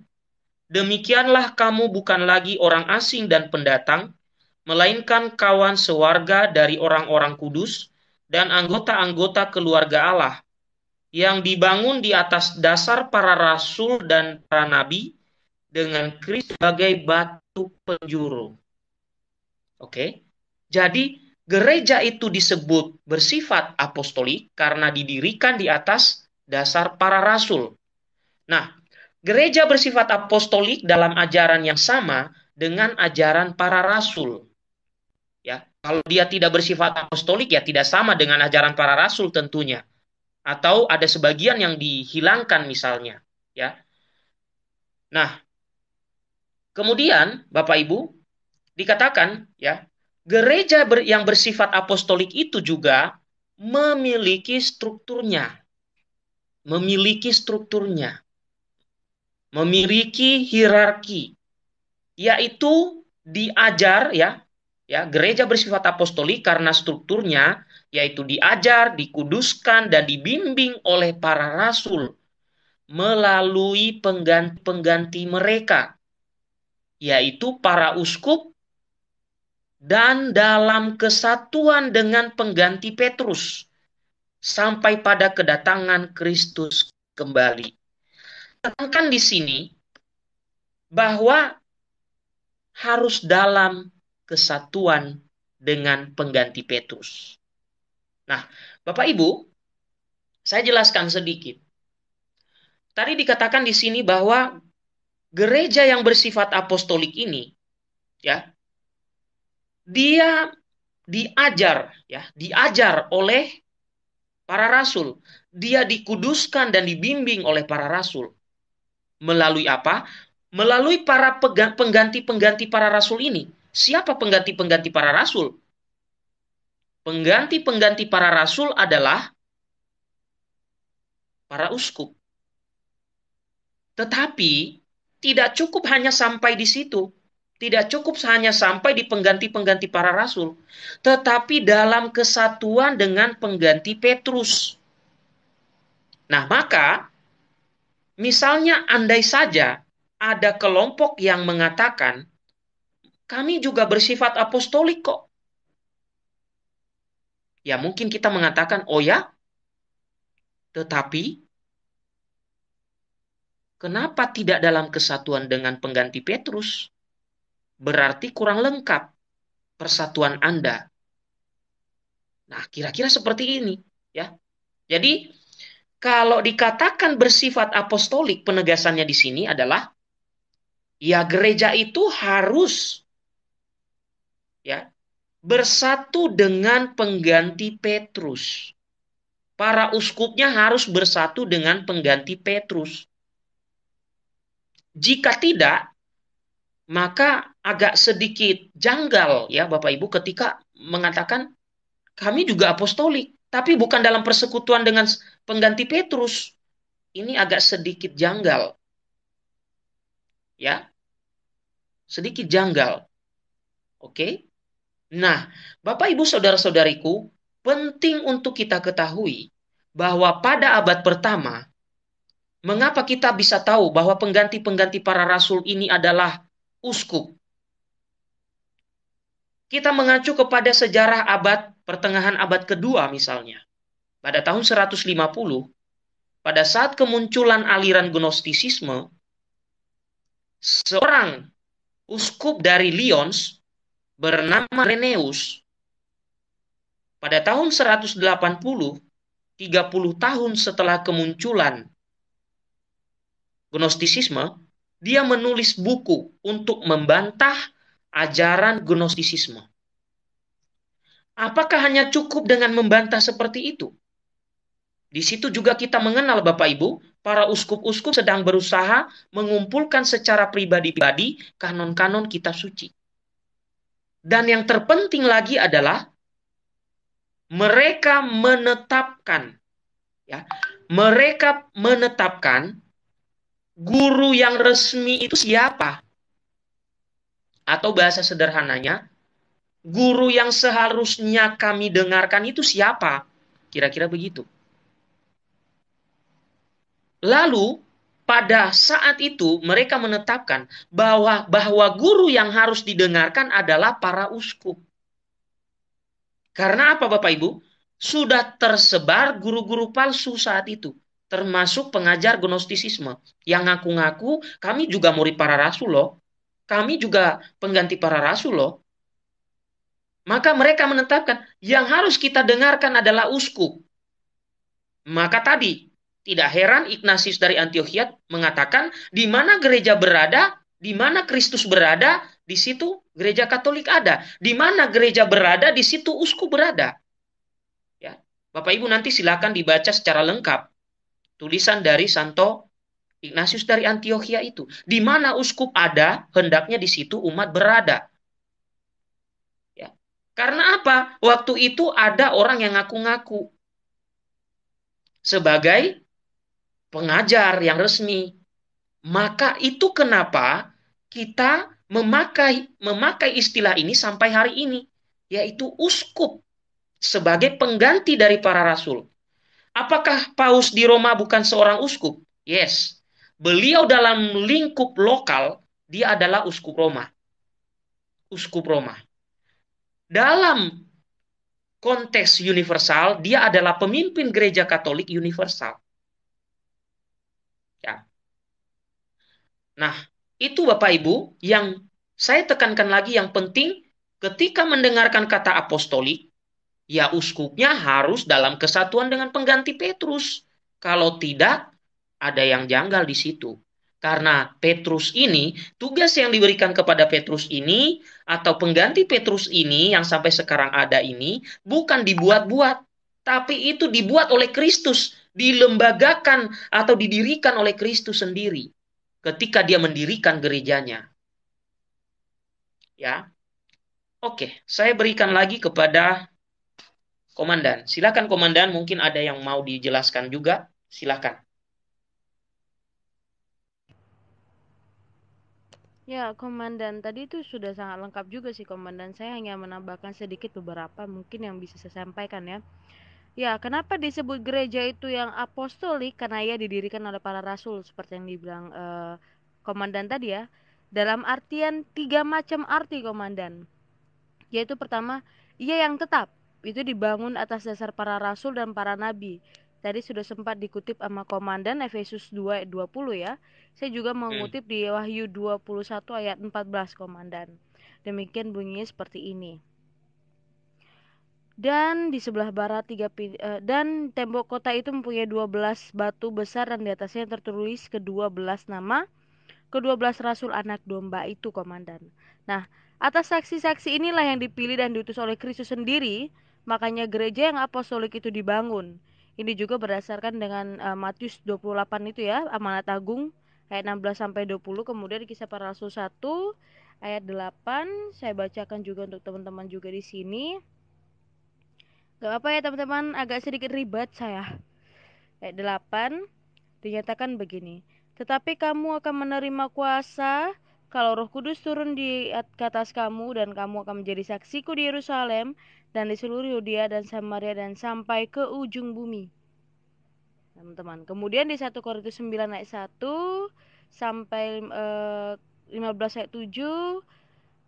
Demikianlah kamu bukan lagi orang asing dan pendatang, melainkan kawan sewarga dari orang-orang kudus dan anggota-anggota keluarga Allah yang dibangun di atas dasar para rasul dan para nabi dengan Kristus sebagai batu penjuru. Oke. Jadi gereja itu disebut bersifat apostolik karena didirikan di atas dasar para rasul. Nah, Gereja bersifat apostolik dalam ajaran yang sama dengan ajaran para rasul. Ya, kalau dia tidak bersifat apostolik ya tidak sama dengan ajaran para rasul tentunya. Atau ada sebagian yang dihilangkan misalnya, ya. Nah, kemudian Bapak Ibu dikatakan ya, gereja yang bersifat apostolik itu juga memiliki strukturnya. Memiliki strukturnya memiliki hierarki yaitu diajar ya ya gereja bersifat apostolik karena strukturnya yaitu diajar, dikuduskan dan dibimbing oleh para rasul melalui pengganti-pengganti mereka yaitu para uskup dan dalam kesatuan dengan pengganti Petrus sampai pada kedatangan Kristus kembali tekankan di sini bahwa harus dalam kesatuan dengan pengganti Petrus. Nah, Bapak Ibu, saya jelaskan sedikit. Tadi dikatakan di sini bahwa gereja yang bersifat apostolik ini ya dia diajar ya, diajar oleh para rasul. Dia dikuduskan dan dibimbing oleh para rasul. Melalui apa? Melalui para pengganti-pengganti para rasul ini. Siapa pengganti-pengganti para rasul? Pengganti-pengganti para rasul adalah para uskup. Tetapi tidak cukup hanya sampai di situ. Tidak cukup hanya sampai di pengganti-pengganti para rasul, tetapi dalam kesatuan dengan pengganti Petrus. Nah, maka Misalnya andai saja ada kelompok yang mengatakan kami juga bersifat apostolik kok. Ya mungkin kita mengatakan oh ya, tetapi kenapa tidak dalam kesatuan dengan pengganti Petrus? Berarti kurang lengkap persatuan Anda. Nah, kira-kira seperti ini, ya. Jadi kalau dikatakan bersifat apostolik, penegasannya di sini adalah ya gereja itu harus ya bersatu dengan pengganti Petrus. Para uskupnya harus bersatu dengan pengganti Petrus. Jika tidak, maka agak sedikit janggal ya Bapak Ibu ketika mengatakan kami juga apostolik, tapi bukan dalam persekutuan dengan pengganti Petrus ini agak sedikit janggal. Ya. Sedikit janggal. Oke. Nah, Bapak Ibu saudara-saudariku, penting untuk kita ketahui bahwa pada abad pertama mengapa kita bisa tahu bahwa pengganti-pengganti para rasul ini adalah uskup? Kita mengacu kepada sejarah abad pertengahan abad kedua misalnya pada tahun 150 pada saat kemunculan aliran gnostisisme seorang uskup dari Lyons bernama Reneus pada tahun 180 30 tahun setelah kemunculan gnostisisme dia menulis buku untuk membantah ajaran gnostisisme Apakah hanya cukup dengan membantah seperti itu? Di situ juga kita mengenal Bapak Ibu, para uskup-uskup sedang berusaha mengumpulkan secara pribadi-pribadi kanon-kanon kita suci. Dan yang terpenting lagi adalah mereka menetapkan ya, mereka menetapkan guru yang resmi itu siapa? Atau bahasa sederhananya, guru yang seharusnya kami dengarkan itu siapa? Kira-kira begitu. Lalu pada saat itu mereka menetapkan bahwa bahwa guru yang harus didengarkan adalah para uskup. Karena apa Bapak Ibu? Sudah tersebar guru-guru palsu saat itu, termasuk pengajar gnostisisme yang ngaku-ngaku kami juga murid para rasul loh. Kami juga pengganti para rasul loh. Maka mereka menetapkan yang harus kita dengarkan adalah uskup. Maka tadi tidak heran Ignatius dari Antioquia mengatakan di mana gereja berada, di mana Kristus berada, di situ gereja Katolik ada. Di mana gereja berada, di situ uskup berada. Ya. Bapak Ibu nanti silakan dibaca secara lengkap tulisan dari Santo Ignatius dari Antioquia itu. Di mana uskup ada, hendaknya di situ umat berada. Ya. Karena apa? Waktu itu ada orang yang ngaku-ngaku sebagai pengajar yang resmi. Maka itu kenapa kita memakai memakai istilah ini sampai hari ini, yaitu uskup sebagai pengganti dari para rasul. Apakah Paus di Roma bukan seorang uskup? Yes. Beliau dalam lingkup lokal, dia adalah uskup Roma. Uskup Roma. Dalam konteks universal, dia adalah pemimpin gereja Katolik universal. Nah, itu Bapak Ibu yang saya tekankan lagi yang penting ketika mendengarkan kata apostolik, ya uskupnya harus dalam kesatuan dengan pengganti Petrus. Kalau tidak, ada yang janggal di situ. Karena Petrus ini, tugas yang diberikan kepada Petrus ini, atau pengganti Petrus ini yang sampai sekarang ada ini, bukan dibuat-buat. Tapi itu dibuat oleh Kristus, dilembagakan atau didirikan oleh Kristus sendiri ketika dia mendirikan gerejanya. Ya. Oke, saya berikan lagi kepada komandan. Silakan komandan, mungkin ada yang mau dijelaskan juga. Silakan. Ya, komandan tadi itu sudah sangat lengkap juga sih komandan. Saya hanya menambahkan sedikit beberapa mungkin yang bisa saya sampaikan ya. Ya, kenapa disebut gereja itu yang apostolik? Karena ia didirikan oleh para rasul seperti yang dibilang eh, komandan tadi ya. Dalam artian tiga macam arti komandan. Yaitu pertama, ia yang tetap. Itu dibangun atas dasar para rasul dan para nabi. Tadi sudah sempat dikutip sama komandan Efesus 2 ayat 20 ya. Saya juga mengutip di Wahyu 21 ayat 14 komandan. Demikian bunyinya seperti ini dan di sebelah barat tiga uh, dan tembok kota itu mempunyai 12 batu besar dan di atasnya tertulis ke-12 nama ke-12 rasul anak domba itu komandan. Nah, atas saksi-saksi inilah yang dipilih dan diutus oleh Kristus sendiri, makanya gereja yang apostolik itu dibangun. Ini juga berdasarkan dengan uh, Matius 28 itu ya, amanat agung ayat 16 sampai 20, kemudian kisah para rasul 1 ayat 8 saya bacakan juga untuk teman-teman juga di sini. Gak apa ya teman-teman, agak sedikit ribet saya. Eh, ayat 8 dinyatakan begini. Tetapi kamu akan menerima kuasa kalau Roh Kudus turun di atas kamu dan kamu akan menjadi saksiku di Yerusalem dan di seluruh Yudea dan Samaria dan sampai ke ujung bumi. Teman-teman, kemudian di 1 Korintus 9 ayat 1 sampai eh, 15 ayat 7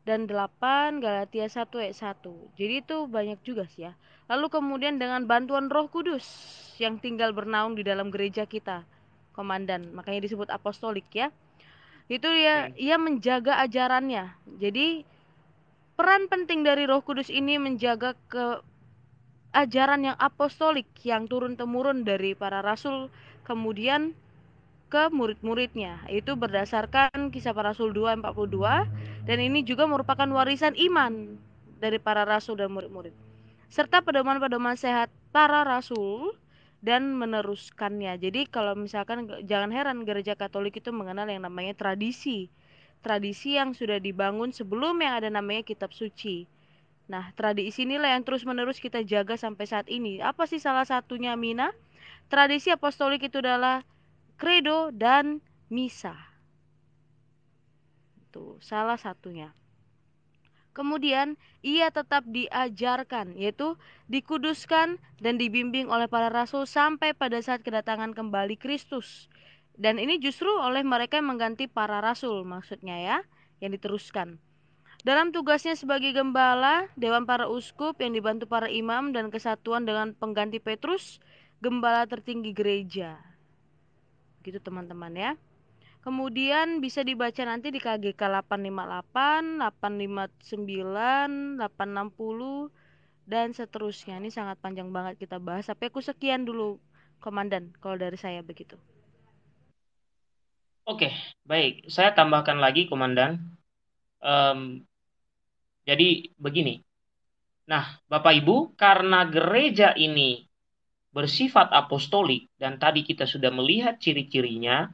dan 8 Galatia 1 ayat 1. Jadi itu banyak juga sih ya. Lalu kemudian dengan bantuan Roh Kudus yang tinggal bernaung di dalam gereja kita, komandan, makanya disebut apostolik ya. Itu ya ia menjaga ajarannya. Jadi peran penting dari Roh Kudus ini menjaga ke ajaran yang apostolik yang turun temurun dari para rasul kemudian ke murid-muridnya. Itu berdasarkan kisah para rasul 242 dan ini juga merupakan warisan iman dari para rasul dan murid-murid serta pedoman-pedoman sehat para rasul dan meneruskannya. Jadi kalau misalkan jangan heran gereja Katolik itu mengenal yang namanya tradisi. Tradisi yang sudah dibangun sebelum yang ada namanya kitab suci. Nah, tradisi inilah yang terus-menerus kita jaga sampai saat ini. Apa sih salah satunya Mina? Tradisi apostolik itu adalah credo dan misa. Itu salah satunya. Kemudian ia tetap diajarkan, yaitu dikuduskan dan dibimbing oleh para rasul sampai pada saat kedatangan kembali Kristus. Dan ini justru oleh mereka yang mengganti para rasul, maksudnya ya, yang diteruskan. Dalam tugasnya sebagai gembala, dewan para uskup yang dibantu para imam dan kesatuan dengan pengganti Petrus, gembala tertinggi gereja. Gitu teman-teman ya. Kemudian bisa dibaca nanti di KGK 858, 859, 860 dan seterusnya. Ini sangat panjang banget kita bahas. Tapi aku sekian dulu komandan kalau dari saya begitu. Oke, baik. Saya tambahkan lagi komandan. Um, jadi begini. Nah, Bapak Ibu, karena gereja ini bersifat apostolik dan tadi kita sudah melihat ciri-cirinya,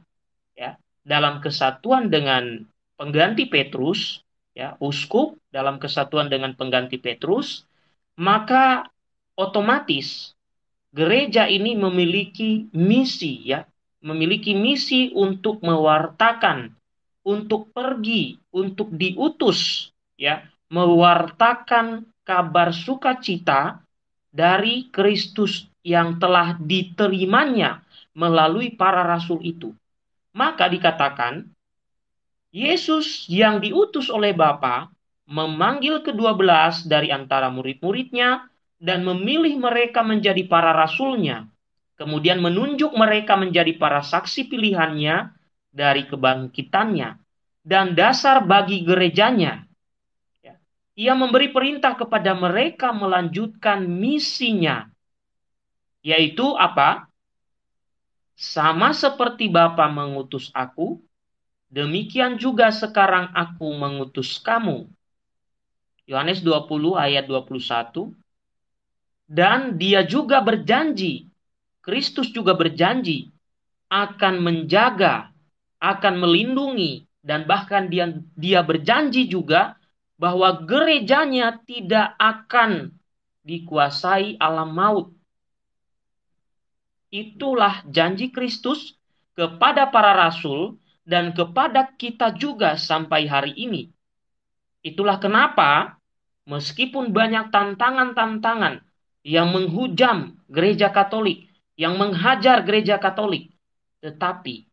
dalam kesatuan dengan pengganti Petrus, ya, uskup dalam kesatuan dengan pengganti Petrus, maka otomatis gereja ini memiliki misi ya, memiliki misi untuk mewartakan, untuk pergi, untuk diutus ya, mewartakan kabar sukacita dari Kristus yang telah diterimanya melalui para rasul itu. Maka dikatakan, Yesus yang diutus oleh Bapa memanggil kedua belas dari antara murid-muridnya dan memilih mereka menjadi para rasulnya, kemudian menunjuk mereka menjadi para saksi pilihannya dari kebangkitannya dan dasar bagi gerejanya. Ya. Ia memberi perintah kepada mereka melanjutkan misinya, yaitu apa? Sama seperti Bapa mengutus aku, demikian juga sekarang aku mengutus kamu. Yohanes 20 ayat 21. Dan dia juga berjanji, Kristus juga berjanji akan menjaga, akan melindungi dan bahkan dia dia berjanji juga bahwa gerejanya tidak akan dikuasai alam maut Itulah janji Kristus kepada para rasul dan kepada kita juga sampai hari ini. Itulah kenapa, meskipun banyak tantangan-tantangan yang menghujam gereja Katolik, yang menghajar gereja Katolik, tetapi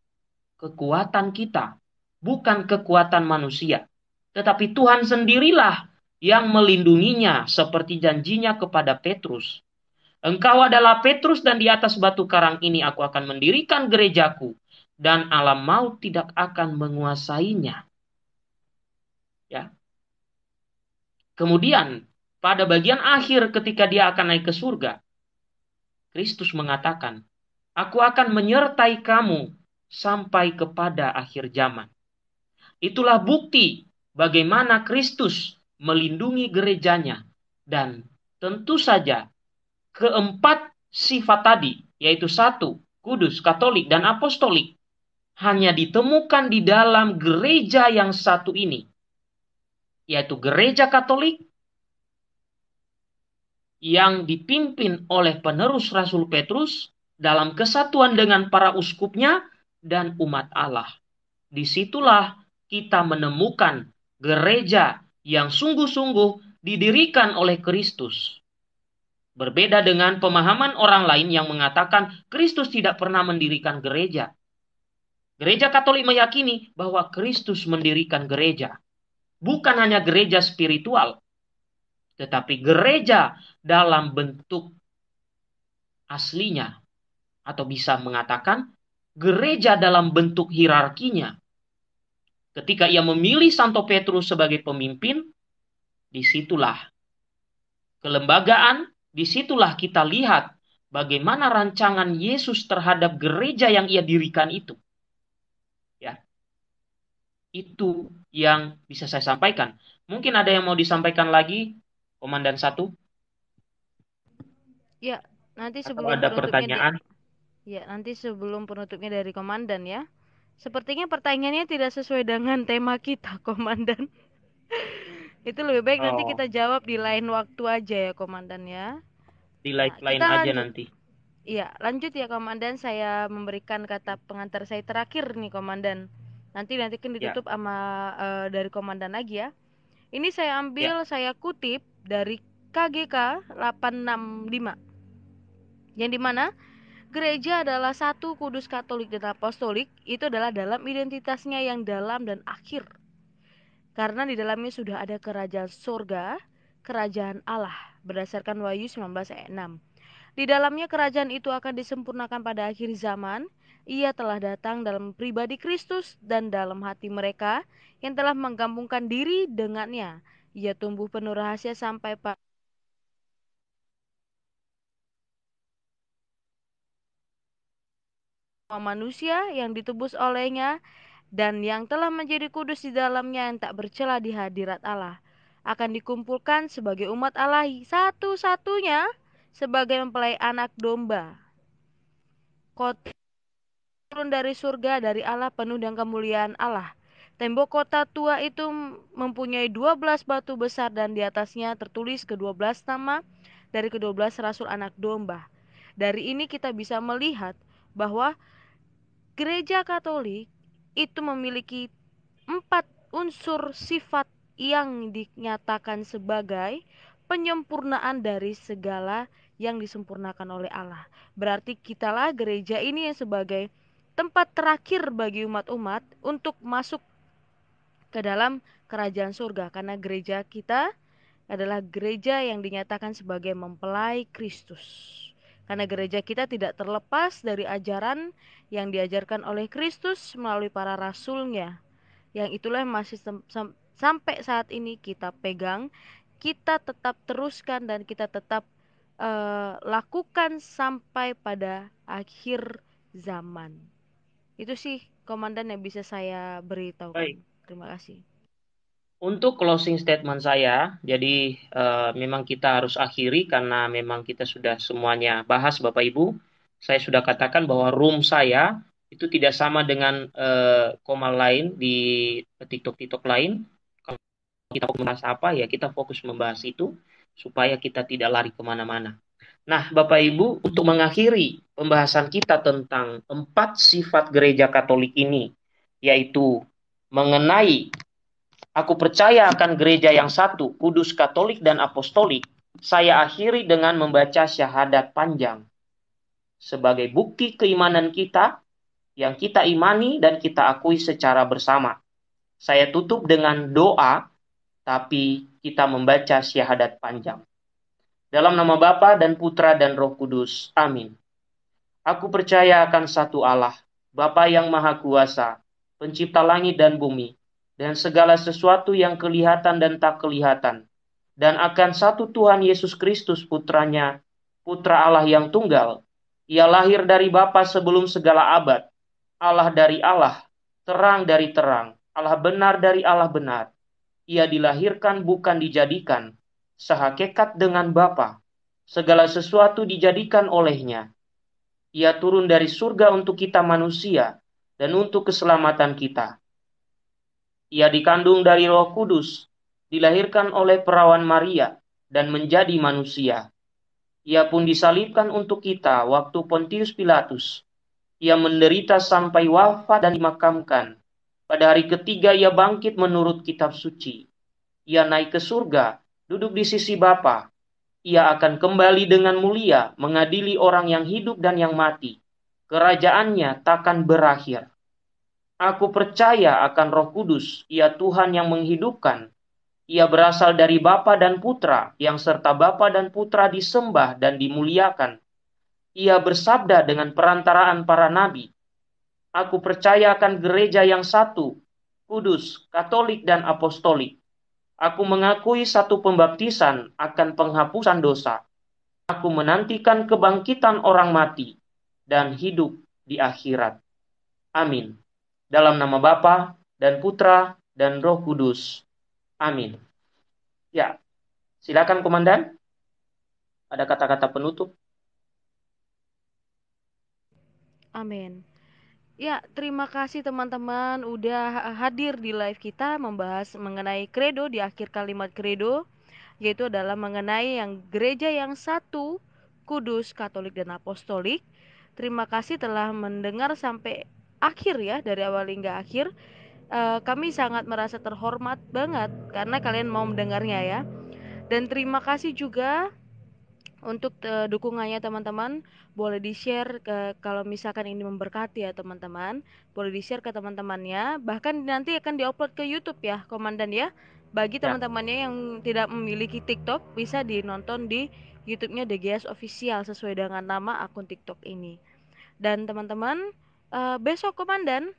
kekuatan kita bukan kekuatan manusia, tetapi Tuhan sendirilah yang melindunginya seperti janjinya kepada Petrus. Engkau adalah Petrus dan di atas batu karang ini aku akan mendirikan gerejaku dan alam maut tidak akan menguasainya. Ya. Kemudian pada bagian akhir ketika dia akan naik ke surga, Kristus mengatakan, "Aku akan menyertai kamu sampai kepada akhir zaman." Itulah bukti bagaimana Kristus melindungi gerejanya dan tentu saja keempat sifat tadi, yaitu satu, kudus, katolik, dan apostolik, hanya ditemukan di dalam gereja yang satu ini, yaitu gereja katolik yang dipimpin oleh penerus Rasul Petrus dalam kesatuan dengan para uskupnya dan umat Allah. Disitulah kita menemukan gereja yang sungguh-sungguh didirikan oleh Kristus Berbeda dengan pemahaman orang lain yang mengatakan Kristus tidak pernah mendirikan gereja. Gereja Katolik meyakini bahwa Kristus mendirikan gereja, bukan hanya gereja spiritual, tetapi gereja dalam bentuk aslinya, atau bisa mengatakan gereja dalam bentuk hierarkinya. Ketika ia memilih Santo Petrus sebagai pemimpin, disitulah kelembagaan disitulah kita lihat bagaimana rancangan Yesus terhadap gereja yang ia dirikan itu. Ya. Itu yang bisa saya sampaikan. Mungkin ada yang mau disampaikan lagi, Komandan satu. Ya, nanti sebelum Atau ada pertanyaan. Di... Ya, nanti sebelum penutupnya dari Komandan ya. Sepertinya pertanyaannya tidak sesuai dengan tema kita, [LAUGHS] Komandan. Itu lebih baik oh. nanti kita jawab di lain waktu aja ya komandan ya. Di lain nah, lain aja nanti. Iya, lanjut ya komandan. Saya memberikan kata pengantar saya terakhir nih komandan. Nanti nanti kan ya. ditutup ya. sama uh, dari komandan lagi ya. Ini saya ambil, ya. saya kutip dari KGK 865. Yang dimana gereja adalah satu kudus katolik dan apostolik itu adalah dalam identitasnya yang dalam dan akhir karena di dalamnya sudah ada kerajaan surga, kerajaan Allah berdasarkan Wahyu 19 ayat 6. Di dalamnya kerajaan itu akan disempurnakan pada akhir zaman. Ia telah datang dalam pribadi Kristus dan dalam hati mereka yang telah menggabungkan diri dengannya. Ia tumbuh penuh rahasia sampai pada manusia yang ditebus olehnya dan yang telah menjadi kudus di dalamnya yang tak bercela di hadirat Allah akan dikumpulkan sebagai umat Allah satu-satunya sebagai mempelai anak domba. Kota turun dari surga dari Allah penuh dengan kemuliaan Allah. Tembok kota tua itu mempunyai dua belas batu besar dan di atasnya tertulis ke belas nama dari ke belas rasul anak domba. Dari ini kita bisa melihat bahwa gereja Katolik itu memiliki empat unsur sifat yang dinyatakan sebagai penyempurnaan dari segala yang disempurnakan oleh Allah. Berarti kitalah gereja ini yang sebagai tempat terakhir bagi umat-umat untuk masuk ke dalam kerajaan surga karena gereja kita adalah gereja yang dinyatakan sebagai mempelai Kristus. Karena gereja kita tidak terlepas dari ajaran yang diajarkan oleh Kristus melalui para rasulnya. Yang itulah yang masih sampai saat ini kita pegang, kita tetap teruskan dan kita tetap uh, lakukan sampai pada akhir zaman. Itu sih komandan yang bisa saya beritahu. Terima kasih. Untuk closing statement saya, jadi uh, memang kita harus akhiri karena memang kita sudah semuanya bahas Bapak Ibu. Saya sudah katakan bahwa room saya itu tidak sama dengan uh, koma lain di TikTok-TikTok lain. Kalau kita fokus membahas apa ya kita fokus membahas itu supaya kita tidak lari kemana-mana. Nah, Bapak Ibu, untuk mengakhiri pembahasan kita tentang empat sifat gereja Katolik ini, yaitu mengenai Aku percaya akan gereja yang satu, kudus katolik dan apostolik. Saya akhiri dengan membaca syahadat panjang. Sebagai bukti keimanan kita, yang kita imani dan kita akui secara bersama. Saya tutup dengan doa, tapi kita membaca syahadat panjang. Dalam nama Bapa dan Putra dan Roh Kudus. Amin. Aku percaya akan satu Allah, Bapa yang Maha Kuasa, pencipta langit dan bumi, dan segala sesuatu yang kelihatan dan tak kelihatan, dan akan satu Tuhan Yesus Kristus putranya, putra Allah yang tunggal. Ia lahir dari Bapa sebelum segala abad, Allah dari Allah, terang dari terang, Allah benar dari Allah benar. Ia dilahirkan bukan dijadikan, sehakikat dengan Bapa. Segala sesuatu dijadikan olehnya. Ia turun dari surga untuk kita manusia dan untuk keselamatan kita ia dikandung dari Roh Kudus, dilahirkan oleh perawan Maria, dan menjadi manusia. Ia pun disalibkan untuk kita waktu Pontius Pilatus. Ia menderita sampai wafat dan dimakamkan. Pada hari ketiga ia bangkit menurut kitab suci. Ia naik ke surga, duduk di sisi Bapa. Ia akan kembali dengan mulia mengadili orang yang hidup dan yang mati. Kerajaannya takkan berakhir. Aku percaya akan Roh Kudus, Ia Tuhan yang menghidupkan. Ia berasal dari Bapa dan Putra, yang serta Bapa dan Putra disembah dan dimuliakan. Ia bersabda dengan perantaraan para nabi. Aku percaya akan gereja yang satu, kudus, katolik, dan apostolik. Aku mengakui satu pembaptisan akan penghapusan dosa. Aku menantikan kebangkitan orang mati dan hidup di akhirat. Amin dalam nama Bapa dan Putra dan Roh Kudus. Amin. Ya, silakan komandan. Ada kata-kata penutup. Amin. Ya, terima kasih teman-teman udah hadir di live kita membahas mengenai kredo di akhir kalimat kredo yaitu adalah mengenai yang gereja yang satu, kudus, katolik dan apostolik. Terima kasih telah mendengar sampai akhir ya dari awal hingga akhir uh, kami sangat merasa terhormat banget karena kalian mau mendengarnya ya dan terima kasih juga untuk uh, dukungannya teman-teman boleh di share ke kalau misalkan ini memberkati ya teman-teman boleh di share ke teman-temannya bahkan nanti akan diupload ke YouTube ya komandan ya bagi ya. teman-temannya yang tidak memiliki TikTok bisa dinonton di YouTube-nya DGS official sesuai dengan nama akun TikTok ini dan teman-teman uh, besok komandan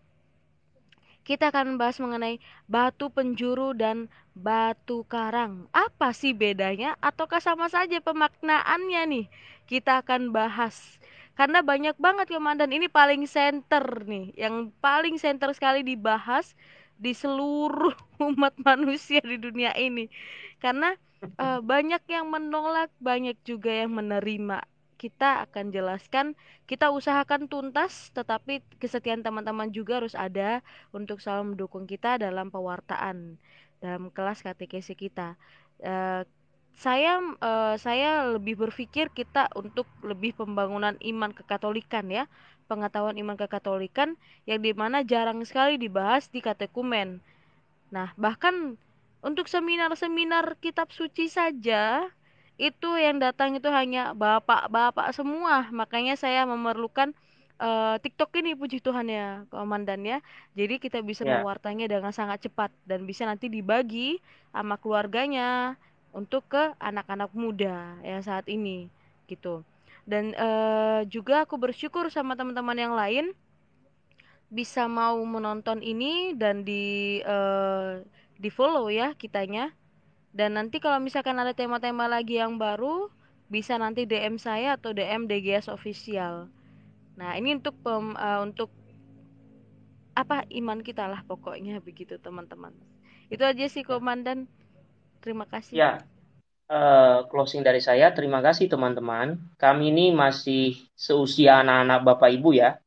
kita akan bahas mengenai batu penjuru dan batu karang. Apa sih bedanya ataukah sama saja pemaknaannya nih? Kita akan bahas karena banyak banget komandan ini paling center nih, yang paling center sekali dibahas di seluruh [LAUGHS] umat manusia di dunia ini. Karena uh, banyak yang menolak, banyak juga yang menerima kita akan jelaskan kita usahakan tuntas tetapi kesetiaan teman-teman juga harus ada untuk selalu mendukung kita dalam pewartaan dalam kelas KTKC kita uh, saya uh, saya lebih berpikir kita untuk lebih pembangunan iman kekatolikan ya pengetahuan iman kekatolikan yang dimana jarang sekali dibahas di katekumen nah bahkan untuk seminar-seminar kitab suci saja itu yang datang itu hanya bapak-bapak semua makanya saya memerlukan uh, TikTok ini puji Tuhan ya komandan ya jadi kita bisa yeah. mewartainya dengan sangat cepat dan bisa nanti dibagi sama keluarganya untuk ke anak-anak muda yang saat ini gitu dan uh, juga aku bersyukur sama teman-teman yang lain bisa mau menonton ini dan di uh, di follow ya kitanya dan nanti kalau misalkan ada tema-tema lagi yang baru, bisa nanti DM saya atau DM DGS official. Nah, ini untuk pem, uh, untuk apa iman kita lah pokoknya begitu teman-teman. Itu aja sih komandan. Terima kasih. Ya. Uh, closing dari saya, terima kasih teman-teman. Kami ini masih seusia anak-anak Bapak Ibu ya.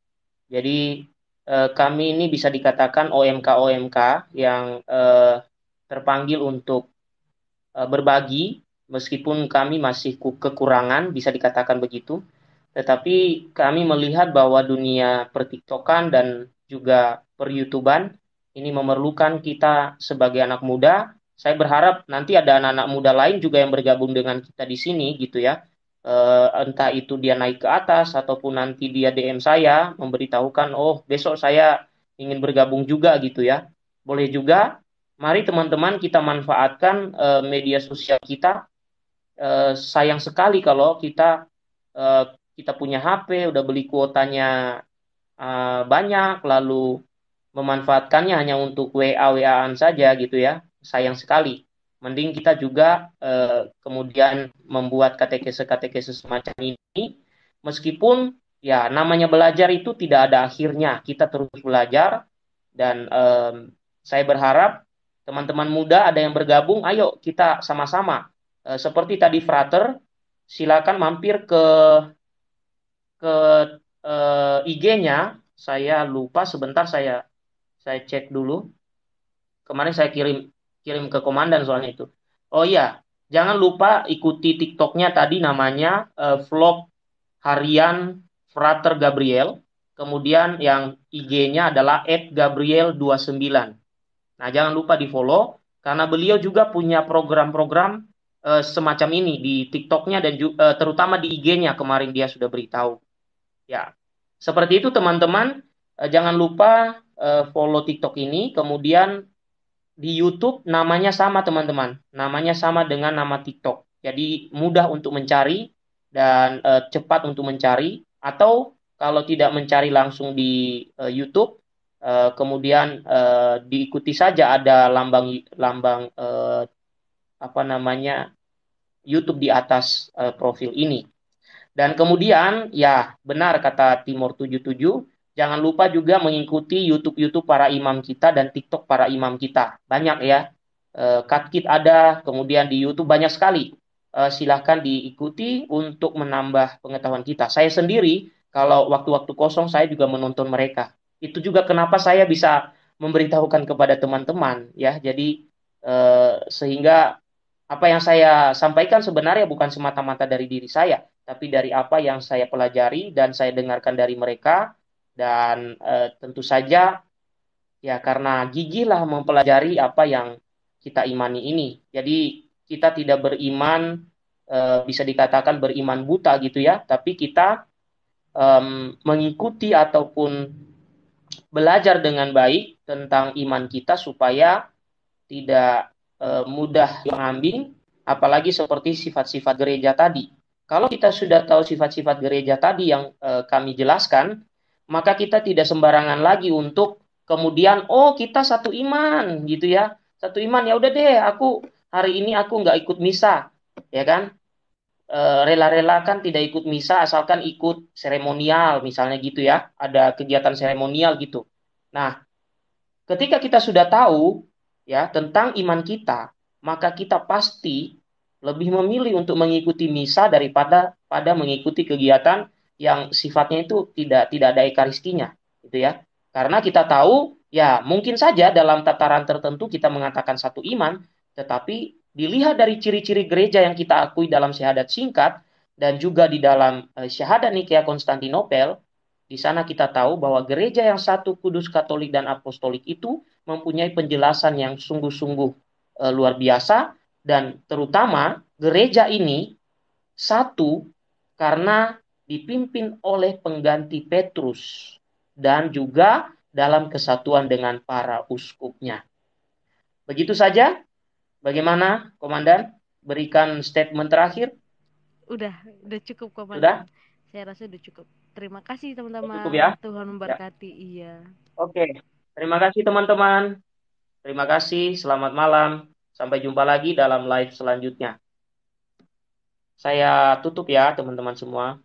Jadi uh, kami ini bisa dikatakan OMK-OMK yang uh, terpanggil untuk Eh, berbagi meskipun kami masih kekurangan bisa dikatakan begitu tetapi kami melihat bahwa dunia pertiktokan dan juga peryoutuban ini memerlukan kita sebagai anak muda saya berharap nanti ada anak-anak muda lain juga yang bergabung dengan kita di sini gitu ya uh, entah itu dia naik ke atas ataupun nanti dia DM saya memberitahukan oh besok saya ingin bergabung juga gitu ya boleh juga Mari teman-teman kita manfaatkan uh, media sosial kita. Uh, sayang sekali kalau kita uh, kita punya HP, udah beli kuotanya uh, banyak, lalu memanfaatkannya hanya untuk WA WAan saja gitu ya. Sayang sekali. Mending kita juga uh, kemudian membuat katekese-katekese semacam ini, meskipun ya namanya belajar itu tidak ada akhirnya kita terus belajar dan um, saya berharap teman-teman muda ada yang bergabung, ayo kita sama-sama. Eh, seperti tadi Frater, silakan mampir ke ke e, eh, IG-nya. Saya lupa sebentar saya saya cek dulu. Kemarin saya kirim kirim ke komandan soalnya itu. Oh iya, jangan lupa ikuti TikTok-nya tadi namanya e, vlog harian Frater Gabriel. Kemudian yang IG-nya adalah @gabriel29 Nah, jangan lupa di-follow karena beliau juga punya program-program e, semacam ini di TikToknya dan e, terutama di IG-nya kemarin dia sudah beritahu. Ya, seperti itu teman-teman. E, jangan lupa e, follow TikTok ini. Kemudian di YouTube namanya sama teman-teman, namanya sama dengan nama TikTok. Jadi mudah untuk mencari dan e, cepat untuk mencari. Atau kalau tidak mencari langsung di e, YouTube, Eh, kemudian uh, diikuti saja ada lambang lambang uh, apa namanya YouTube di atas uh, profil ini. Dan kemudian ya benar kata Timur 77, jangan lupa juga mengikuti YouTube-YouTube para imam kita dan TikTok para imam kita. Banyak ya. Katkit ada, kemudian di YouTube banyak sekali. silahkan diikuti untuk menambah pengetahuan kita. Saya sendiri kalau waktu-waktu kosong saya juga menonton mereka itu juga kenapa saya bisa memberitahukan kepada teman-teman ya. Jadi eh, sehingga apa yang saya sampaikan sebenarnya bukan semata-mata dari diri saya, tapi dari apa yang saya pelajari dan saya dengarkan dari mereka dan eh, tentu saja ya karena gigihlah mempelajari apa yang kita imani ini. Jadi kita tidak beriman eh, bisa dikatakan beriman buta gitu ya, tapi kita um, mengikuti ataupun belajar dengan baik tentang iman kita supaya tidak e, mudah mengambing, apalagi seperti sifat-sifat gereja tadi. Kalau kita sudah tahu sifat-sifat gereja tadi yang e, kami jelaskan, maka kita tidak sembarangan lagi untuk kemudian oh kita satu iman gitu ya, satu iman ya udah deh aku hari ini aku nggak ikut misa, ya kan? Eh, rela-rela kan tidak ikut misa asalkan ikut seremonial misalnya gitu ya, ada kegiatan seremonial gitu. Nah, ketika kita sudah tahu ya tentang iman kita, maka kita pasti lebih memilih untuk mengikuti misa daripada pada mengikuti kegiatan yang sifatnya itu tidak tidak ada ekaristinya, gitu ya. Karena kita tahu ya mungkin saja dalam tataran tertentu kita mengatakan satu iman, tetapi dilihat dari ciri-ciri gereja yang kita akui dalam syahadat singkat dan juga di dalam eh, syahadat Nikea Konstantinopel, di sana kita tahu bahwa gereja yang satu kudus Katolik dan Apostolik itu mempunyai penjelasan yang sungguh-sungguh e, luar biasa dan terutama gereja ini satu karena dipimpin oleh pengganti Petrus dan juga dalam kesatuan dengan para uskupnya. Begitu saja Bagaimana, Komandan? Berikan statement terakhir. Udah, udah cukup, Komandan. Udah? Saya rasa udah cukup. Terima kasih, teman-teman. Cukup ya? Tuhan ya. memberkati, ya. iya. Oke, terima kasih, teman-teman. Terima kasih, selamat malam. Sampai jumpa lagi dalam live selanjutnya. Saya tutup ya, teman-teman semua.